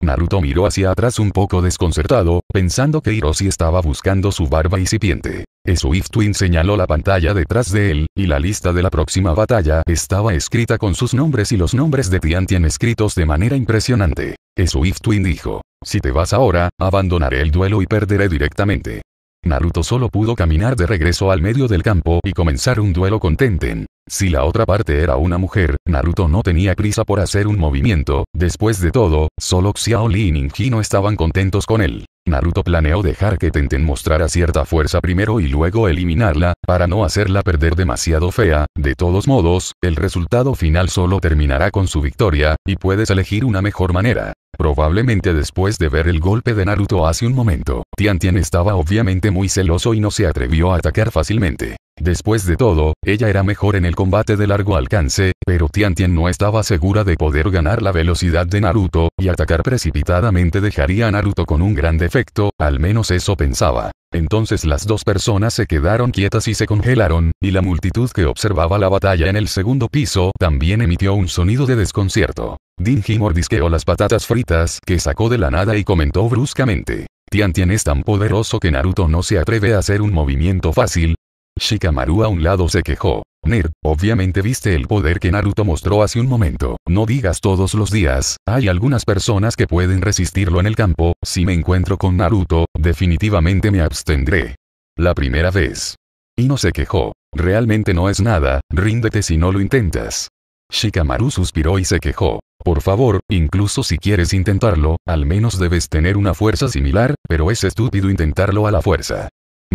Naruto miró hacia atrás un poco desconcertado, pensando que Hiroshi estaba buscando su barba incipiente. Swift Twin señaló la pantalla detrás de él, y la lista de la próxima batalla estaba escrita con sus nombres y los nombres de Tiantian escritos de manera impresionante. Swift Twin dijo, si te vas ahora, abandonaré el duelo y perderé directamente. Naruto solo pudo caminar de regreso al medio del campo y comenzar un duelo con Tenten. Si la otra parte era una mujer, Naruto no tenía prisa por hacer un movimiento, después de todo, solo Xiaoli y Ninji no estaban contentos con él. Naruto planeó dejar que Tenten mostrara cierta fuerza primero y luego eliminarla, para no hacerla perder demasiado fea, de todos modos, el resultado final solo terminará con su victoria, y puedes elegir una mejor manera probablemente después de ver el golpe de Naruto hace un momento. Tian Tian estaba obviamente muy celoso y no se atrevió a atacar fácilmente. Después de todo, ella era mejor en el combate de largo alcance, pero Tian Tian no estaba segura de poder ganar la velocidad de Naruto, y atacar precipitadamente dejaría a Naruto con un gran defecto, al menos eso pensaba. Entonces las dos personas se quedaron quietas y se congelaron, y la multitud que observaba la batalla en el segundo piso también emitió un sonido de desconcierto. Dingy mordisqueó las patatas fritas que sacó de la nada y comentó bruscamente. Tian Tian es tan poderoso que Naruto no se atreve a hacer un movimiento fácil, Shikamaru a un lado se quejó. Ner, obviamente viste el poder que Naruto mostró hace un momento. No digas todos los días, hay algunas personas que pueden resistirlo en el campo, si me encuentro con Naruto, definitivamente me abstendré. La primera vez. Y no se quejó. Realmente no es nada, ríndete si no lo intentas. Shikamaru suspiró y se quejó. Por favor, incluso si quieres intentarlo, al menos debes tener una fuerza similar, pero es estúpido intentarlo a la fuerza.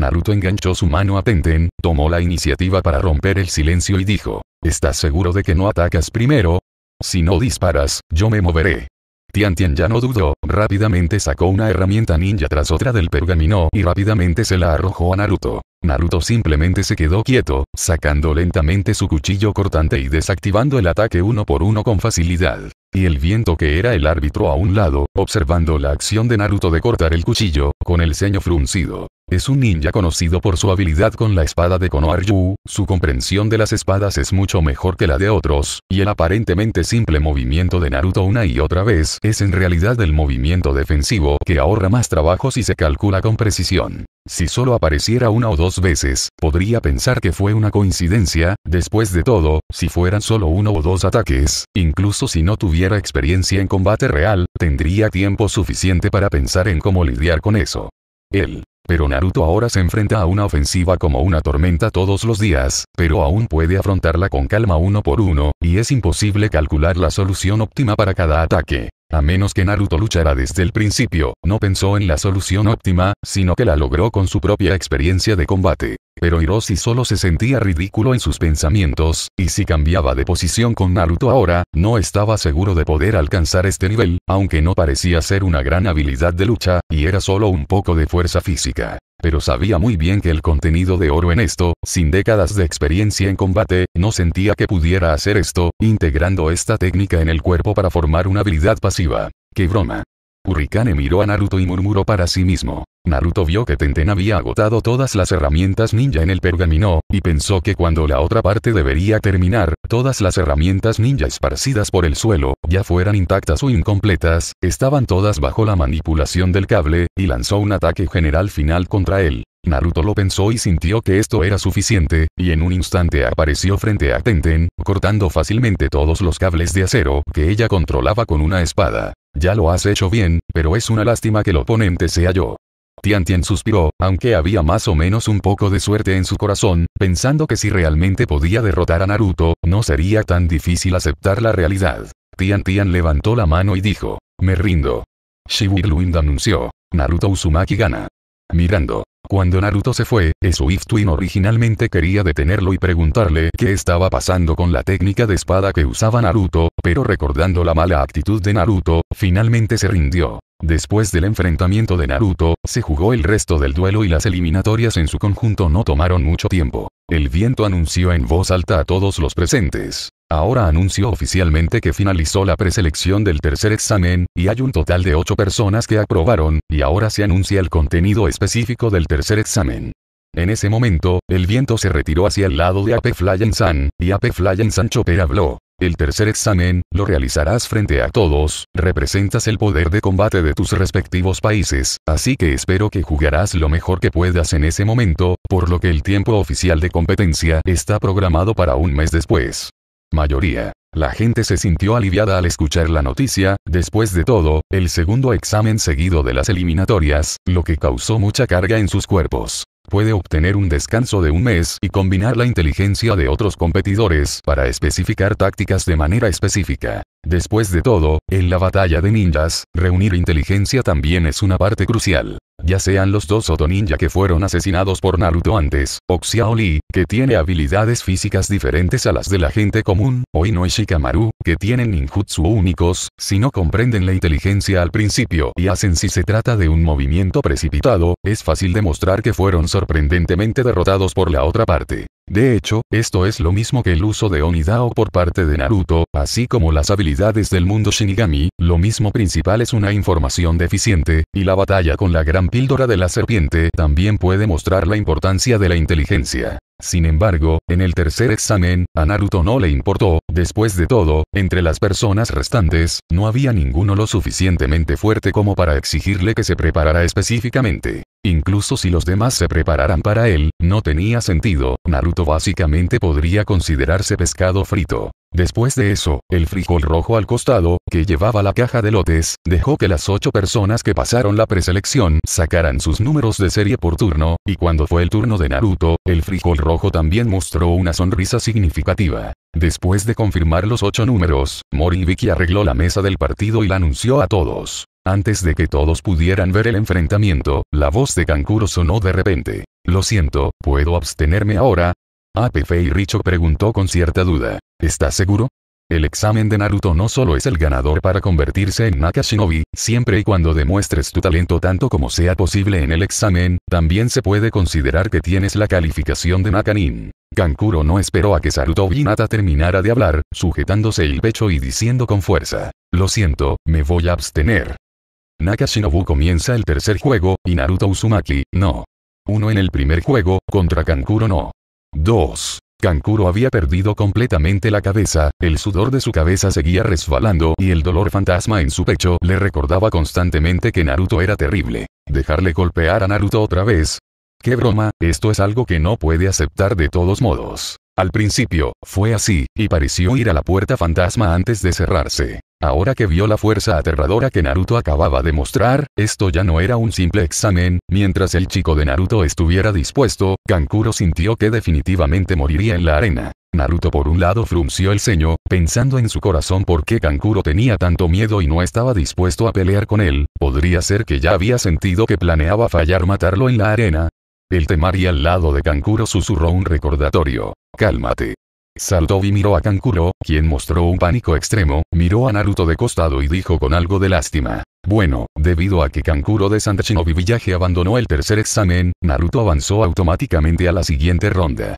Naruto enganchó su mano a Tenten, tomó la iniciativa para romper el silencio y dijo, ¿estás seguro de que no atacas primero? Si no disparas, yo me moveré. Tian Tian ya no dudó, rápidamente sacó una herramienta ninja tras otra del pergamino y rápidamente se la arrojó a Naruto. Naruto simplemente se quedó quieto, sacando lentamente su cuchillo cortante y desactivando el ataque uno por uno con facilidad y el viento que era el árbitro a un lado, observando la acción de Naruto de cortar el cuchillo, con el ceño fruncido. Es un ninja conocido por su habilidad con la espada de Konoharyu, su comprensión de las espadas es mucho mejor que la de otros, y el aparentemente simple movimiento de Naruto una y otra vez es en realidad el movimiento defensivo que ahorra más trabajo si se calcula con precisión. Si solo apareciera una o dos veces, podría pensar que fue una coincidencia, después de todo, si fueran solo uno o dos ataques, incluso si no tuviera experiencia en combate real, tendría tiempo suficiente para pensar en cómo lidiar con eso. Él. Pero Naruto ahora se enfrenta a una ofensiva como una tormenta todos los días, pero aún puede afrontarla con calma uno por uno, y es imposible calcular la solución óptima para cada ataque. A menos que Naruto luchara desde el principio, no pensó en la solución óptima, sino que la logró con su propia experiencia de combate. Pero Hiroshi solo se sentía ridículo en sus pensamientos, y si cambiaba de posición con Naruto ahora, no estaba seguro de poder alcanzar este nivel, aunque no parecía ser una gran habilidad de lucha, y era solo un poco de fuerza física pero sabía muy bien que el contenido de oro en esto, sin décadas de experiencia en combate, no sentía que pudiera hacer esto, integrando esta técnica en el cuerpo para formar una habilidad pasiva. ¡Qué broma! Hurricane miró a Naruto y murmuró para sí mismo. Naruto vio que Tenten había agotado todas las herramientas ninja en el pergamino, y pensó que cuando la otra parte debería terminar, todas las herramientas ninja esparcidas por el suelo, ya fueran intactas o incompletas, estaban todas bajo la manipulación del cable, y lanzó un ataque general final contra él. Naruto lo pensó y sintió que esto era suficiente, y en un instante apareció frente a Tenten, cortando fácilmente todos los cables de acero que ella controlaba con una espada. Ya lo has hecho bien, pero es una lástima que el oponente sea yo. Tian Tian suspiró, aunque había más o menos un poco de suerte en su corazón, pensando que si realmente podía derrotar a Naruto, no sería tan difícil aceptar la realidad. Tian Tian levantó la mano y dijo, me rindo. Shibuya Luind anunció, Naruto Uzumaki gana. Mirando. Cuando Naruto se fue, Swift Twin originalmente quería detenerlo y preguntarle qué estaba pasando con la técnica de espada que usaba Naruto, pero recordando la mala actitud de Naruto, finalmente se rindió. Después del enfrentamiento de Naruto, se jugó el resto del duelo y las eliminatorias en su conjunto no tomaron mucho tiempo. El viento anunció en voz alta a todos los presentes. Ahora anunció oficialmente que finalizó la preselección del tercer examen, y hay un total de ocho personas que aprobaron, y ahora se anuncia el contenido específico del tercer examen. En ese momento, el viento se retiró hacia el lado de AP Flying San, y Ape Flying San Chopper habló. El tercer examen, lo realizarás frente a todos, representas el poder de combate de tus respectivos países, así que espero que jugarás lo mejor que puedas en ese momento, por lo que el tiempo oficial de competencia está programado para un mes después mayoría. La gente se sintió aliviada al escuchar la noticia, después de todo, el segundo examen seguido de las eliminatorias, lo que causó mucha carga en sus cuerpos. Puede obtener un descanso de un mes y combinar la inteligencia de otros competidores para especificar tácticas de manera específica. Después de todo, en la batalla de ninjas, reunir inteligencia también es una parte crucial. Ya sean los dos oto Ninja que fueron asesinados por Naruto antes, o que tiene habilidades físicas diferentes a las de la gente común, o Ino que tienen ninjutsu únicos, si no comprenden la inteligencia al principio y hacen si se trata de un movimiento precipitado, es fácil demostrar que fueron sorprendentemente derrotados por la otra parte. De hecho, esto es lo mismo que el uso de Onidao por parte de Naruto, así como las habilidades del mundo Shinigami, lo mismo principal es una información deficiente, y la batalla con la gran píldora de la serpiente también puede mostrar la importancia de la inteligencia. Sin embargo, en el tercer examen, a Naruto no le importó, después de todo, entre las personas restantes, no había ninguno lo suficientemente fuerte como para exigirle que se preparara específicamente. Incluso si los demás se prepararan para él, no tenía sentido, Naruto básicamente podría considerarse pescado frito. Después de eso, el frijol rojo al costado, que llevaba la caja de lotes, dejó que las ocho personas que pasaron la preselección sacaran sus números de serie por turno, y cuando fue el turno de Naruto, el frijol rojo también mostró una sonrisa significativa. Después de confirmar los ocho números, Moribiki arregló la mesa del partido y la anunció a todos. Antes de que todos pudieran ver el enfrentamiento, la voz de Kankuro sonó de repente. Lo siento, puedo abstenerme ahora, Apefei Richo preguntó con cierta duda. ¿Estás seguro? El examen de Naruto no solo es el ganador para convertirse en Nakashinobi, siempre y cuando demuestres tu talento tanto como sea posible en el examen, también se puede considerar que tienes la calificación de Nakanin. Kankuro no esperó a que Saruto Nata terminara de hablar, sujetándose el pecho y diciendo con fuerza, lo siento, me voy a abstener. Nakashinobu comienza el tercer juego, y Naruto Uzumaki, no. Uno en el primer juego, contra Kankuro no. 2. Kankuro había perdido completamente la cabeza, el sudor de su cabeza seguía resbalando y el dolor fantasma en su pecho le recordaba constantemente que Naruto era terrible. ¿Dejarle golpear a Naruto otra vez? ¡Qué broma, esto es algo que no puede aceptar de todos modos! Al principio, fue así, y pareció ir a la puerta fantasma antes de cerrarse. Ahora que vio la fuerza aterradora que Naruto acababa de mostrar, esto ya no era un simple examen, mientras el chico de Naruto estuviera dispuesto, Kankuro sintió que definitivamente moriría en la arena. Naruto por un lado frunció el ceño, pensando en su corazón por qué Kankuro tenía tanto miedo y no estaba dispuesto a pelear con él, podría ser que ya había sentido que planeaba fallar matarlo en la arena, el temari al lado de Kankuro susurró un recordatorio. Cálmate. Sarutobi miró a Kankuro, quien mostró un pánico extremo, miró a Naruto de costado y dijo con algo de lástima. Bueno, debido a que Kankuro de Santa Villaje Village abandonó el tercer examen, Naruto avanzó automáticamente a la siguiente ronda.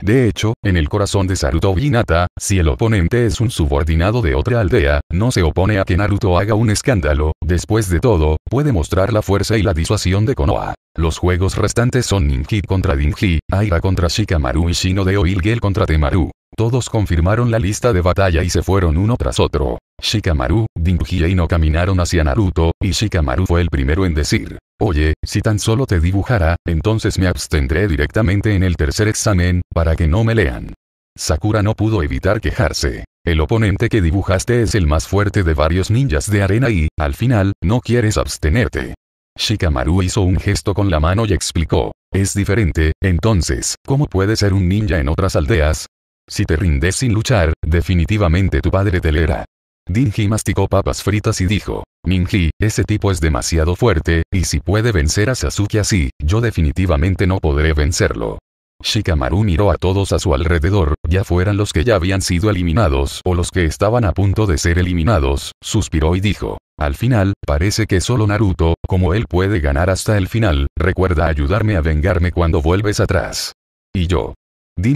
De hecho, en el corazón de Sarutobi Nata, si el oponente es un subordinado de otra aldea, no se opone a que Naruto haga un escándalo, después de todo, puede mostrar la fuerza y la disuasión de Konoha. Los juegos restantes son Ninji contra Dinji, Aira contra Shikamaru y Shino de Oilgel contra Temaru. Todos confirmaron la lista de batalla y se fueron uno tras otro. Shikamaru, Dinji e Ino caminaron hacia Naruto, y Shikamaru fue el primero en decir, Oye, si tan solo te dibujara, entonces me abstendré directamente en el tercer examen, para que no me lean. Sakura no pudo evitar quejarse. El oponente que dibujaste es el más fuerte de varios ninjas de arena y, al final, no quieres abstenerte. Shikamaru hizo un gesto con la mano y explicó. Es diferente, entonces, ¿cómo puede ser un ninja en otras aldeas? Si te rindes sin luchar, definitivamente tu padre te leerá. Dinji masticó papas fritas y dijo, Ninji, ese tipo es demasiado fuerte, y si puede vencer a Sasuke así, yo definitivamente no podré vencerlo. Shikamaru miró a todos a su alrededor, ya fueran los que ya habían sido eliminados o los que estaban a punto de ser eliminados, suspiró y dijo, al final, parece que solo Naruto, como él puede ganar hasta el final, recuerda ayudarme a vengarme cuando vuelves atrás. Y yo.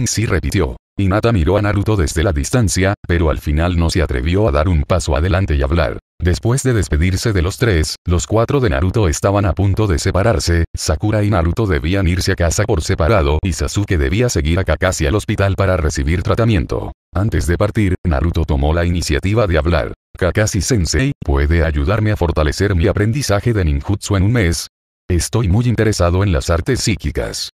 si repitió. Nata miró a Naruto desde la distancia, pero al final no se atrevió a dar un paso adelante y hablar. Después de despedirse de los tres, los cuatro de Naruto estaban a punto de separarse, Sakura y Naruto debían irse a casa por separado y Sasuke debía seguir a Kakashi al hospital para recibir tratamiento. Antes de partir, Naruto tomó la iniciativa de hablar. Kakashi-sensei, ¿puede ayudarme a fortalecer mi aprendizaje de ninjutsu en un mes? Estoy muy interesado en las artes psíquicas.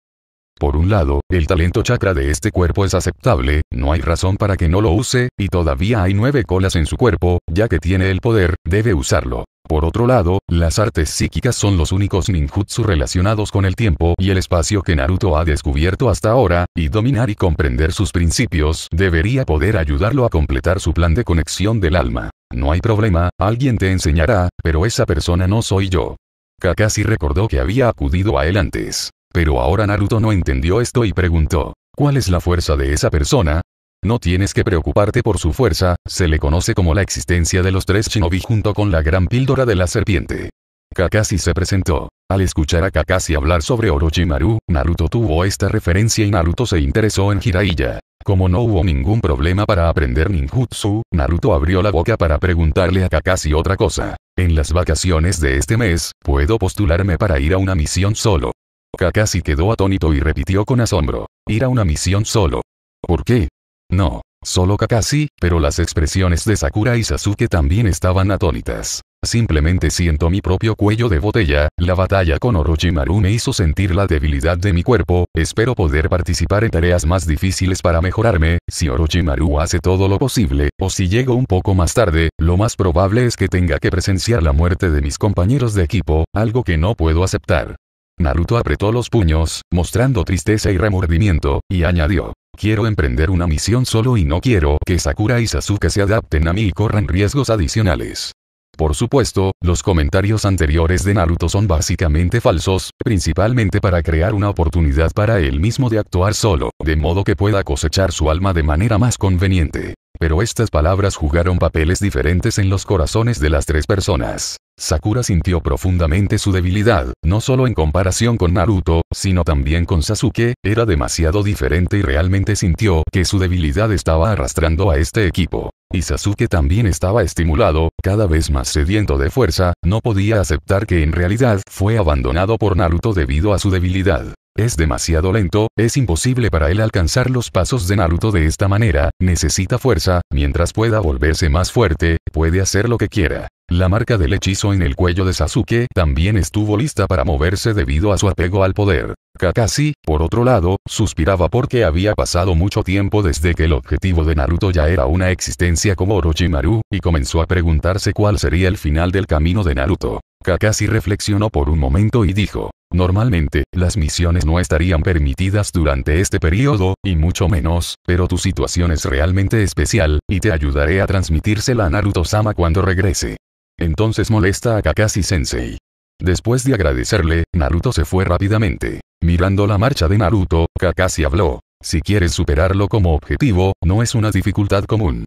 Por un lado, el talento chakra de este cuerpo es aceptable, no hay razón para que no lo use, y todavía hay nueve colas en su cuerpo, ya que tiene el poder, debe usarlo. Por otro lado, las artes psíquicas son los únicos ninjutsu relacionados con el tiempo y el espacio que Naruto ha descubierto hasta ahora, y dominar y comprender sus principios debería poder ayudarlo a completar su plan de conexión del alma. No hay problema, alguien te enseñará, pero esa persona no soy yo. Kakashi recordó que había acudido a él antes. Pero ahora Naruto no entendió esto y preguntó, ¿cuál es la fuerza de esa persona? No tienes que preocuparte por su fuerza, se le conoce como la existencia de los tres shinobi junto con la gran píldora de la serpiente. Kakashi se presentó. Al escuchar a Kakashi hablar sobre Orochimaru, Naruto tuvo esta referencia y Naruto se interesó en Hiraiya. Como no hubo ningún problema para aprender ninjutsu, Naruto abrió la boca para preguntarle a Kakashi otra cosa. En las vacaciones de este mes, puedo postularme para ir a una misión solo. Kakashi quedó atónito y repitió con asombro. Ir a una misión solo. ¿Por qué? No, solo Kakashi, pero las expresiones de Sakura y Sasuke también estaban atónitas. Simplemente siento mi propio cuello de botella, la batalla con Orochimaru me hizo sentir la debilidad de mi cuerpo, espero poder participar en tareas más difíciles para mejorarme, si Orochimaru hace todo lo posible, o si llego un poco más tarde, lo más probable es que tenga que presenciar la muerte de mis compañeros de equipo, algo que no puedo aceptar. Naruto apretó los puños, mostrando tristeza y remordimiento, y añadió. Quiero emprender una misión solo y no quiero que Sakura y Sasuke se adapten a mí y corran riesgos adicionales. Por supuesto, los comentarios anteriores de Naruto son básicamente falsos, principalmente para crear una oportunidad para él mismo de actuar solo, de modo que pueda cosechar su alma de manera más conveniente. Pero estas palabras jugaron papeles diferentes en los corazones de las tres personas. Sakura sintió profundamente su debilidad, no solo en comparación con Naruto, sino también con Sasuke, era demasiado diferente y realmente sintió que su debilidad estaba arrastrando a este equipo. Y Sasuke también estaba estimulado, cada vez más sediento de fuerza, no podía aceptar que en realidad fue abandonado por Naruto debido a su debilidad. Es demasiado lento, es imposible para él alcanzar los pasos de Naruto de esta manera, necesita fuerza, mientras pueda volverse más fuerte, puede hacer lo que quiera. La marca del hechizo en el cuello de Sasuke también estuvo lista para moverse debido a su apego al poder. Kakashi, por otro lado, suspiraba porque había pasado mucho tiempo desde que el objetivo de Naruto ya era una existencia como Orochimaru, y comenzó a preguntarse cuál sería el final del camino de Naruto. Kakashi reflexionó por un momento y dijo, Normalmente, las misiones no estarían permitidas durante este periodo, y mucho menos, pero tu situación es realmente especial, y te ayudaré a transmitírsela a Naruto-sama cuando regrese. Entonces molesta a Kakashi-sensei. Después de agradecerle, Naruto se fue rápidamente. Mirando la marcha de Naruto, Kakashi habló. Si quieres superarlo como objetivo, no es una dificultad común.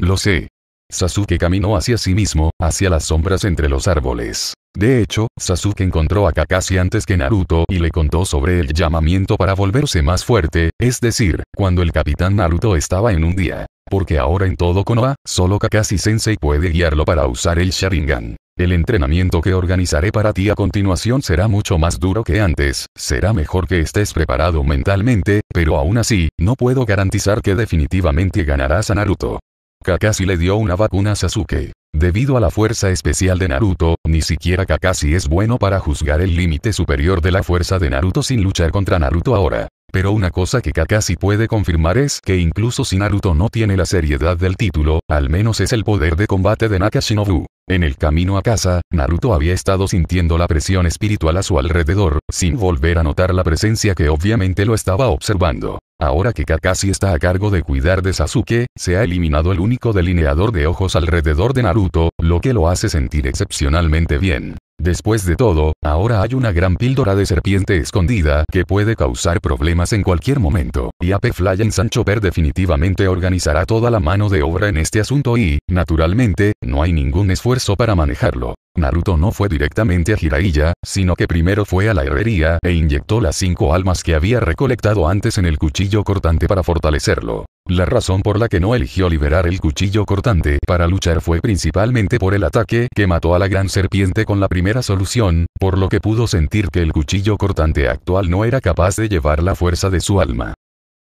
Lo sé. Sasuke caminó hacia sí mismo, hacia las sombras entre los árboles. De hecho, Sasuke encontró a Kakashi antes que Naruto y le contó sobre el llamamiento para volverse más fuerte, es decir, cuando el capitán Naruto estaba en un día. Porque ahora en todo Konoha, solo Kakashi Sensei puede guiarlo para usar el Sharingan. El entrenamiento que organizaré para ti a continuación será mucho más duro que antes, será mejor que estés preparado mentalmente, pero aún así, no puedo garantizar que definitivamente ganarás a Naruto. Kakashi le dio una vacuna a Sasuke. Debido a la fuerza especial de Naruto, ni siquiera Kakashi es bueno para juzgar el límite superior de la fuerza de Naruto sin luchar contra Naruto ahora. Pero una cosa que Kakashi puede confirmar es que incluso si Naruto no tiene la seriedad del título, al menos es el poder de combate de Nakashinobu. En el camino a casa, Naruto había estado sintiendo la presión espiritual a su alrededor, sin volver a notar la presencia que obviamente lo estaba observando. Ahora que Kakashi está a cargo de cuidar de Sasuke, se ha eliminado el único delineador de ojos alrededor de Naruto, lo que lo hace sentir excepcionalmente bien. Después de todo, ahora hay una gran píldora de serpiente escondida que puede causar problemas en cualquier momento, y Apefly en Sancho Per definitivamente organizará toda la mano de obra en este asunto y, naturalmente, no hay ningún esfuerzo para manejarlo. Naruto no fue directamente a Jiraiya, sino que primero fue a la herrería e inyectó las cinco almas que había recolectado antes en el cuchillo cortante para fortalecerlo. La razón por la que no eligió liberar el cuchillo cortante para luchar fue principalmente por el ataque que mató a la gran serpiente con la primera solución, por lo que pudo sentir que el cuchillo cortante actual no era capaz de llevar la fuerza de su alma.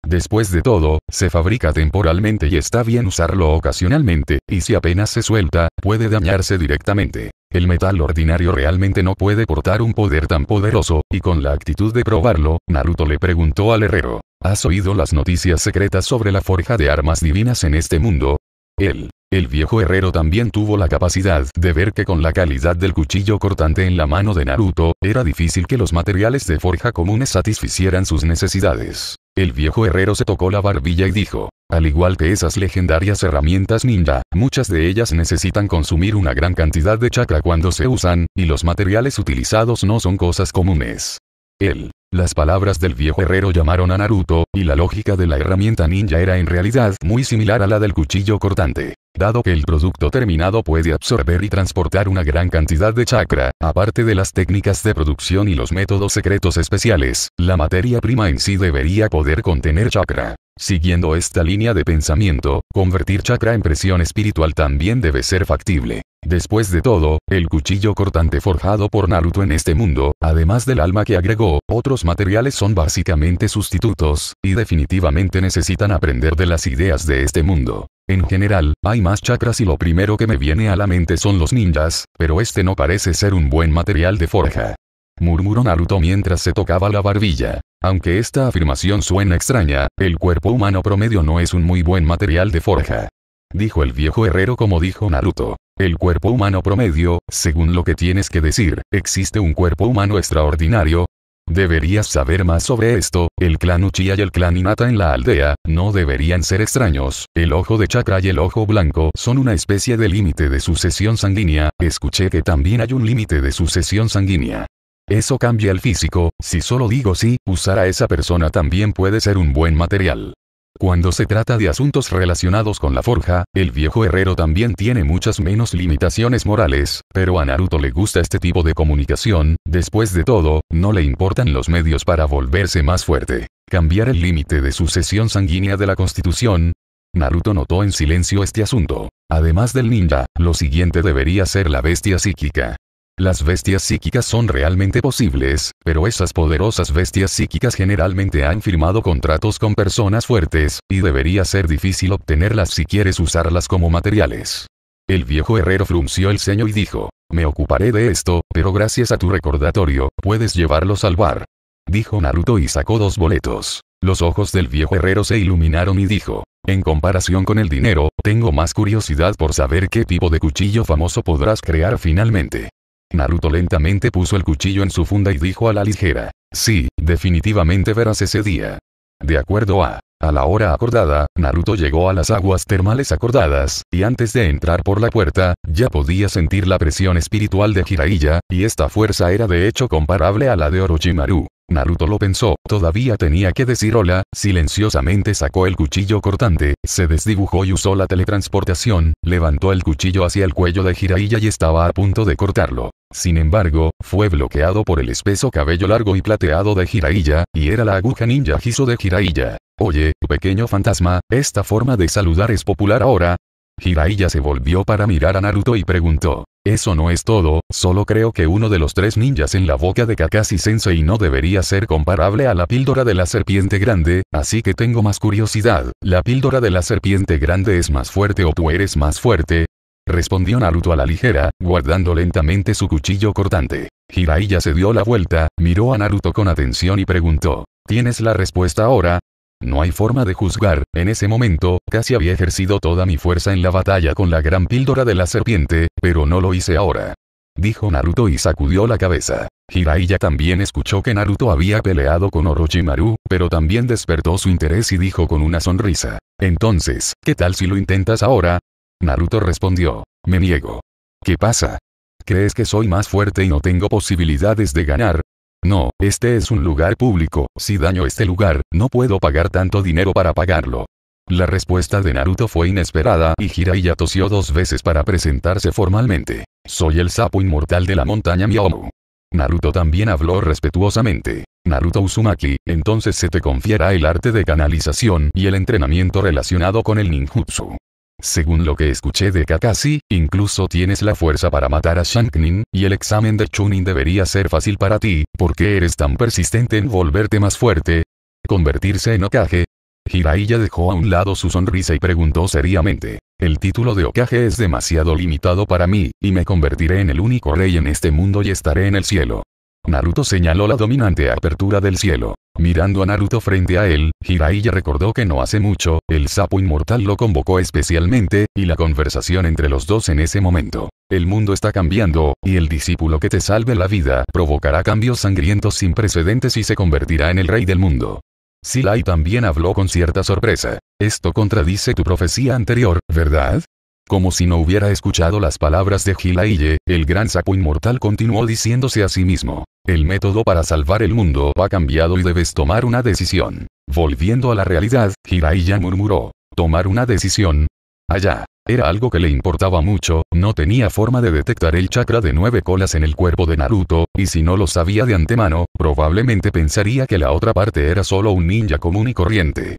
Después de todo, se fabrica temporalmente y está bien usarlo ocasionalmente, y si apenas se suelta, puede dañarse directamente. El metal ordinario realmente no puede portar un poder tan poderoso, y con la actitud de probarlo, Naruto le preguntó al herrero. ¿Has oído las noticias secretas sobre la forja de armas divinas en este mundo? Él, el viejo herrero también tuvo la capacidad de ver que con la calidad del cuchillo cortante en la mano de Naruto, era difícil que los materiales de forja comunes satisficieran sus necesidades. El viejo herrero se tocó la barbilla y dijo, al igual que esas legendarias herramientas ninja, muchas de ellas necesitan consumir una gran cantidad de chakra cuando se usan, y los materiales utilizados no son cosas comunes. Él, las palabras del viejo herrero llamaron a Naruto, y la lógica de la herramienta ninja era en realidad muy similar a la del cuchillo cortante. Dado que el producto terminado puede absorber y transportar una gran cantidad de chakra, aparte de las técnicas de producción y los métodos secretos especiales, la materia prima en sí debería poder contener chakra. Siguiendo esta línea de pensamiento, convertir chakra en presión espiritual también debe ser factible. Después de todo, el cuchillo cortante forjado por Naruto en este mundo, además del alma que agregó, otros materiales son básicamente sustitutos, y definitivamente necesitan aprender de las ideas de este mundo. En general, hay más chakras y lo primero que me viene a la mente son los ninjas, pero este no parece ser un buen material de forja murmuró Naruto mientras se tocaba la barbilla. Aunque esta afirmación suena extraña, el cuerpo humano promedio no es un muy buen material de forja. Dijo el viejo herrero como dijo Naruto. El cuerpo humano promedio, según lo que tienes que decir, existe un cuerpo humano extraordinario. Deberías saber más sobre esto, el clan Uchiha y el clan Inata en la aldea, no deberían ser extraños, el ojo de chakra y el ojo blanco son una especie de límite de sucesión sanguínea, escuché que también hay un límite de sucesión sanguínea. Eso cambia el físico, si solo digo sí, usar a esa persona también puede ser un buen material. Cuando se trata de asuntos relacionados con la forja, el viejo herrero también tiene muchas menos limitaciones morales, pero a Naruto le gusta este tipo de comunicación, después de todo, no le importan los medios para volverse más fuerte. Cambiar el límite de sucesión sanguínea de la constitución. Naruto notó en silencio este asunto. Además del ninja, lo siguiente debería ser la bestia psíquica. Las bestias psíquicas son realmente posibles, pero esas poderosas bestias psíquicas generalmente han firmado contratos con personas fuertes, y debería ser difícil obtenerlas si quieres usarlas como materiales. El viejo herrero frunció el ceño y dijo, me ocuparé de esto, pero gracias a tu recordatorio, puedes llevarlos al bar. Dijo Naruto y sacó dos boletos. Los ojos del viejo herrero se iluminaron y dijo, en comparación con el dinero, tengo más curiosidad por saber qué tipo de cuchillo famoso podrás crear finalmente. Naruto lentamente puso el cuchillo en su funda y dijo a la ligera. Sí, definitivamente verás ese día. De acuerdo a... A la hora acordada, Naruto llegó a las aguas termales acordadas, y antes de entrar por la puerta, ya podía sentir la presión espiritual de Jiraiya, y esta fuerza era de hecho comparable a la de Orochimaru. Naruto lo pensó, todavía tenía que decir hola, silenciosamente sacó el cuchillo cortante, se desdibujó y usó la teletransportación, levantó el cuchillo hacia el cuello de Jiraiya y estaba a punto de cortarlo. Sin embargo, fue bloqueado por el espeso cabello largo y plateado de Jiraiya, y era la aguja ninja hizo de Jiraiya. Oye, pequeño fantasma, esta forma de saludar es popular ahora, Hiraiya se volvió para mirar a Naruto y preguntó. Eso no es todo, solo creo que uno de los tres ninjas en la boca de Kakashi Sensei no debería ser comparable a la píldora de la serpiente grande, así que tengo más curiosidad, ¿la píldora de la serpiente grande es más fuerte o tú eres más fuerte? Respondió Naruto a la ligera, guardando lentamente su cuchillo cortante. Hiraiya se dio la vuelta, miró a Naruto con atención y preguntó, ¿tienes la respuesta ahora? No hay forma de juzgar, en ese momento, casi había ejercido toda mi fuerza en la batalla con la gran píldora de la serpiente, pero no lo hice ahora. Dijo Naruto y sacudió la cabeza. Hiraiya también escuchó que Naruto había peleado con Orochimaru, pero también despertó su interés y dijo con una sonrisa. Entonces, ¿qué tal si lo intentas ahora? Naruto respondió. Me niego. ¿Qué pasa? ¿Crees que soy más fuerte y no tengo posibilidades de ganar? No, este es un lugar público, si daño este lugar, no puedo pagar tanto dinero para pagarlo. La respuesta de Naruto fue inesperada y Jiraiya tosió dos veces para presentarse formalmente. Soy el sapo inmortal de la montaña Miyamu. Naruto también habló respetuosamente. Naruto Uzumaki, entonces se te confiera el arte de canalización y el entrenamiento relacionado con el ninjutsu. Según lo que escuché de Kakashi, incluso tienes la fuerza para matar a Shanknin, y el examen de Chunin debería ser fácil para ti, ¿por qué eres tan persistente en volverte más fuerte? ¿Convertirse en Okage? Hiraiya dejó a un lado su sonrisa y preguntó seriamente. El título de Okage es demasiado limitado para mí, y me convertiré en el único rey en este mundo y estaré en el cielo. Naruto señaló la dominante apertura del cielo. Mirando a Naruto frente a él, ya recordó que no hace mucho, el sapo inmortal lo convocó especialmente, y la conversación entre los dos en ese momento. El mundo está cambiando, y el discípulo que te salve la vida provocará cambios sangrientos sin precedentes y se convertirá en el rey del mundo. Silai también habló con cierta sorpresa. Esto contradice tu profecía anterior, ¿verdad? Como si no hubiera escuchado las palabras de Gilaille, el gran sapo inmortal continuó diciéndose a sí mismo. El método para salvar el mundo ha cambiado y debes tomar una decisión. Volviendo a la realidad, Jiraiya murmuró. Tomar una decisión. Allá. Era algo que le importaba mucho, no tenía forma de detectar el chakra de nueve colas en el cuerpo de Naruto, y si no lo sabía de antemano, probablemente pensaría que la otra parte era solo un ninja común y corriente.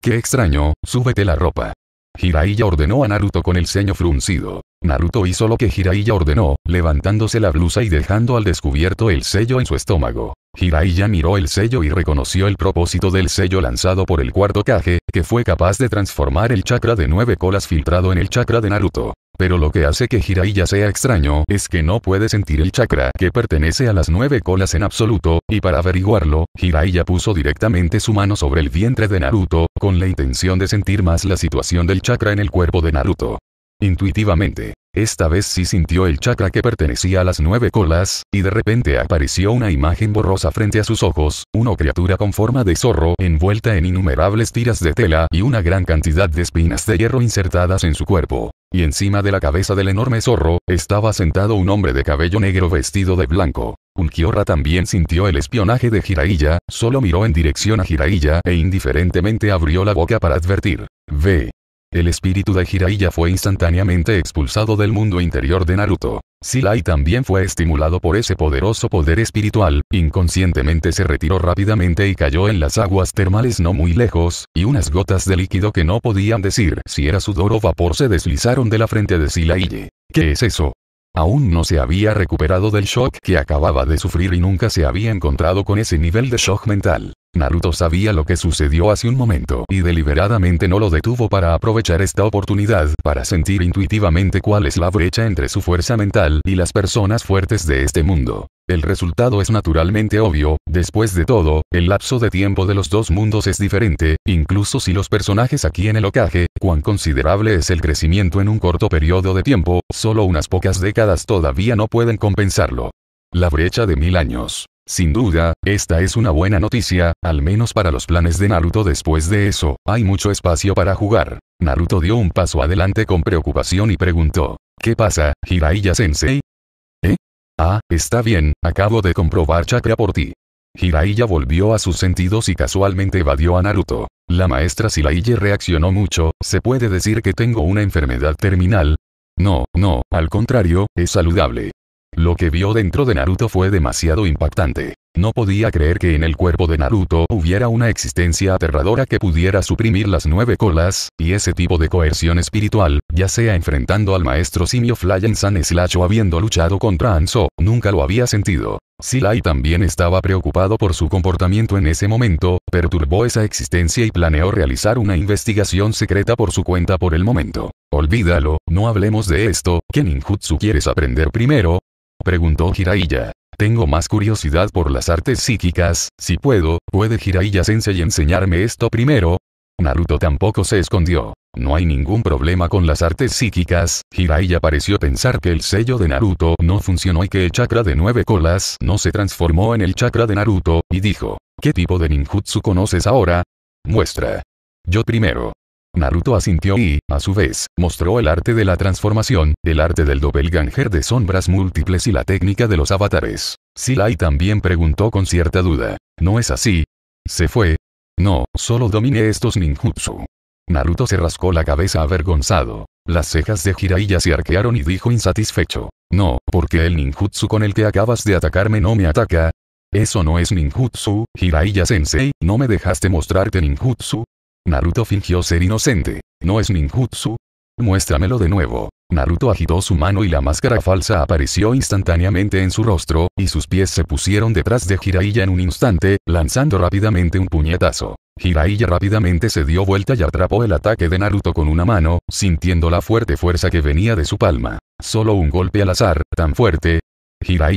Qué extraño, súbete la ropa. Hiraiya ordenó a Naruto con el ceño fruncido. Naruto hizo lo que Hiraiya ordenó, levantándose la blusa y dejando al descubierto el sello en su estómago. Jiraiya miró el sello y reconoció el propósito del sello lanzado por el cuarto Kage, que fue capaz de transformar el chakra de nueve colas filtrado en el chakra de Naruto. Pero lo que hace que Hiraiya sea extraño es que no puede sentir el chakra que pertenece a las nueve colas en absoluto, y para averiguarlo, Jiraiya puso directamente su mano sobre el vientre de Naruto, con la intención de sentir más la situación del chakra en el cuerpo de Naruto. Intuitivamente, esta vez sí sintió el chakra que pertenecía a las nueve colas, y de repente apareció una imagen borrosa frente a sus ojos, una criatura con forma de zorro envuelta en innumerables tiras de tela y una gran cantidad de espinas de hierro insertadas en su cuerpo y encima de la cabeza del enorme zorro, estaba sentado un hombre de cabello negro vestido de blanco. Unkiorra también sintió el espionaje de Jiraiya, solo miró en dirección a Jiraiya e indiferentemente abrió la boca para advertir. Ve el espíritu de Jiraiya fue instantáneamente expulsado del mundo interior de Naruto. Silai también fue estimulado por ese poderoso poder espiritual, inconscientemente se retiró rápidamente y cayó en las aguas termales no muy lejos, y unas gotas de líquido que no podían decir si era sudor o vapor se deslizaron de la frente de Silai. ¿Qué es eso? Aún no se había recuperado del shock que acababa de sufrir y nunca se había encontrado con ese nivel de shock mental. Naruto sabía lo que sucedió hace un momento y deliberadamente no lo detuvo para aprovechar esta oportunidad para sentir intuitivamente cuál es la brecha entre su fuerza mental y las personas fuertes de este mundo. El resultado es naturalmente obvio, después de todo, el lapso de tiempo de los dos mundos es diferente, incluso si los personajes aquí en el ocaje, cuán considerable es el crecimiento en un corto periodo de tiempo, solo unas pocas décadas todavía no pueden compensarlo. La brecha de mil años. Sin duda, esta es una buena noticia, al menos para los planes de Naruto después de eso, hay mucho espacio para jugar. Naruto dio un paso adelante con preocupación y preguntó, ¿qué pasa, hiraiya sensei Ah, está bien, acabo de comprobar chakra por ti. Hiraiya volvió a sus sentidos y casualmente evadió a Naruto. La maestra Silaiye reaccionó mucho, ¿se puede decir que tengo una enfermedad terminal? No, no, al contrario, es saludable. Lo que vio dentro de Naruto fue demasiado impactante. No podía creer que en el cuerpo de Naruto hubiera una existencia aterradora que pudiera suprimir las nueve colas, y ese tipo de coerción espiritual, ya sea enfrentando al maestro simio Fly en San habiendo luchado contra Anso, nunca lo había sentido. Silai también estaba preocupado por su comportamiento en ese momento, perturbó esa existencia y planeó realizar una investigación secreta por su cuenta por el momento. Olvídalo, no hablemos de esto, ¿qué ninjutsu quieres aprender primero? Preguntó Hiraiya. Tengo más curiosidad por las artes psíquicas, si puedo, puede Jiraiya Sensei enseñarme esto primero. Naruto tampoco se escondió. No hay ningún problema con las artes psíquicas, Hiraiya pareció pensar que el sello de Naruto no funcionó y que el chakra de nueve colas no se transformó en el chakra de Naruto, y dijo, ¿qué tipo de ninjutsu conoces ahora? Muestra. Yo primero. Naruto asintió y, a su vez, mostró el arte de la transformación, el arte del doppelganger de sombras múltiples y la técnica de los avatares. Silai también preguntó con cierta duda. ¿No es así? ¿Se fue? No, solo dominé estos ninjutsu. Naruto se rascó la cabeza avergonzado. Las cejas de Jiraiya se arquearon y dijo insatisfecho. No, porque el ninjutsu con el que acabas de atacarme no me ataca. Eso no es ninjutsu, Jiraiya sensei, no me dejaste mostrarte ninjutsu, Naruto fingió ser inocente. ¿No es ninjutsu? Muéstramelo de nuevo. Naruto agitó su mano y la máscara falsa apareció instantáneamente en su rostro, y sus pies se pusieron detrás de Jiraiya en un instante, lanzando rápidamente un puñetazo. Jiraiya rápidamente se dio vuelta y atrapó el ataque de Naruto con una mano, sintiendo la fuerte fuerza que venía de su palma. Solo un golpe al azar, tan fuerte,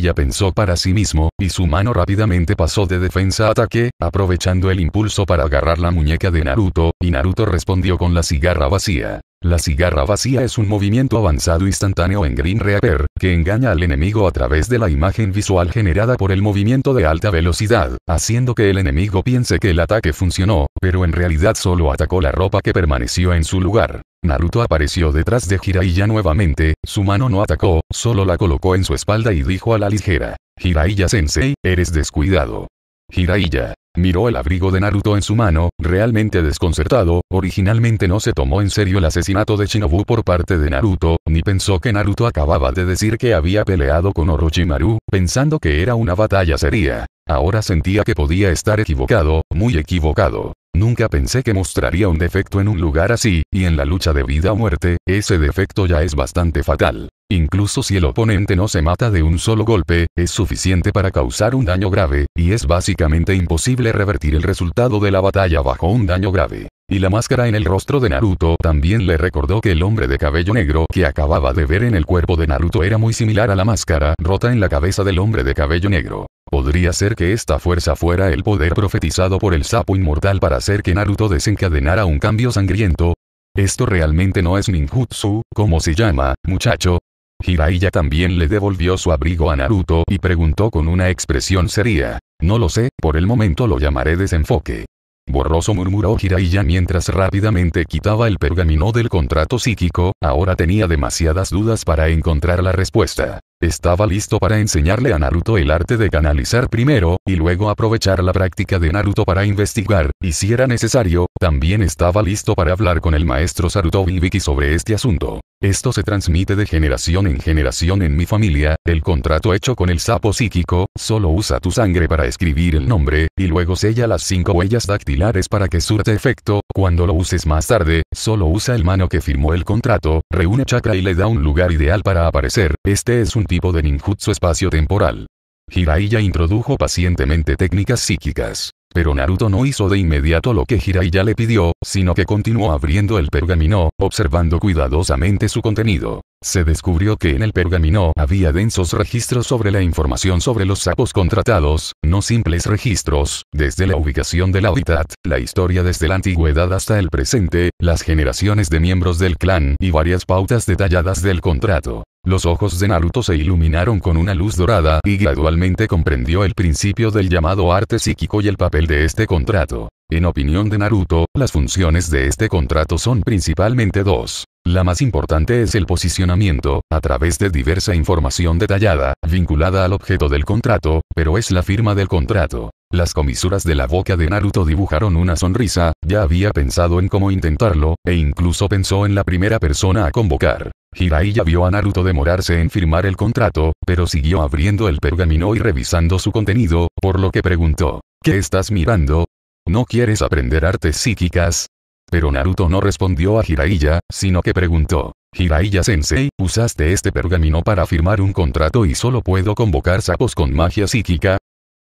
ya pensó para sí mismo, y su mano rápidamente pasó de defensa a ataque, aprovechando el impulso para agarrar la muñeca de Naruto, y Naruto respondió con la cigarra vacía. La cigarra vacía es un movimiento avanzado instantáneo en Green Reaper, que engaña al enemigo a través de la imagen visual generada por el movimiento de alta velocidad, haciendo que el enemigo piense que el ataque funcionó, pero en realidad solo atacó la ropa que permaneció en su lugar. Naruto apareció detrás de Jiraiya nuevamente, su mano no atacó, solo la colocó en su espalda y dijo a la ligera, Hiraiya sensei, eres descuidado. Jiraiya. Miró el abrigo de Naruto en su mano, realmente desconcertado, originalmente no se tomó en serio el asesinato de Shinobu por parte de Naruto, ni pensó que Naruto acababa de decir que había peleado con Orochimaru, pensando que era una batalla seria. Ahora sentía que podía estar equivocado, muy equivocado. Nunca pensé que mostraría un defecto en un lugar así, y en la lucha de vida o muerte, ese defecto ya es bastante fatal. Incluso si el oponente no se mata de un solo golpe, es suficiente para causar un daño grave, y es básicamente imposible revertir el resultado de la batalla bajo un daño grave. Y la máscara en el rostro de Naruto también le recordó que el hombre de cabello negro que acababa de ver en el cuerpo de Naruto era muy similar a la máscara rota en la cabeza del hombre de cabello negro. Podría ser que esta fuerza fuera el poder profetizado por el sapo inmortal para hacer que Naruto desencadenara un cambio sangriento. Esto realmente no es ninjutsu, como se llama, muchacho. Hiraiya también le devolvió su abrigo a Naruto y preguntó con una expresión seria. No lo sé, por el momento lo llamaré desenfoque. Borroso murmuró Hiraiya mientras rápidamente quitaba el pergamino del contrato psíquico, ahora tenía demasiadas dudas para encontrar la respuesta. Estaba listo para enseñarle a Naruto el arte de canalizar primero, y luego aprovechar la práctica de Naruto para investigar, y si era necesario, también estaba listo para hablar con el maestro Saruto viviki sobre este asunto. Esto se transmite de generación en generación en mi familia, el contrato hecho con el sapo psíquico, solo usa tu sangre para escribir el nombre, y luego sella las cinco huellas dactilares para que surte efecto, cuando lo uses más tarde, solo usa el mano que firmó el contrato, reúne chakra y le da un lugar ideal para aparecer, este es un tipo de ninjutsu espacio-temporal. Jiraiya introdujo pacientemente técnicas psíquicas. Pero Naruto no hizo de inmediato lo que Jiraiya le pidió, sino que continuó abriendo el pergamino, observando cuidadosamente su contenido. Se descubrió que en el pergamino había densos registros sobre la información sobre los sapos contratados, no simples registros, desde la ubicación del hábitat, la historia desde la antigüedad hasta el presente, las generaciones de miembros del clan y varias pautas detalladas del contrato. Los ojos de Naruto se iluminaron con una luz dorada y gradualmente comprendió el principio del llamado arte psíquico y el papel de este contrato. En opinión de Naruto, las funciones de este contrato son principalmente dos. La más importante es el posicionamiento, a través de diversa información detallada, vinculada al objeto del contrato, pero es la firma del contrato. Las comisuras de la boca de Naruto dibujaron una sonrisa, ya había pensado en cómo intentarlo, e incluso pensó en la primera persona a convocar. Hiraiya vio a Naruto demorarse en firmar el contrato, pero siguió abriendo el pergamino y revisando su contenido, por lo que preguntó, ¿qué estás mirando? ¿No quieres aprender artes psíquicas? Pero Naruto no respondió a Jiraiya, sino que preguntó, Jiraiya sensei, usaste este pergamino para firmar un contrato y solo puedo convocar sapos con magia psíquica,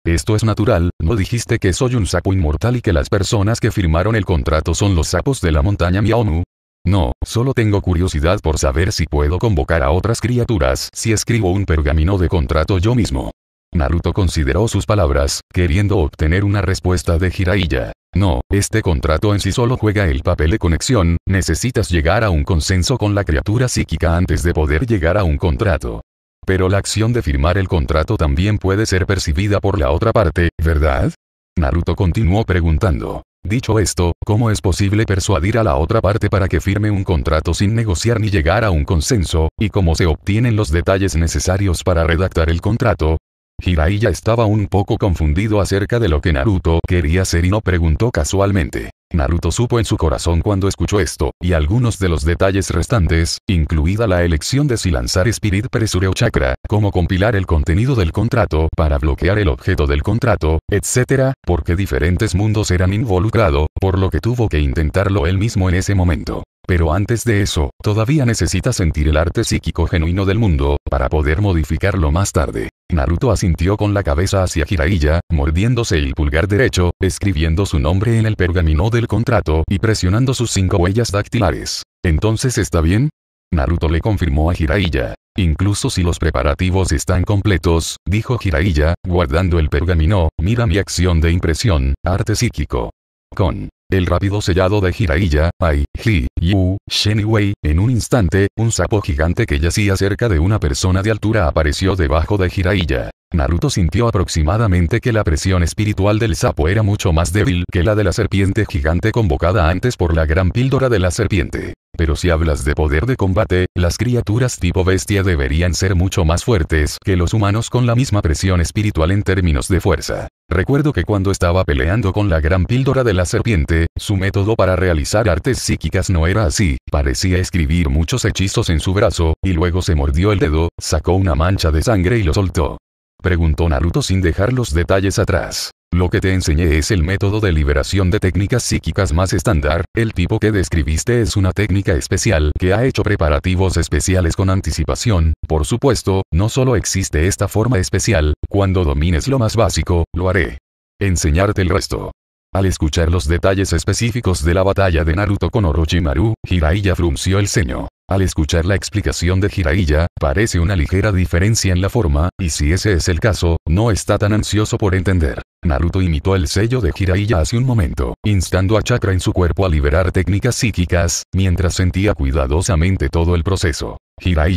esto es natural, no dijiste que soy un sapo inmortal y que las personas que firmaron el contrato son los sapos de la montaña Miaomu. No, solo tengo curiosidad por saber si puedo convocar a otras criaturas si escribo un pergamino de contrato yo mismo. Naruto consideró sus palabras, queriendo obtener una respuesta de Jiraiya. No, este contrato en sí solo juega el papel de conexión, necesitas llegar a un consenso con la criatura psíquica antes de poder llegar a un contrato. Pero la acción de firmar el contrato también puede ser percibida por la otra parte, ¿verdad? Naruto continuó preguntando. Dicho esto, ¿cómo es posible persuadir a la otra parte para que firme un contrato sin negociar ni llegar a un consenso, y cómo se obtienen los detalles necesarios para redactar el contrato? ya estaba un poco confundido acerca de lo que Naruto quería hacer y no preguntó casualmente. Naruto supo en su corazón cuando escuchó esto, y algunos de los detalles restantes, incluida la elección de si lanzar Spirit Pressure o Chakra, cómo compilar el contenido del contrato para bloquear el objeto del contrato, etc., porque diferentes mundos eran involucrados, por lo que tuvo que intentarlo él mismo en ese momento. Pero antes de eso, todavía necesita sentir el arte psíquico genuino del mundo, para poder modificarlo más tarde. Naruto asintió con la cabeza hacia Jiraiya, mordiéndose el pulgar derecho, escribiendo su nombre en el pergamino del contrato y presionando sus cinco huellas dactilares. ¿Entonces está bien? Naruto le confirmó a Jiraiya. Incluso si los preparativos están completos, dijo Jiraiya, guardando el pergamino, mira mi acción de impresión, arte psíquico. Con el rápido sellado de Jiraiya, Ai, Ji, Yu, Shen Wei, en un instante, un sapo gigante que yacía cerca de una persona de altura apareció debajo de Jiraiya. Naruto sintió aproximadamente que la presión espiritual del sapo era mucho más débil que la de la serpiente gigante convocada antes por la gran píldora de la serpiente. Pero si hablas de poder de combate, las criaturas tipo bestia deberían ser mucho más fuertes que los humanos con la misma presión espiritual en términos de fuerza. Recuerdo que cuando estaba peleando con la gran píldora de la serpiente, su método para realizar artes psíquicas no era así, parecía escribir muchos hechizos en su brazo, y luego se mordió el dedo, sacó una mancha de sangre y lo soltó. Preguntó Naruto sin dejar los detalles atrás. Lo que te enseñé es el método de liberación de técnicas psíquicas más estándar, el tipo que describiste es una técnica especial que ha hecho preparativos especiales con anticipación, por supuesto, no solo existe esta forma especial, cuando domines lo más básico, lo haré. Enseñarte el resto. Al escuchar los detalles específicos de la batalla de Naruto con Orochimaru, Hiraiya frunció el ceño. Al escuchar la explicación de Hiraiya, parece una ligera diferencia en la forma, y si ese es el caso, no está tan ansioso por entender. Naruto imitó el sello de Hiraiya hace un momento, instando a Chakra en su cuerpo a liberar técnicas psíquicas, mientras sentía cuidadosamente todo el proceso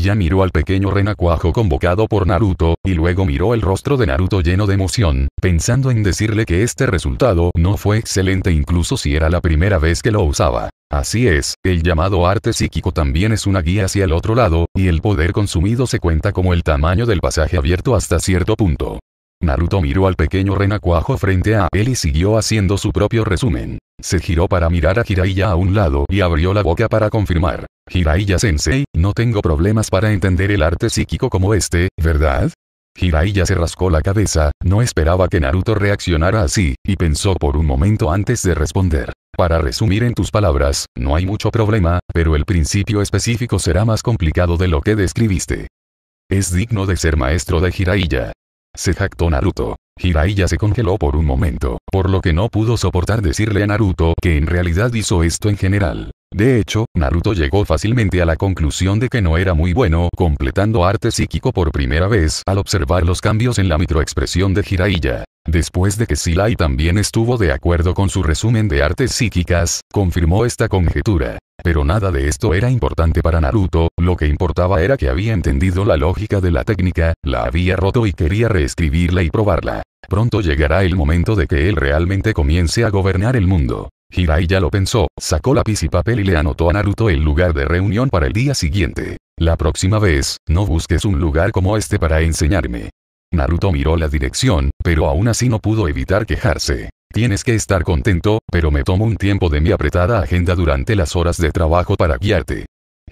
ya miró al pequeño renacuajo convocado por Naruto, y luego miró el rostro de Naruto lleno de emoción, pensando en decirle que este resultado no fue excelente incluso si era la primera vez que lo usaba. Así es, el llamado arte psíquico también es una guía hacia el otro lado, y el poder consumido se cuenta como el tamaño del pasaje abierto hasta cierto punto. Naruto miró al pequeño renacuajo frente a él y siguió haciendo su propio resumen. Se giró para mirar a Jiraiya a un lado y abrió la boca para confirmar. Jiraiya sensei, no tengo problemas para entender el arte psíquico como este, ¿verdad? Jiraiya se rascó la cabeza, no esperaba que Naruto reaccionara así, y pensó por un momento antes de responder. Para resumir en tus palabras, no hay mucho problema, pero el principio específico será más complicado de lo que describiste. Es digno de ser maestro de Jiraiya. Se jactó Naruto. Hiraiya se congeló por un momento, por lo que no pudo soportar decirle a Naruto que en realidad hizo esto en general. De hecho, Naruto llegó fácilmente a la conclusión de que no era muy bueno completando arte psíquico por primera vez al observar los cambios en la microexpresión de Hiraiya. Después de que Silai también estuvo de acuerdo con su resumen de artes psíquicas, confirmó esta conjetura. Pero nada de esto era importante para Naruto, lo que importaba era que había entendido la lógica de la técnica, la había roto y quería reescribirla y probarla. Pronto llegará el momento de que él realmente comience a gobernar el mundo. Hirai ya lo pensó, sacó lápiz y papel y le anotó a Naruto el lugar de reunión para el día siguiente. La próxima vez, no busques un lugar como este para enseñarme. Naruto miró la dirección, pero aún así no pudo evitar quejarse. Tienes que estar contento, pero me tomo un tiempo de mi apretada agenda durante las horas de trabajo para guiarte.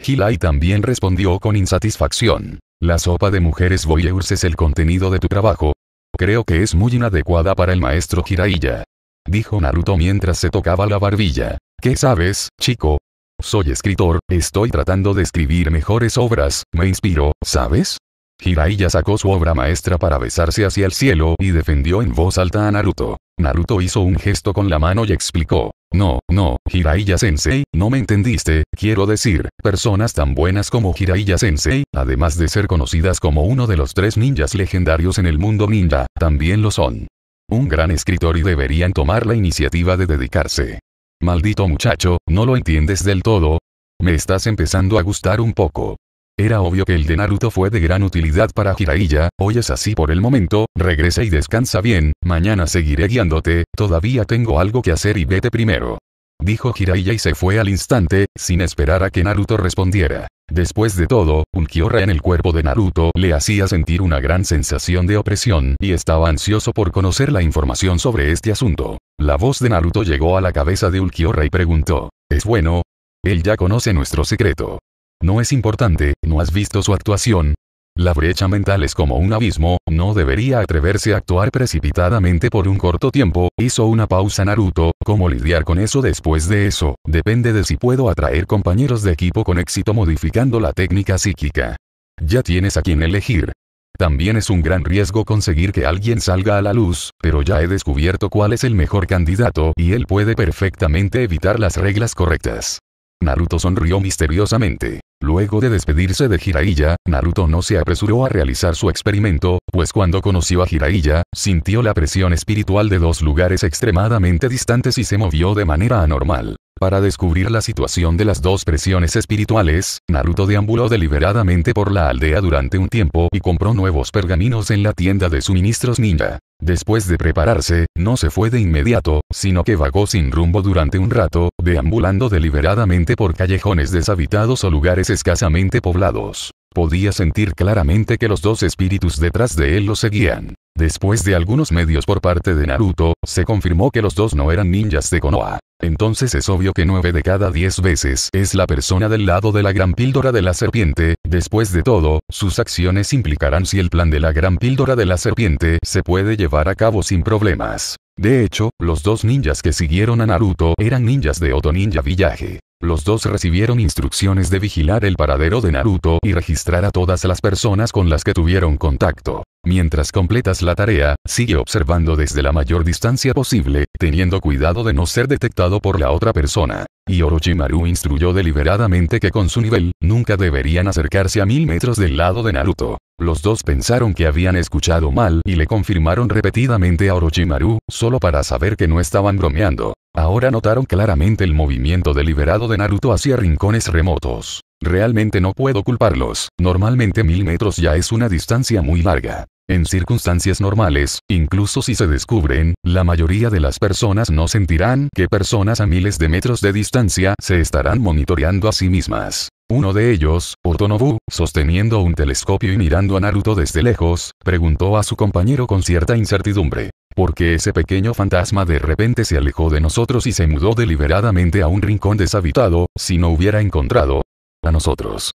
Hilai también respondió con insatisfacción. La sopa de mujeres voyeurs es el contenido de tu trabajo. Creo que es muy inadecuada para el maestro Jiraiya. Dijo Naruto mientras se tocaba la barbilla. ¿Qué sabes, chico? Soy escritor, estoy tratando de escribir mejores obras, me inspiro, ¿sabes? Hiraiya sacó su obra maestra para besarse hacia el cielo y defendió en voz alta a Naruto. Naruto hizo un gesto con la mano y explicó. No, no, hiraiya sensei, no me entendiste, quiero decir, personas tan buenas como hiraiya sensei, además de ser conocidas como uno de los tres ninjas legendarios en el mundo ninja, también lo son. Un gran escritor y deberían tomar la iniciativa de dedicarse. Maldito muchacho, no lo entiendes del todo. Me estás empezando a gustar un poco. Era obvio que el de Naruto fue de gran utilidad para Jiraiya, hoy es así por el momento, regresa y descansa bien, mañana seguiré guiándote, todavía tengo algo que hacer y vete primero. Dijo Jiraiya y se fue al instante, sin esperar a que Naruto respondiera. Después de todo, un en el cuerpo de Naruto le hacía sentir una gran sensación de opresión y estaba ansioso por conocer la información sobre este asunto. La voz de Naruto llegó a la cabeza de Ulkiorra y preguntó, ¿es bueno? Él ya conoce nuestro secreto. No es importante, no has visto su actuación. La brecha mental es como un abismo, no debería atreverse a actuar precipitadamente por un corto tiempo, hizo una pausa Naruto, cómo lidiar con eso después de eso, depende de si puedo atraer compañeros de equipo con éxito modificando la técnica psíquica. Ya tienes a quien elegir. También es un gran riesgo conseguir que alguien salga a la luz, pero ya he descubierto cuál es el mejor candidato y él puede perfectamente evitar las reglas correctas. Naruto sonrió misteriosamente. Luego de despedirse de Jiraiya, Naruto no se apresuró a realizar su experimento, pues cuando conoció a Jiraiya, sintió la presión espiritual de dos lugares extremadamente distantes y se movió de manera anormal. Para descubrir la situación de las dos presiones espirituales, Naruto deambuló deliberadamente por la aldea durante un tiempo y compró nuevos pergaminos en la tienda de suministros ninja. Después de prepararse, no se fue de inmediato, sino que vagó sin rumbo durante un rato, deambulando deliberadamente por callejones deshabitados o lugares escasamente poblados. Podía sentir claramente que los dos espíritus detrás de él lo seguían. Después de algunos medios por parte de Naruto, se confirmó que los dos no eran ninjas de Konoha. Entonces es obvio que 9 de cada 10 veces es la persona del lado de la gran píldora de la serpiente, después de todo, sus acciones implicarán si el plan de la gran píldora de la serpiente se puede llevar a cabo sin problemas. De hecho, los dos ninjas que siguieron a Naruto eran ninjas de Oto Ninja Village. Los dos recibieron instrucciones de vigilar el paradero de Naruto y registrar a todas las personas con las que tuvieron contacto. Mientras completas la tarea, sigue observando desde la mayor distancia posible, teniendo cuidado de no ser detectado por la otra persona. Y Orochimaru instruyó deliberadamente que con su nivel, nunca deberían acercarse a mil metros del lado de Naruto. Los dos pensaron que habían escuchado mal y le confirmaron repetidamente a Orochimaru, solo para saber que no estaban bromeando. Ahora notaron claramente el movimiento deliberado de Naruto hacia rincones remotos. Realmente no puedo culparlos, normalmente mil metros ya es una distancia muy larga. En circunstancias normales, incluso si se descubren, la mayoría de las personas no sentirán que personas a miles de metros de distancia se estarán monitoreando a sí mismas. Uno de ellos, Ortonobu, sosteniendo un telescopio y mirando a Naruto desde lejos, preguntó a su compañero con cierta incertidumbre. ¿Por qué ese pequeño fantasma de repente se alejó de nosotros y se mudó deliberadamente a un rincón deshabitado, si no hubiera encontrado a nosotros?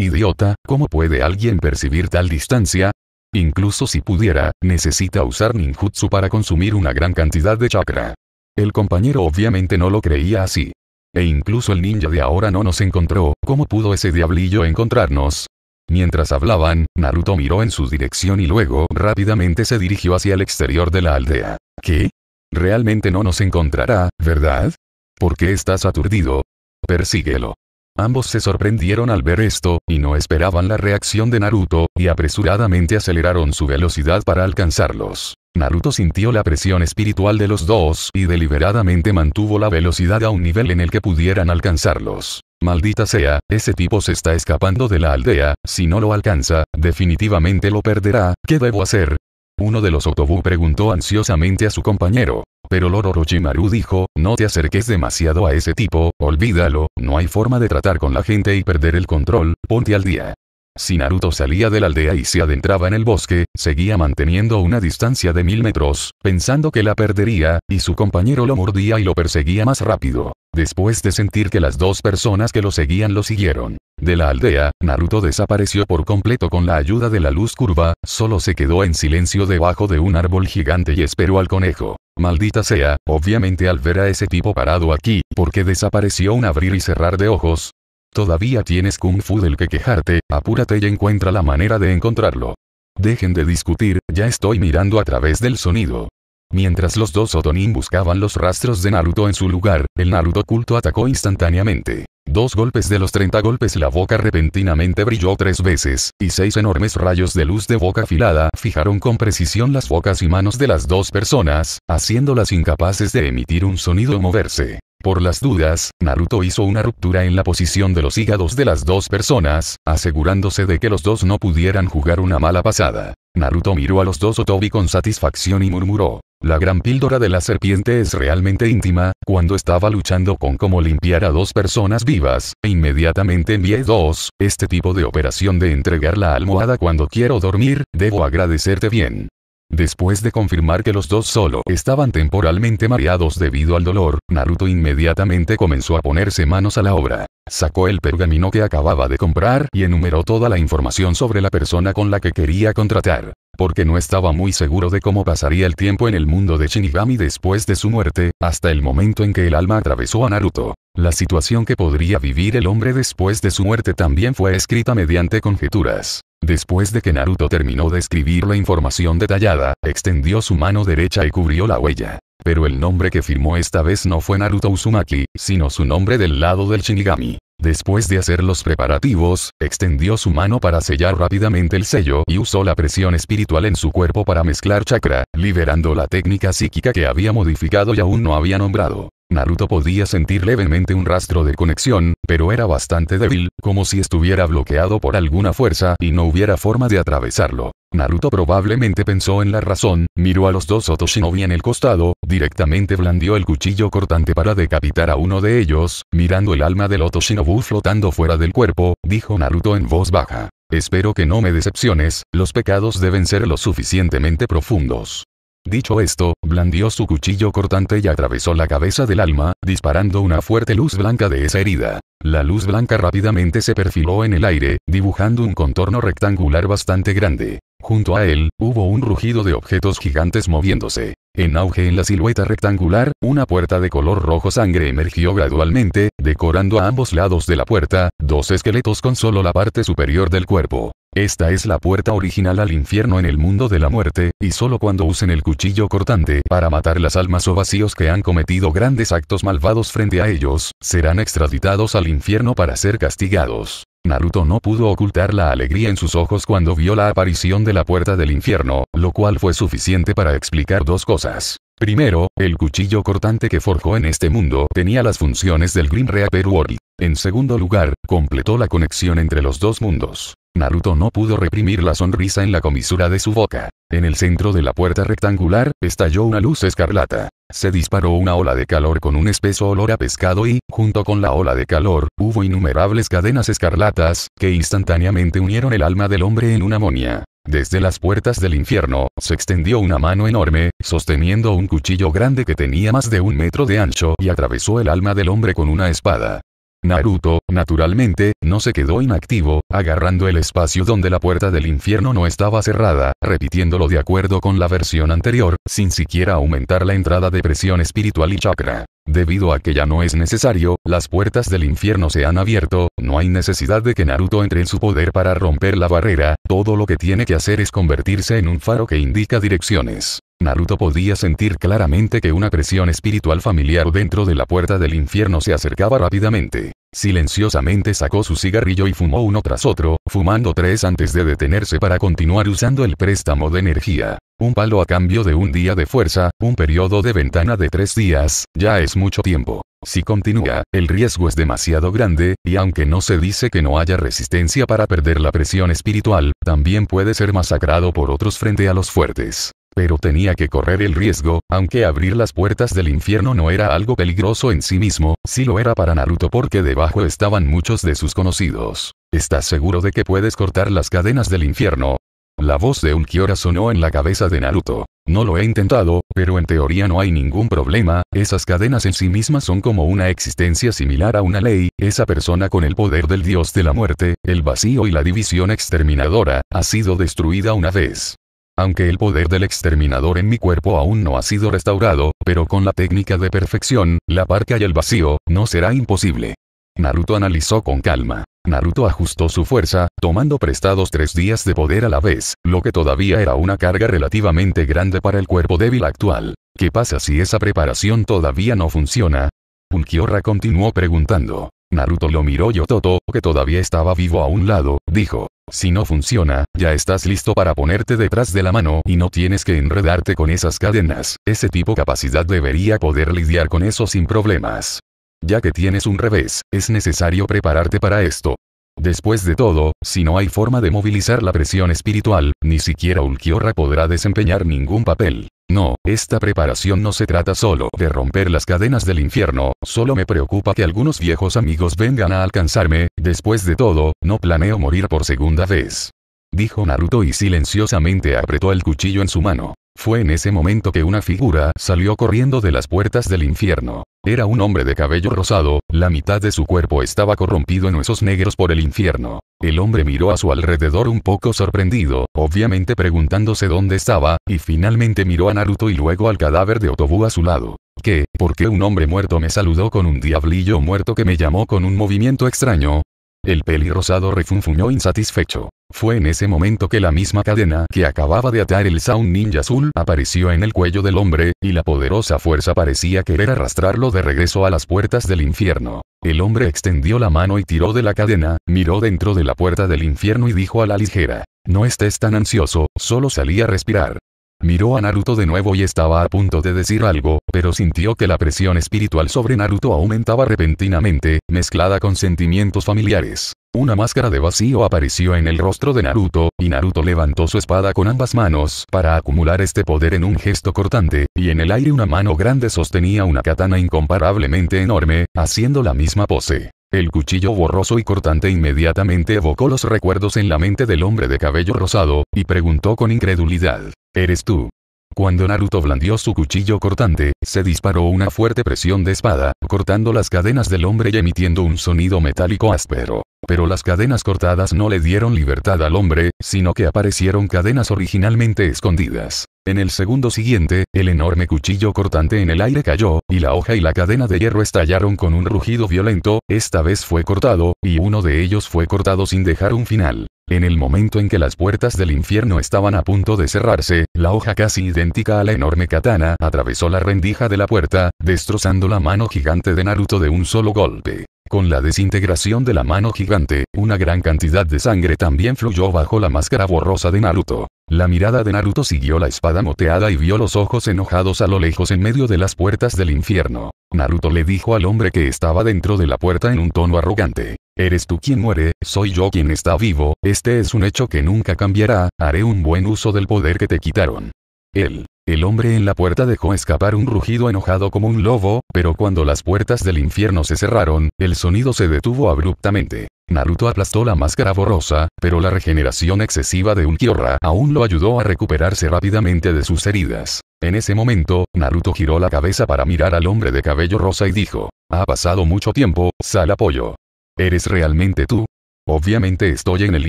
Idiota, ¿cómo puede alguien percibir tal distancia? Incluso si pudiera, necesita usar ninjutsu para consumir una gran cantidad de chakra. El compañero obviamente no lo creía así. E incluso el ninja de ahora no nos encontró, ¿cómo pudo ese diablillo encontrarnos? Mientras hablaban, Naruto miró en su dirección y luego rápidamente se dirigió hacia el exterior de la aldea. ¿Qué? Realmente no nos encontrará, ¿verdad? ¿Por qué estás aturdido? Persíguelo. Ambos se sorprendieron al ver esto, y no esperaban la reacción de Naruto, y apresuradamente aceleraron su velocidad para alcanzarlos. Naruto sintió la presión espiritual de los dos y deliberadamente mantuvo la velocidad a un nivel en el que pudieran alcanzarlos. Maldita sea, ese tipo se está escapando de la aldea, si no lo alcanza, definitivamente lo perderá, ¿qué debo hacer? Uno de los Otobu preguntó ansiosamente a su compañero. Pero Loro Orochimaru dijo, no te acerques demasiado a ese tipo, olvídalo, no hay forma de tratar con la gente y perder el control, ponte al día. Si Naruto salía de la aldea y se adentraba en el bosque, seguía manteniendo una distancia de mil metros, pensando que la perdería, y su compañero lo mordía y lo perseguía más rápido. Después de sentir que las dos personas que lo seguían lo siguieron. De la aldea, Naruto desapareció por completo con la ayuda de la luz curva, solo se quedó en silencio debajo de un árbol gigante y esperó al conejo. Maldita sea, obviamente al ver a ese tipo parado aquí, porque desapareció un abrir y cerrar de ojos, Todavía tienes kung fu del que quejarte, apúrate y encuentra la manera de encontrarlo. Dejen de discutir, ya estoy mirando a través del sonido. Mientras los dos Otonin buscaban los rastros de Naruto en su lugar, el Naruto oculto atacó instantáneamente. Dos golpes de los 30 golpes la boca repentinamente brilló tres veces, y seis enormes rayos de luz de boca afilada fijaron con precisión las bocas y manos de las dos personas, haciéndolas incapaces de emitir un sonido o moverse. Por las dudas, Naruto hizo una ruptura en la posición de los hígados de las dos personas, asegurándose de que los dos no pudieran jugar una mala pasada. Naruto miró a los dos Otobi con satisfacción y murmuró. La gran píldora de la serpiente es realmente íntima, cuando estaba luchando con cómo limpiar a dos personas vivas, e inmediatamente envié dos, este tipo de operación de entregar la almohada cuando quiero dormir, debo agradecerte bien. Después de confirmar que los dos solo estaban temporalmente mareados debido al dolor, Naruto inmediatamente comenzó a ponerse manos a la obra. Sacó el pergamino que acababa de comprar y enumeró toda la información sobre la persona con la que quería contratar. Porque no estaba muy seguro de cómo pasaría el tiempo en el mundo de Shinigami después de su muerte, hasta el momento en que el alma atravesó a Naruto. La situación que podría vivir el hombre después de su muerte también fue escrita mediante conjeturas. Después de que Naruto terminó de escribir la información detallada, extendió su mano derecha y cubrió la huella. Pero el nombre que firmó esta vez no fue Naruto Uzumaki, sino su nombre del lado del Shinigami. Después de hacer los preparativos, extendió su mano para sellar rápidamente el sello y usó la presión espiritual en su cuerpo para mezclar chakra, liberando la técnica psíquica que había modificado y aún no había nombrado. Naruto podía sentir levemente un rastro de conexión, pero era bastante débil, como si estuviera bloqueado por alguna fuerza y no hubiera forma de atravesarlo. Naruto probablemente pensó en la razón, miró a los dos Otoshinobi en el costado, directamente blandió el cuchillo cortante para decapitar a uno de ellos, mirando el alma del Otoshinobu flotando fuera del cuerpo, dijo Naruto en voz baja. Espero que no me decepciones, los pecados deben ser lo suficientemente profundos. Dicho esto, blandió su cuchillo cortante y atravesó la cabeza del alma, disparando una fuerte luz blanca de esa herida. La luz blanca rápidamente se perfiló en el aire, dibujando un contorno rectangular bastante grande. Junto a él, hubo un rugido de objetos gigantes moviéndose. En auge en la silueta rectangular, una puerta de color rojo sangre emergió gradualmente, decorando a ambos lados de la puerta, dos esqueletos con solo la parte superior del cuerpo. Esta es la puerta original al infierno en el mundo de la muerte, y solo cuando usen el cuchillo cortante para matar las almas o vacíos que han cometido grandes actos malvados frente a ellos, serán extraditados al infierno para ser castigados. Naruto no pudo ocultar la alegría en sus ojos cuando vio la aparición de la puerta del infierno, lo cual fue suficiente para explicar dos cosas. Primero, el cuchillo cortante que forjó en este mundo tenía las funciones del Green Reaper World. En segundo lugar, completó la conexión entre los dos mundos. Naruto no pudo reprimir la sonrisa en la comisura de su boca. En el centro de la puerta rectangular, estalló una luz escarlata. Se disparó una ola de calor con un espeso olor a pescado y, junto con la ola de calor, hubo innumerables cadenas escarlatas, que instantáneamente unieron el alma del hombre en una monia. Desde las puertas del infierno, se extendió una mano enorme, sosteniendo un cuchillo grande que tenía más de un metro de ancho y atravesó el alma del hombre con una espada. Naruto, naturalmente, no se quedó inactivo, agarrando el espacio donde la puerta del infierno no estaba cerrada, repitiéndolo de acuerdo con la versión anterior, sin siquiera aumentar la entrada de presión espiritual y chakra. Debido a que ya no es necesario, las puertas del infierno se han abierto, no hay necesidad de que Naruto entre en su poder para romper la barrera, todo lo que tiene que hacer es convertirse en un faro que indica direcciones. Naruto podía sentir claramente que una presión espiritual familiar dentro de la puerta del infierno se acercaba rápidamente. Silenciosamente sacó su cigarrillo y fumó uno tras otro, fumando tres antes de detenerse para continuar usando el préstamo de energía. Un palo a cambio de un día de fuerza, un periodo de ventana de tres días, ya es mucho tiempo. Si continúa, el riesgo es demasiado grande, y aunque no se dice que no haya resistencia para perder la presión espiritual, también puede ser masacrado por otros frente a los fuertes pero tenía que correr el riesgo, aunque abrir las puertas del infierno no era algo peligroso en sí mismo, sí lo era para Naruto porque debajo estaban muchos de sus conocidos. ¿Estás seguro de que puedes cortar las cadenas del infierno? La voz de kiora sonó en la cabeza de Naruto. No lo he intentado, pero en teoría no hay ningún problema, esas cadenas en sí mismas son como una existencia similar a una ley, esa persona con el poder del dios de la muerte, el vacío y la división exterminadora, ha sido destruida una vez. Aunque el poder del exterminador en mi cuerpo aún no ha sido restaurado, pero con la técnica de perfección, la parca y el vacío, no será imposible. Naruto analizó con calma. Naruto ajustó su fuerza, tomando prestados tres días de poder a la vez, lo que todavía era una carga relativamente grande para el cuerpo débil actual. ¿Qué pasa si esa preparación todavía no funciona? Punkiora continuó preguntando. Naruto lo miró y Ototo, que todavía estaba vivo a un lado, dijo, si no funciona, ya estás listo para ponerte detrás de la mano y no tienes que enredarte con esas cadenas. Ese tipo capacidad debería poder lidiar con eso sin problemas. Ya que tienes un revés, es necesario prepararte para esto. Después de todo, si no hay forma de movilizar la presión espiritual, ni siquiera Ulquiorra podrá desempeñar ningún papel. No, esta preparación no se trata solo de romper las cadenas del infierno, solo me preocupa que algunos viejos amigos vengan a alcanzarme, después de todo, no planeo morir por segunda vez. Dijo Naruto y silenciosamente apretó el cuchillo en su mano. Fue en ese momento que una figura salió corriendo de las puertas del infierno. Era un hombre de cabello rosado, la mitad de su cuerpo estaba corrompido en huesos negros por el infierno. El hombre miró a su alrededor un poco sorprendido, obviamente preguntándose dónde estaba, y finalmente miró a Naruto y luego al cadáver de Otobu a su lado. ¿Qué? ¿Por qué un hombre muerto me saludó con un diablillo muerto que me llamó con un movimiento extraño? El rosado refunfuñó insatisfecho. Fue en ese momento que la misma cadena que acababa de atar el Sound Ninja Azul apareció en el cuello del hombre, y la poderosa fuerza parecía querer arrastrarlo de regreso a las puertas del infierno. El hombre extendió la mano y tiró de la cadena, miró dentro de la puerta del infierno y dijo a la ligera, no estés tan ansioso, solo salí a respirar. Miró a Naruto de nuevo y estaba a punto de decir algo, pero sintió que la presión espiritual sobre Naruto aumentaba repentinamente, mezclada con sentimientos familiares. Una máscara de vacío apareció en el rostro de Naruto, y Naruto levantó su espada con ambas manos para acumular este poder en un gesto cortante, y en el aire una mano grande sostenía una katana incomparablemente enorme, haciendo la misma pose. El cuchillo borroso y cortante inmediatamente evocó los recuerdos en la mente del hombre de cabello rosado, y preguntó con incredulidad, Eres tú. Cuando Naruto blandió su cuchillo cortante, se disparó una fuerte presión de espada, cortando las cadenas del hombre y emitiendo un sonido metálico áspero. Pero las cadenas cortadas no le dieron libertad al hombre, sino que aparecieron cadenas originalmente escondidas. En el segundo siguiente, el enorme cuchillo cortante en el aire cayó, y la hoja y la cadena de hierro estallaron con un rugido violento, esta vez fue cortado, y uno de ellos fue cortado sin dejar un final. En el momento en que las puertas del infierno estaban a punto de cerrarse, la hoja casi idéntica a la enorme katana atravesó la rendija de la puerta, destrozando la mano gigante de Naruto de un solo golpe. Con la desintegración de la mano gigante, una gran cantidad de sangre también fluyó bajo la máscara borrosa de Naruto. La mirada de Naruto siguió la espada moteada y vio los ojos enojados a lo lejos en medio de las puertas del infierno. Naruto le dijo al hombre que estaba dentro de la puerta en un tono arrogante. Eres tú quien muere, soy yo quien está vivo, este es un hecho que nunca cambiará, haré un buen uso del poder que te quitaron. Él. El hombre en la puerta dejó escapar un rugido enojado como un lobo, pero cuando las puertas del infierno se cerraron, el sonido se detuvo abruptamente. Naruto aplastó la máscara borrosa, pero la regeneración excesiva de un Ulquiorra aún lo ayudó a recuperarse rápidamente de sus heridas. En ese momento, Naruto giró la cabeza para mirar al hombre de cabello rosa y dijo, ha pasado mucho tiempo, sal apoyo. ¿Eres realmente tú? Obviamente estoy en el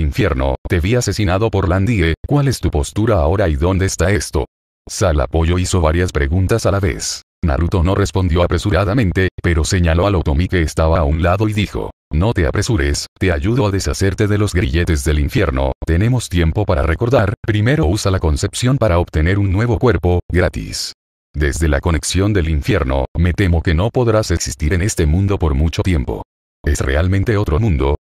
infierno, te vi asesinado por Landie, ¿cuál es tu postura ahora y dónde está esto? Sal Apoyo hizo varias preguntas a la vez. Naruto no respondió apresuradamente, pero señaló a Lotomi que estaba a un lado y dijo, no te apresures, te ayudo a deshacerte de los grilletes del infierno, tenemos tiempo para recordar, primero usa la concepción para obtener un nuevo cuerpo, gratis. Desde la conexión del infierno, me temo que no podrás existir en este mundo por mucho tiempo. ¿Es realmente otro mundo?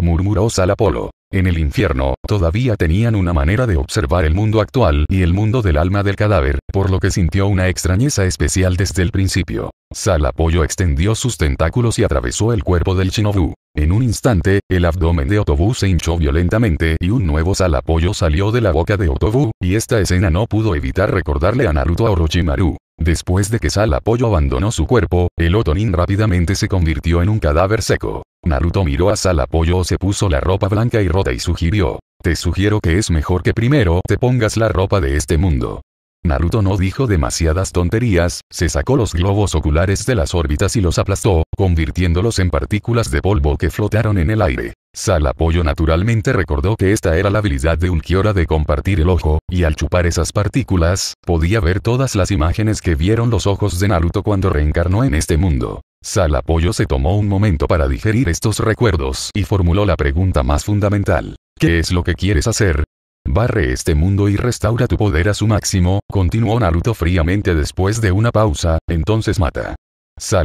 murmuró Salapolo. En el infierno, todavía tenían una manera de observar el mundo actual y el mundo del alma del cadáver, por lo que sintió una extrañeza especial desde el principio. Sal extendió sus tentáculos y atravesó el cuerpo del Shinobu. En un instante, el abdomen de Otobu se hinchó violentamente y un nuevo Sal salió de la boca de Otobu, y esta escena no pudo evitar recordarle a Naruto a Orochimaru. Después de que Sal Apoyo abandonó su cuerpo, el Otonin rápidamente se convirtió en un cadáver seco. Naruto miró a Sal Apoyo se puso la ropa blanca y rota y sugirió. Te sugiero que es mejor que primero te pongas la ropa de este mundo. Naruto no dijo demasiadas tonterías, se sacó los globos oculares de las órbitas y los aplastó, convirtiéndolos en partículas de polvo que flotaron en el aire. Apoyo naturalmente recordó que esta era la habilidad de Ulquiorra de compartir el ojo, y al chupar esas partículas, podía ver todas las imágenes que vieron los ojos de Naruto cuando reencarnó en este mundo. Apoyo se tomó un momento para digerir estos recuerdos y formuló la pregunta más fundamental. ¿Qué es lo que quieres hacer? Barre este mundo y restaura tu poder a su máximo, continuó Naruto fríamente después de una pausa, entonces mata.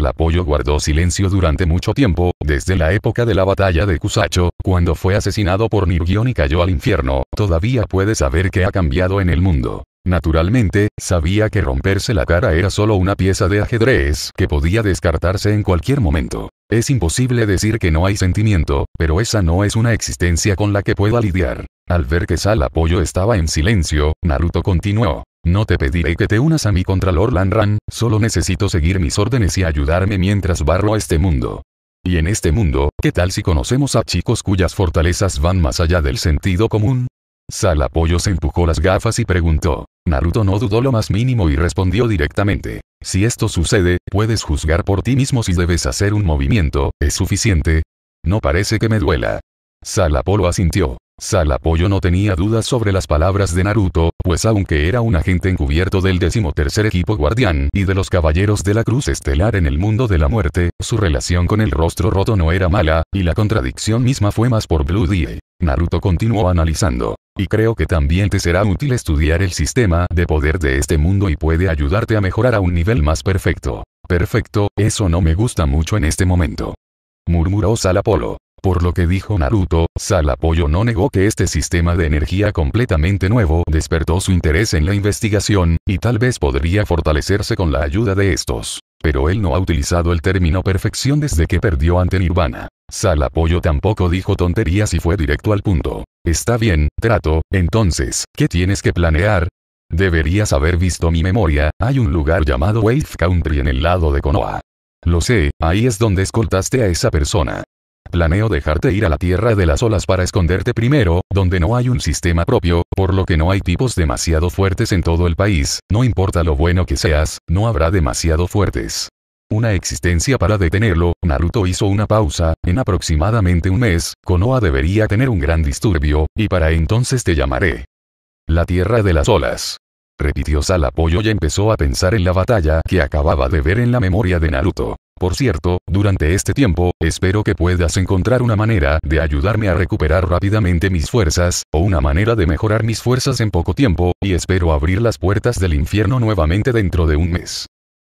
Apoyo guardó silencio durante mucho tiempo, desde la época de la batalla de Cusacho, cuando fue asesinado por Nirgion y cayó al infierno, todavía puede saber qué ha cambiado en el mundo. Naturalmente, sabía que romperse la cara era solo una pieza de ajedrez que podía descartarse en cualquier momento. Es imposible decir que no hay sentimiento, pero esa no es una existencia con la que pueda lidiar. Al ver que Sal Apoyo estaba en silencio, Naruto continuó. No te pediré que te unas a mí contra Lord Lanran, solo necesito seguir mis órdenes y ayudarme mientras barro a este mundo. Y en este mundo, ¿qué tal si conocemos a chicos cuyas fortalezas van más allá del sentido común? Sal Apoyo se empujó las gafas y preguntó. Naruto no dudó lo más mínimo y respondió directamente. Si esto sucede, puedes juzgar por ti mismo si debes hacer un movimiento, ¿es suficiente? No parece que me duela. Salapolo asintió. Salapollo no tenía dudas sobre las palabras de Naruto, pues aunque era un agente encubierto del decimotercer equipo guardián y de los caballeros de la cruz estelar en el mundo de la muerte, su relación con el rostro roto no era mala, y la contradicción misma fue más por Blue Die. Naruto continuó analizando. Y creo que también te será útil estudiar el sistema de poder de este mundo y puede ayudarte a mejorar a un nivel más perfecto. Perfecto, eso no me gusta mucho en este momento. Murmuró Salapolo. Por lo que dijo Naruto, Salapoyo no negó que este sistema de energía completamente nuevo despertó su interés en la investigación, y tal vez podría fortalecerse con la ayuda de estos. Pero él no ha utilizado el término perfección desde que perdió ante Nirvana. Salapoyo tampoco dijo tonterías y fue directo al punto. Está bien, trato, entonces, ¿qué tienes que planear? Deberías haber visto mi memoria, hay un lugar llamado Wave Country en el lado de Konoha. Lo sé, ahí es donde escoltaste a esa persona. Planeo dejarte ir a la tierra de las olas para esconderte primero, donde no hay un sistema propio, por lo que no hay tipos demasiado fuertes en todo el país, no importa lo bueno que seas, no habrá demasiado fuertes. Una existencia para detenerlo, Naruto hizo una pausa, en aproximadamente un mes, Konoha debería tener un gran disturbio, y para entonces te llamaré. La tierra de las olas. Repitió Salapoyo y empezó a pensar en la batalla que acababa de ver en la memoria de Naruto. Por cierto, durante este tiempo, espero que puedas encontrar una manera de ayudarme a recuperar rápidamente mis fuerzas, o una manera de mejorar mis fuerzas en poco tiempo, y espero abrir las puertas del infierno nuevamente dentro de un mes.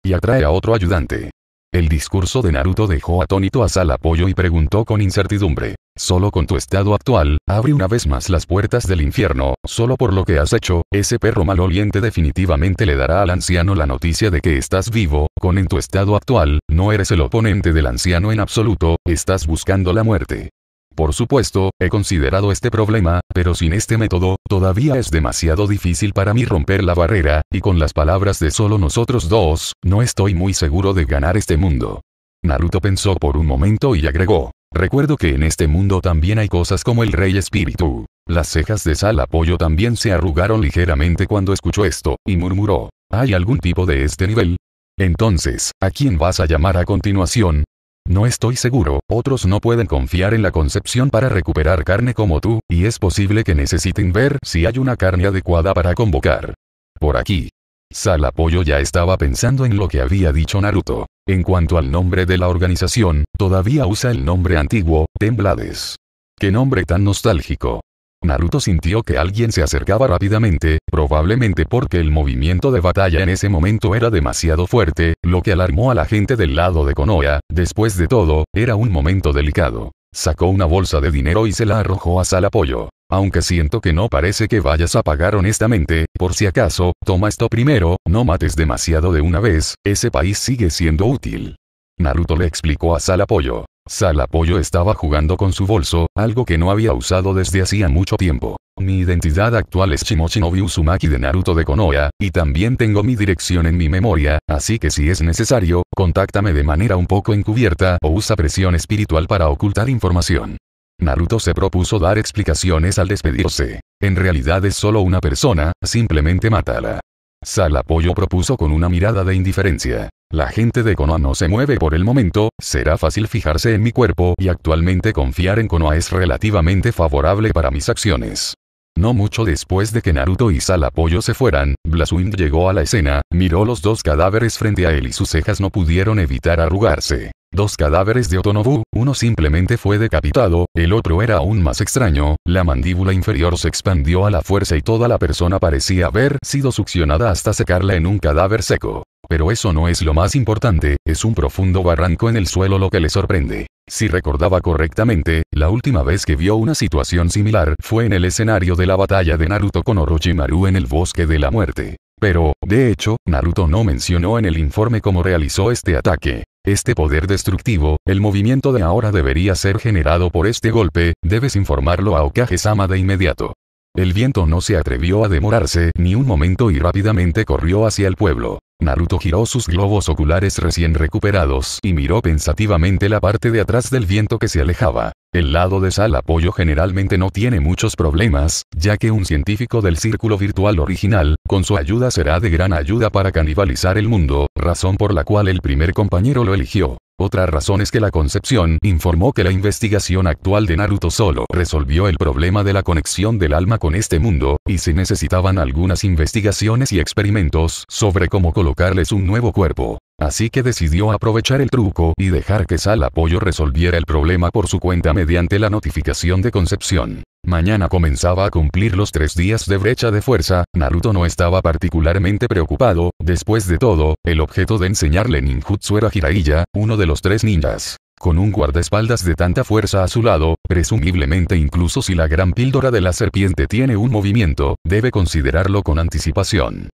Y atrae a otro ayudante. El discurso de Naruto dejó atónito a Sal Apoyo y preguntó con incertidumbre. Solo con tu estado actual, abre una vez más las puertas del infierno, solo por lo que has hecho, ese perro maloliente definitivamente le dará al anciano la noticia de que estás vivo, con en tu estado actual, no eres el oponente del anciano en absoluto, estás buscando la muerte. Por supuesto, he considerado este problema, pero sin este método, todavía es demasiado difícil para mí romper la barrera, y con las palabras de solo nosotros dos, no estoy muy seguro de ganar este mundo. Naruto pensó por un momento y agregó, Recuerdo que en este mundo también hay cosas como el rey espíritu. Las cejas de Sal Apoyo también se arrugaron ligeramente cuando escuchó esto, y murmuró, ¿hay algún tipo de este nivel? Entonces, ¿a quién vas a llamar a continuación? No estoy seguro, otros no pueden confiar en la concepción para recuperar carne como tú, y es posible que necesiten ver si hay una carne adecuada para convocar. Por aquí. Sal Apoyo ya estaba pensando en lo que había dicho Naruto. En cuanto al nombre de la organización, todavía usa el nombre antiguo, Temblades. ¡Qué nombre tan nostálgico! Naruto sintió que alguien se acercaba rápidamente, probablemente porque el movimiento de batalla en ese momento era demasiado fuerte, lo que alarmó a la gente del lado de Konoha, después de todo, era un momento delicado. Sacó una bolsa de dinero y se la arrojó a Salapoyo. Apoyo. Aunque siento que no parece que vayas a pagar honestamente, por si acaso, toma esto primero, no mates demasiado de una vez, ese país sigue siendo útil. Naruto le explicó a Salapollo. Salapoyo estaba jugando con su bolso, algo que no había usado desde hacía mucho tiempo. Mi identidad actual es Shinobi Uzumaki de Naruto de Konoha, y también tengo mi dirección en mi memoria, así que si es necesario, contáctame de manera un poco encubierta o usa presión espiritual para ocultar información. Naruto se propuso dar explicaciones al despedirse. En realidad es solo una persona, simplemente mátala. Salapoyo propuso con una mirada de indiferencia. La gente de Konoha no se mueve por el momento, será fácil fijarse en mi cuerpo y actualmente confiar en Konoha es relativamente favorable para mis acciones. No mucho después de que Naruto y Salapoyo se fueran, Blaswind llegó a la escena, miró los dos cadáveres frente a él y sus cejas no pudieron evitar arrugarse. Dos cadáveres de Otonobu, uno simplemente fue decapitado, el otro era aún más extraño, la mandíbula inferior se expandió a la fuerza y toda la persona parecía haber sido succionada hasta secarla en un cadáver seco. Pero eso no es lo más importante, es un profundo barranco en el suelo lo que le sorprende. Si recordaba correctamente, la última vez que vio una situación similar fue en el escenario de la batalla de Naruto con Orochimaru en el bosque de la muerte. Pero, de hecho, Naruto no mencionó en el informe cómo realizó este ataque. Este poder destructivo, el movimiento de ahora debería ser generado por este golpe, debes informarlo a Okage-sama de inmediato. El viento no se atrevió a demorarse ni un momento y rápidamente corrió hacia el pueblo. Naruto giró sus globos oculares recién recuperados y miró pensativamente la parte de atrás del viento que se alejaba. El lado de Sal Apoyo generalmente no tiene muchos problemas, ya que un científico del círculo virtual original, con su ayuda será de gran ayuda para canibalizar el mundo, razón por la cual el primer compañero lo eligió. Otra razón es que la Concepción informó que la investigación actual de Naruto solo resolvió el problema de la conexión del alma con este mundo, y se necesitaban algunas investigaciones y experimentos sobre cómo colocarles un nuevo cuerpo. Así que decidió aprovechar el truco y dejar que Sal Apoyo resolviera el problema por su cuenta mediante la notificación de Concepción. Mañana comenzaba a cumplir los tres días de brecha de fuerza, Naruto no estaba particularmente preocupado, después de todo, el objeto de enseñarle ninjutsu era Jiraiya, uno de los tres ninjas. Con un guardaespaldas de tanta fuerza a su lado, presumiblemente incluso si la gran píldora de la serpiente tiene un movimiento, debe considerarlo con anticipación.